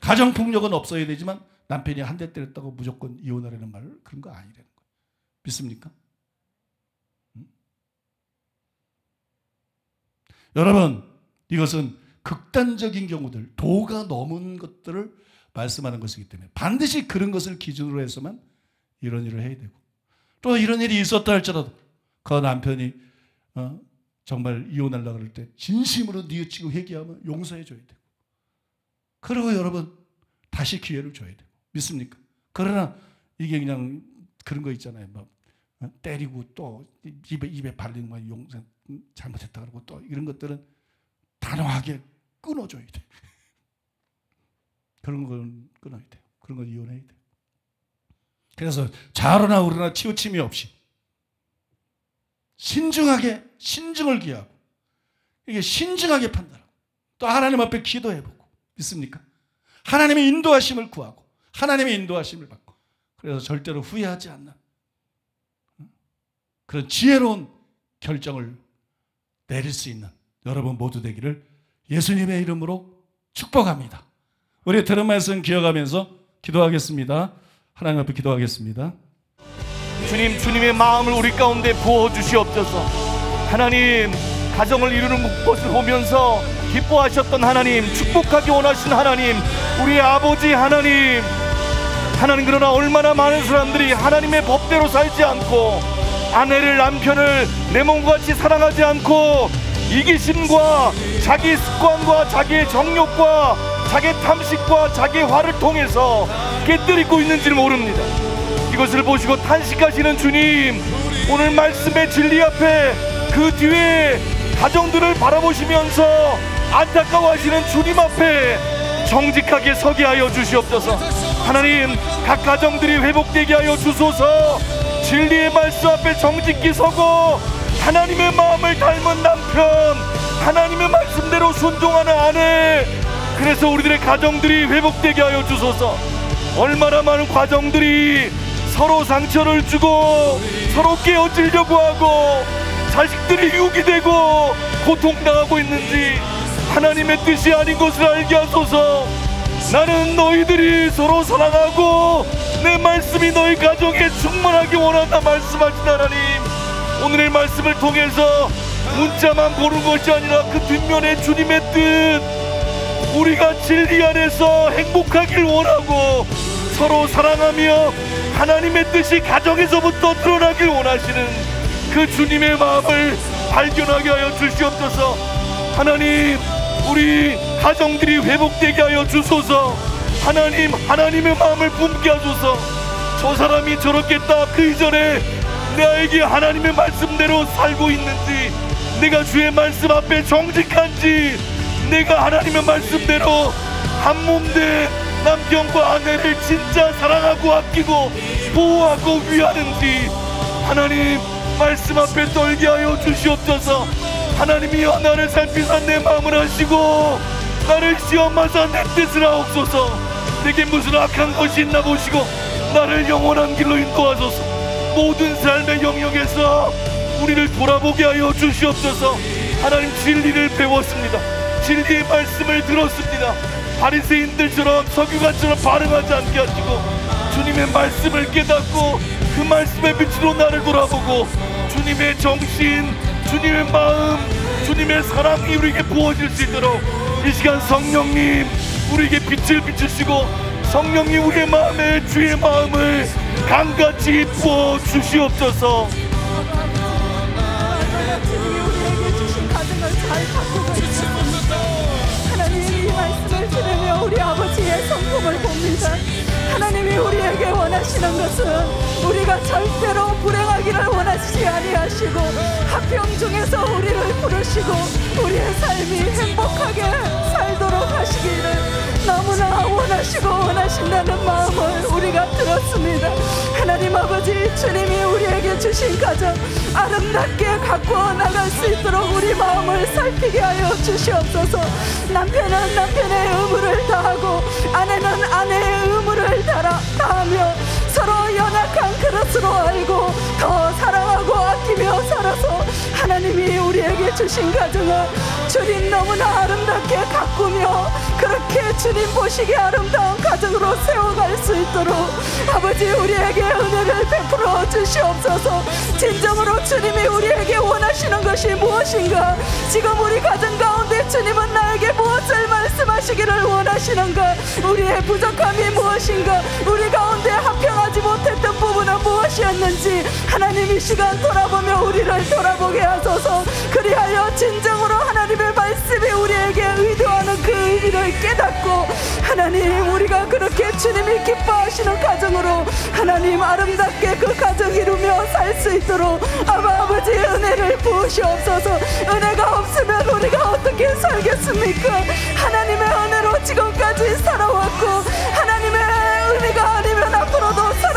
가정폭력은 없어야 되지만 남편이 한 대 때렸다고 무조건 이혼하라는 말을 그런 거 아니라는 거예요. 믿습니까? 여러분, 이것은 극단적인 경우들, 도가 넘은 것들을 말씀하는 것이기 때문에 반드시 그런 것을 기준으로 해서만 이런 일을 해야 되고 또 이런 일이 있었다 할지라도 그 남편이 어, 정말 이혼하려 그럴 때 진심으로 뉘우치고 회개하면 용서해 줘야 되고 그리고 여러분 다시 기회를 줘야 되고 믿습니까? 그러나 이게 그냥 그런 거 있잖아요. 뭐 어, 때리고 또 입에 입에 발리는 거 용서 잘못했다 그러고 또 이런 것들은 단호하게 끊어줘야 돼. 그런 건 끊어야 돼 그런 건 이혼해야 돼 그래서 자로나 우로나 치우침이 없이 신중하게 신중을 기하고 이게 신중하게 판단하고 또 하나님 앞에 기도해보고 믿습니까? 하나님의 인도하심을 구하고 하나님의 인도하심을 받고 그래서 절대로 후회하지 않는 그런 지혜로운 결정을 내릴 수 있는 여러분 모두 되기를 예수님의 이름으로 축복합니다. 우리 들은 말씀 기억하면서 기도하겠습니다. 하나님 앞에 기도하겠습니다. 주님, 주님의 마음을 우리 가운데 부어 주시옵소서. 하나님, 가정을 이루는 것을 보면서 기뻐하셨던 하나님, 축복하기 원하신 하나님, 우리 아버지 하나님. 하나님 그러나 얼마나 많은 사람들이 하나님의 법대로 살지 않고 아내를 남편을 내 몸같이 사랑하지 않고 이기심과 자기 습관과 자기의 정욕과 자기 의 탐식과 자기 의 화를 통해서 깨뜨리고 있는지 모릅니다. 이것을 보시고 탄식하시는 주님, 오늘 말씀의 진리 앞에 그 뒤에 가정들을 바라보시면서 안타까워하시는 주님 앞에 정직하게 서게 하여 주시옵소서. 하나님, 각 가정들이 회복되게 하여 주소서. 진리의 말씀 앞에 정직히 서고 하나님의 마음을 닮은 남편 하나님의 말씀대로 순종하는 아내 그래서 우리들의 가정들이 회복되게 하여 주소서 얼마나 많은 과정들이 서로 상처를 주고 서로 깨어지려고 하고 자식들이 유기 되고 고통당하고 있는지 하나님의 뜻이 아닌 것을 알게 하소서 나는 너희들이 서로 사랑하고 내 말씀이 너희 가정에 충만하게 원한다 말씀하신 하나님 오늘의 말씀을 통해서 문자만 보는 것이 아니라 그 뒷면에 주님의 뜻 우리가 진리 안에서 행복하길 원하고 서로 사랑하며 하나님의 뜻이 가정에서부터 드러나길 원하시는 그 주님의 마음을 발견하게 하여 주시옵소서 하나님 우리 가정들이 회복되게 하여 주소서 하나님 하나님의 마음을 품게 하소서 저 사람이 저렇겠다 그 이전에 나에게 하나님의 말씀대로 살고 있는지 내가 주의 말씀 앞에 정직한지 내가 하나님의 말씀대로 한몸대 남편과 아내를 진짜 사랑하고 아끼고 보호하고 위하는지 하나님 말씀 앞에 떨게 하여 주시옵소서 하나님이 나를 살피사 내 마음을 하시고 나를 시험하사 내 뜻을 하옵소서 내게 무슨 악한 것이 있나 보시고 나를 영원한 길로 인도하소서 모든 삶의 영역에서 우리를 돌아보게 하여 주시옵소서 하나님 진리를 배웠습니다 진리의 말씀을 들었습니다 바리새인들처럼 석유관처럼 반응하지 않게 하시고 주님의 말씀을 깨닫고 그 말씀의 빛으로 나를 돌아보고 주님의 정신 주님의 마음 주님의 사랑이 우리에게 부어질 수 있도록 이 시간 성령님 우리에게 빛을 비추시고 성령님 우리의 마음에 주의 마음을 강같이 부어 주시옵소서 하시는 것은 우리가 절대로 불행하기를 원하시지 아니하시고 합병 중에서 우리를 부르시고 우리의 삶이 행복하게 주신다는 마음을 우리가 들었습니다. 하나님 아버지 주님이 우리에게 주신 가정 아름답게 갖고 나갈 수 있도록 우리 마음을 살피게 하여 주시옵소서. 남편은 남편의 의무를 다하고 아내는 아내의 의무를 다라, 다하며 서로 연약한 그릇으로 알고 더 사랑하고 아끼며 살아서 하나님이 우리에게 주신 가정을 주님 너무나 아름답게 가꾸며 그렇게 주님 보시기 아름다운 가정으로 세워갈 수 있도록 아버지 우리에게 은혜를 베풀어 주시옵소서 진정으로 주님이 우리에게 원하시는 것이 무엇인가 지금 우리 가정 가운데 주님은 나에게 무엇을 말씀하시기를 원하시는가 우리의 부족함이 무엇인가 우리 가운데 합평하지 못했던 의도는 무엇이었는지 하나님 이 시간 돌아보며 우리를 돌아보게 하소서 그리하여 진정으로 하나님의 말씀이 우리에게 의도하는 그 의미를 깨닫고 하나님 우리가 그렇게 주님이 기뻐하시는 가정으로 하나님 아름답게 그 가정 이루며 살 수 있도록 아마 아버지 의 은혜를 부으시옵소서 은혜가 없으면 우리가 어떻게 살겠습니까 하나님의 은혜로 지금까지 살아왔고 하나님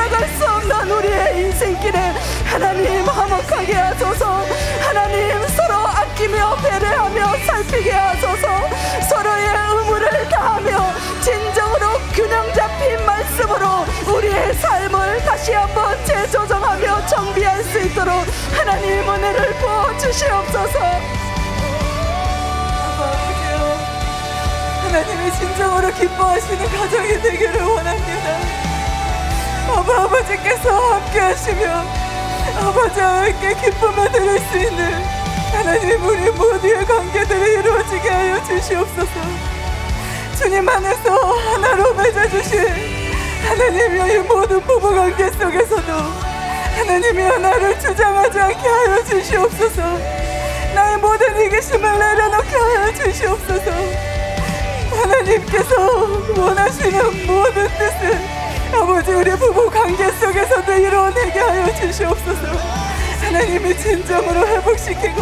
나아갈 수 없는 우리의 인생길을 하나님 화목하게 하소서 하나님 서로 아끼며 배려하며 살피게 하소서 서로의 의무를 다하며 진정으로 균형 잡힌 말씀으로 우리의 삶을 다시 한번 재조정하며 정비할 수 있도록 하나님 은혜를 부어주시옵소서 하나님의 진정으로 기뻐하시는 가정이 되기를 원합니다. 아버 아버지께서 함께 하시면 아버지와 함께 기쁨을 드릴 수 있는 하나님 우리 모두의 관계들을 이루어지게 하여 주시옵소서 주님 안에서 하나로 맺어주신 하나님의 모든 부부 관계 속에서도 하나님이 하나를 주장하지 않게 하여 주시옵소서 나의 모든 이기심을 내려놓게 하여 주시옵소서 하나님께서 원하시는 모든 뜻을 아버지 우리 부부 관계 속에서도 이로운 되게 하여 주시옵소서 하나님이 진정으로 회복시키고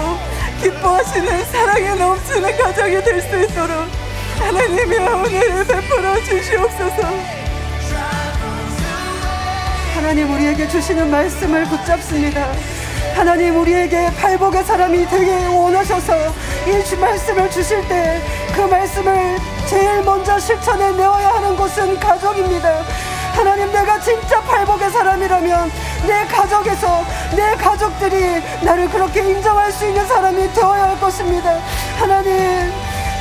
기뻐하시는 사랑에 넘치는 가정이 될 수 있도록 하나님의 은혜를 베풀어 주시옵소서 하나님 우리에게 주시는 말씀을 붙잡습니다 하나님 우리에게 팔복의 사람이 되게 원하셔서 이 말씀을 주실 때 그 말씀을 제일 먼저 실천해 내어야 하는 곳은 가정입니다. 하나님 내가 진짜 팔복의 사람이라면 내 가족에서 내 가족들이 나를 그렇게 인정할 수 있는 사람이 되어야 할 것입니다. 하나님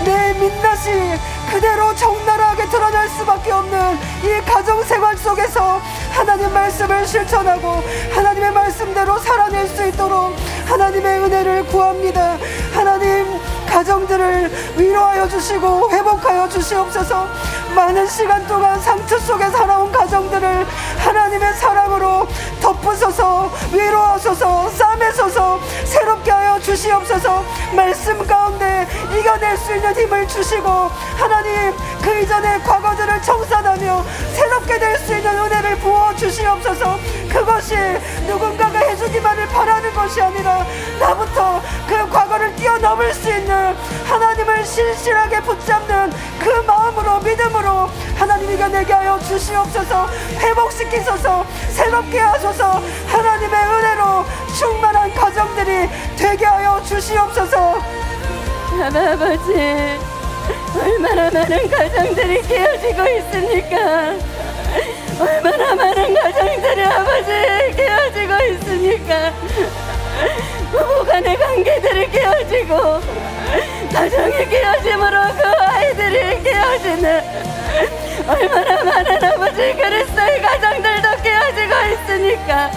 내 민낯이 그대로 적나라하게 드러날 수밖에 없는 이 가정생활 속에서 하나님 말씀을 실천하고 하나님의 말씀대로 살아낼 수 있도록 하나님의 은혜를 구합니다. 하나님 가정들을 위로하여 주시고 회복하여 주시옵소서 많은 시간 동안 상처 속에 살아온 가정들을 하나님의 사랑으로 덮으소서 위로하소서 싸매소서 새롭게 하여 주시옵소서 말씀 가운데 이겨낼 수 있는 힘을 주시고 하나님 하나님 그 이전의 과거들을 청산하며 새롭게 될 수 있는 은혜를 부어 주시옵소서 그것이 누군가가 해주기만을 바라는 것이 아니라 나부터 그 과거를 뛰어넘을 수 있는 하나님을 신실하게 붙잡는 그 마음으로 믿음으로 하나님이가 내게 하여 주시옵소서 회복시키소서 새롭게 하소서 하나님의 은혜로 충만한 가정들이 되게 하여 주시옵소서 하나님 아버지 얼마나 많은 가정들이 깨어지고 있습니까? 얼마나 많은 가정들이 아버지 깨어지고 있습니까? 부부간의 관계들이 깨어지고 가정이 깨어짐으로 그 아이들이 깨어지는 얼마나 많은 아버지 그리스도의 가정들도 깨어지고 있으니까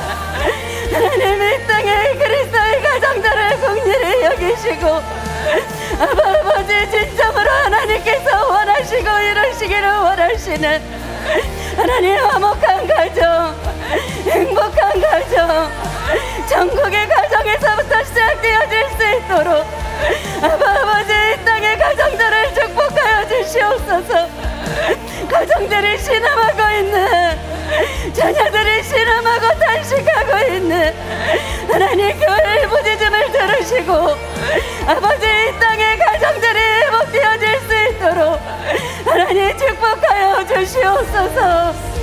하나님 이 땅에 그리스도의 가정들을 국리를 여기시고 아버지 진정으로 하나님께서 원하시고 이러시기를 원하시는 하나님 화목한 가정 행복한 가정 전국의 가정에서부터 시작되어질 수 있도록 아버지 이 땅의 가정들을 축복하여 주시옵소서 가정들을 신음하고 있는 자녀들을 신음하고 탄식하고 있는 하나님 교회의 부지점을 들으시고 아버지 이 땅의 가정들이 회복되어질 수 있도록 하나님 축복하여 주시옵소서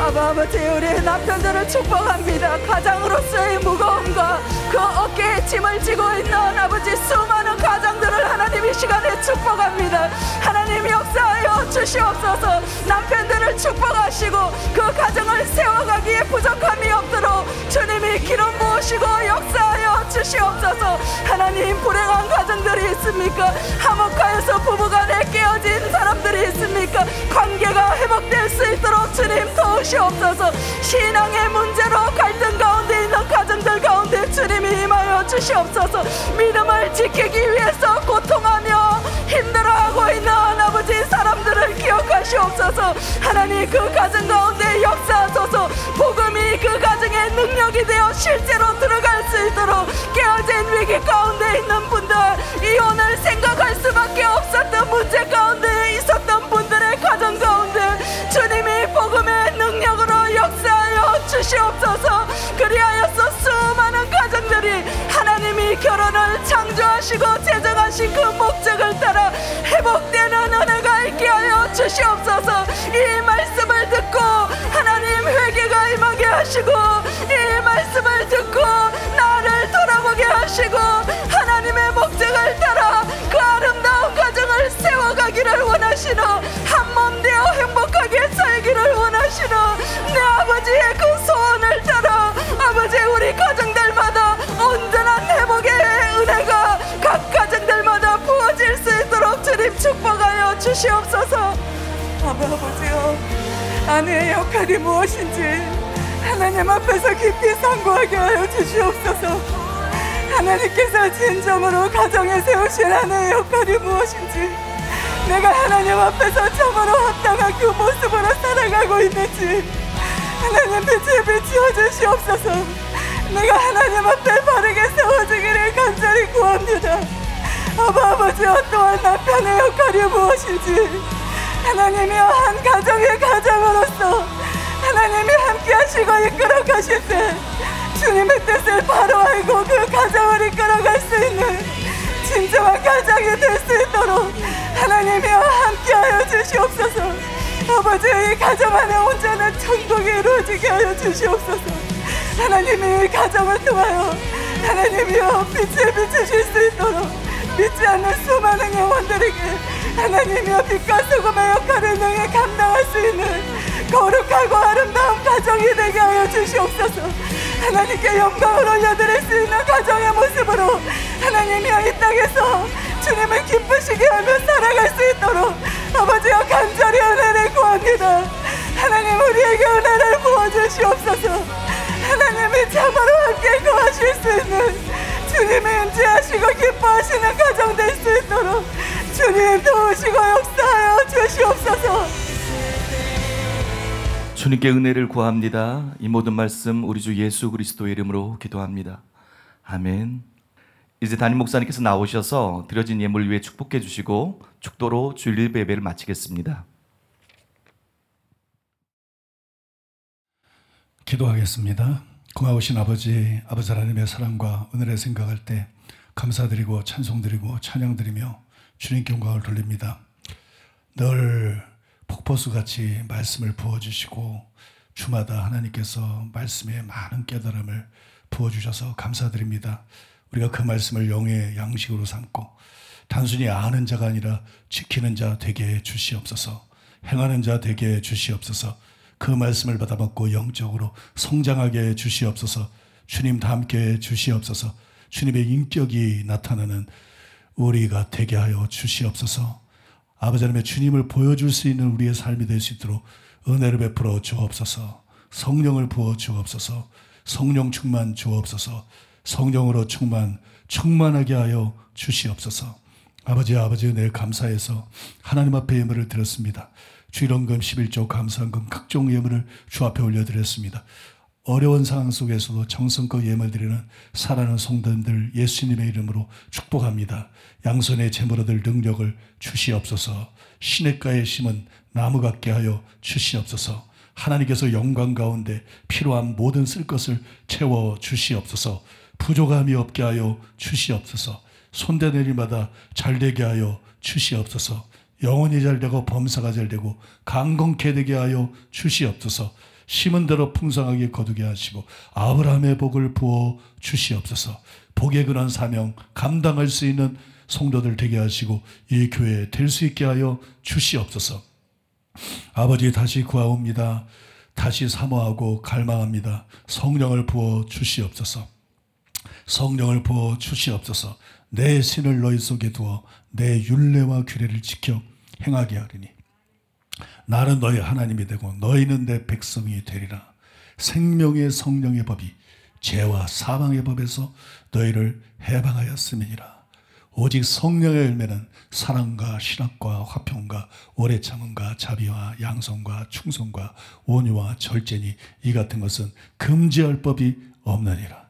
아바 아버지 우리의 남편들을 축복합니다 가장으로서의 무거움과 그 어깨에 짐을 지고 있는 아버지 수많은 가장들을 하나님 이 시간에 축복합니다 하나님 역사하여 주시옵소서 남편들을 축복하시고 그 가정을 세워가기에 부족함이 없도록 주님이 기름 부으시고 역사하여 주시옵소서 하나님 불행한 가정들이 있습니까 화목하여서 부부간에 깨어진 사람들이 있습니까 관계가 회복될 수 있도록 주님 도우시 주시옵소서 신앙의 문제로 갈등 가운데 있는 가정들 가운데 주님이 임하여 주시옵소서 믿음을 지키기 위해서 고통하며 힘들어하고 있는 아버지 사람들을 기억하시옵소서 하나님 그 가정 가운데 역사하소서 복음이 그 가정의 능력이 되어 실제로 들어갈 수 있도록 깨어진 위기 가운데 있는 분들 이혼을 생각할 수밖에 없었던 문제 가운데 있었던 분들의 가정 가운데 역사하여 주시옵소서 그리하여서 수많은 가정들이 하나님이 결혼을 창조하시고 제정하신 그 목적을 따라 회복되는 은혜가 있게 하여 주시옵소서 이 말씀을 듣고 하나님 회개가 임하게 하시고 이 말씀을 듣고 나를 돌아보게 하시고 살기를 원하시노 한몸 되어 행복하게 살기를 원하시노 내 아버지의 그 소원을 따라 아버지 우리 가정들마다 온전한 회복의 은혜가 각 가정들마다 부어질 수 있도록 주님 축복하여 주시옵소서 아버, 지요 아내의 역할이 무엇인지 하나님 앞에서 깊이 상고하게 하여 주시옵소서 하나님께서 진정으로 가정에 세우신 아내의 역할이 무엇인지 내가 하나님 앞에서 참으로 합당한 그 모습으로 살아가고 있는지 하나님 빛을 비추어주시옵소서 내가 하나님 앞에 바르게 세워지기를 간절히 구합니다 아바 아버지와 또한 남편의 역할이 무엇인지 하나님이여 한 가정의 가정으로서 하나님이 함께 하시고 이끌어 가실 때 주님의 뜻을 바로 알고 그 가정을 이끌어 갈수 있는 진정한 가장이 될 수 있도록 하나님이와 함께하여 주시옵소서 아버지의 가정 안에 온전한 천국이 이루어지게 하여 주시옵소서 하나님이 가정을 통하여 하나님이여 빛에 비추실 수 있도록 믿지 않는 수많은 영혼들에게 하나님이여 빛과 소금의 역할을 능히 감당할 수 있는 거룩하고 아름다운 가정이 되게 하여 주시옵소서 하나님께 영광을 올려드릴 수 있는 가정의 모습으로 하나님이이 땅에서 주님을 기쁘시게 하며 살아갈 수 있도록 아버지여 간절히 은혜를 구합니다 하나님 우리에게 은혜를 구어주시옵소서 하나님이 참으로 함께 구하실수 있는 주님의 은재하시고 기뻐하시는 가정 될 수 있도록 주님 도우시고 역사하여 주시옵소서 주님께 은혜를 구합니다. 이 모든 말씀 우리 주 예수 그리스도의 이름으로 기도합니다. 아멘. 이제 담임 목사님께서 나오셔서 드려진 예물 위에 축복해 주시고 축도로 주일 예배를 마치겠습니다. 기도하겠습니다. 고마우신 아버지, 아버지 하나님의 사랑과 은혜를 생각할 때 감사드리고 찬송드리고 찬양드리며 주님 경광을 돌립니다. 늘 폭포수 같이 말씀을 부어주시고 주마다 하나님께서 말씀에 많은 깨달음을 부어주셔서 감사드립니다. 우리가 그 말씀을 영의 양식으로 삼고 단순히 아는 자가 아니라 지키는 자 되게 주시옵소서 행하는 자 되게 주시옵소서 그 말씀을 받아먹고 영적으로 성장하게 주시옵소서 주님 다 함께 주시옵소서 주님의 인격이 나타나는 우리가 되게 하여 주시옵소서 아버지 하나님의 주님을 보여줄 수 있는 우리의 삶이 될 수 있도록 은혜를 베풀어 주옵소서. 성령을 부어 주옵소서. 성령 충만 주옵소서. 성령으로 충만 충만하게 하여 주시옵소서. 아버지 아버지 은혜 를 감사해서 하나님 앞에 예물을 드렸습니다. 주일원금 11조 감사한금 각종 예물을 주 앞에 올려드렸습니다. 어려운 상황 속에서도 정성껏 예물 드리는 사랑하는 성도님들 예수님의 이름으로 축복합니다. 양손에 재물 얻을 능력을 주시옵소서. 시냇가에 심은 나무 같게 하여 주시옵소서. 하나님께서 영광 가운데 필요한 모든 쓸 것을 채워 주시옵소서. 부족함이 없게 하여 주시옵소서. 손대는 일마다 잘되게 하여 주시옵소서. 영혼이 잘되고 범사가 잘되고 강건케 되게 하여 주시옵소서. 심은 대로 풍성하게 거두게 하시고 아브라함의 복을 부어 주시옵소서. 복에 근한 사명 감당할 수 있는 성도들 되게 하시고 이 교회 될수 있게 하여 주시옵소서. 아버지 다시 구하옵니다. 다시 사모하고 갈망합니다. 성령을 부어 주시옵소서. 성령을 부어 주시옵소서. 내 신을 너희 속에 두어 내 윤례와 규례를 지켜 행하게 하리니 나는 너희 하나님이 되고 너희는 내 백성이 되리라. 생명의 성령의 법이 죄와 사망의 법에서 너희를 해방하였음이니라. 오직 성령의 열매는 사랑과 신학과 화평과 오래 참음과 자비와 양성과 충성과 온유와 절제니 이 같은 것은 금지할 법이 없느니라.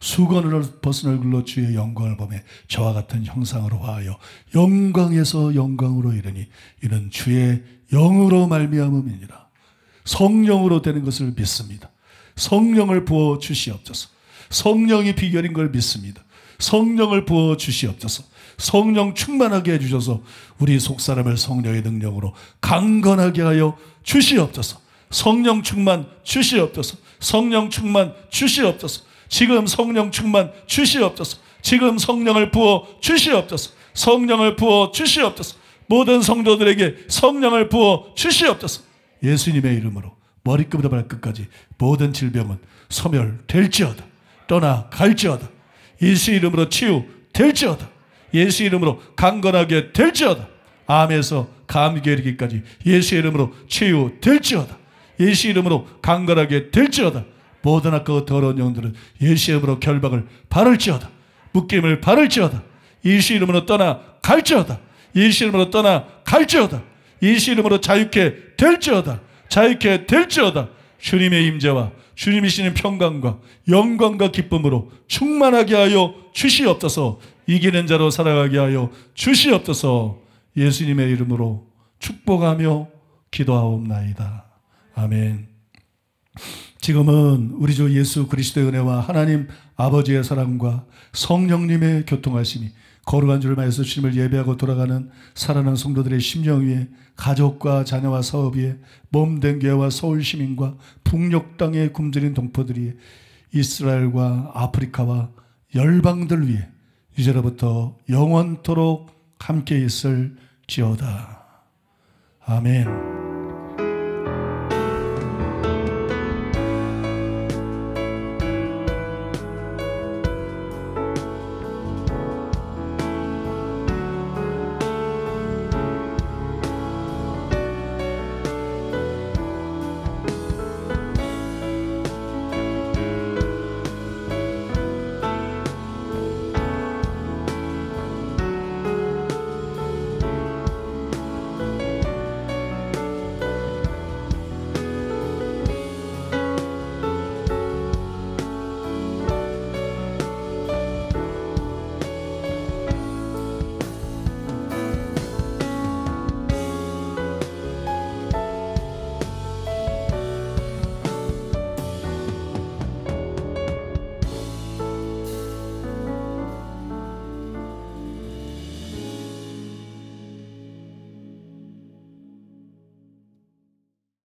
수건을 벗은 얼굴로 주의 영광을 보매 저와 같은 형상으로 화하여 영광에서 영광으로 이르니 이는 주의 영으로 말미암음이니라. 성령으로 되는 것을 믿습니다. 성령을 부어 주시옵소서. 성령이 비결인 걸 믿습니다. 성령을 부어 주시옵소서. 성령 충만하게 해 주셔서 우리 속사람을 성령의 능력으로 강건하게 하여 주시옵소서. 성령 충만 주시옵소서. 성령 충만 주시옵소서. 지금 성령 충만 주시옵소서. 지금 성령을 부어 주시옵소서. 성령을 부어 주시옵소서. 모든 성도들에게 성령을 부어 주시옵소서. 예수님의 이름으로 머리끝부터 발끝까지 모든 질병은 소멸될지어다. 떠나갈지어다. 예수 이름으로 치유될지어다. 예수 이름으로 강건하게 될지어다. 암에서 감기 이르기까지 예수 이름으로 치유될지어다. 예수 이름으로 강건하게 될지어다. 모든 아까 더러운 영들은 예수 이름으로 결박을 바를지어다. 묶임을 바를지어다. 예수 이름으로 떠나갈지어다. 예수 이름으로 떠나 갈지어다. 예수 이름으로 자유케 될지어다. 자유케 될지어다. 주님의 임재와 주님이시는 평강과 영광과 기쁨으로 충만하게 하여 주시옵소서. 이기는 자로 살아가게 하여 주시옵소서. 예수님의 이름으로 축복하며 기도하옵나이다. 아멘. 지금은 우리 주 예수 그리스도의 은혜와 하나님 아버지의 사랑과 성령님의 교통하심이 거룩한 주를 말해서 주님을 예배하고 돌아가는 살아난 성도들의 심령 위에 가족과 자녀와 사업 위에 몸된 교회와 서울 시민과 북녘 땅에 굶주린 동포들이 이스라엘과 아프리카와 열방들 위해 이제로부터 영원토록 함께 있을 지어다. 아멘.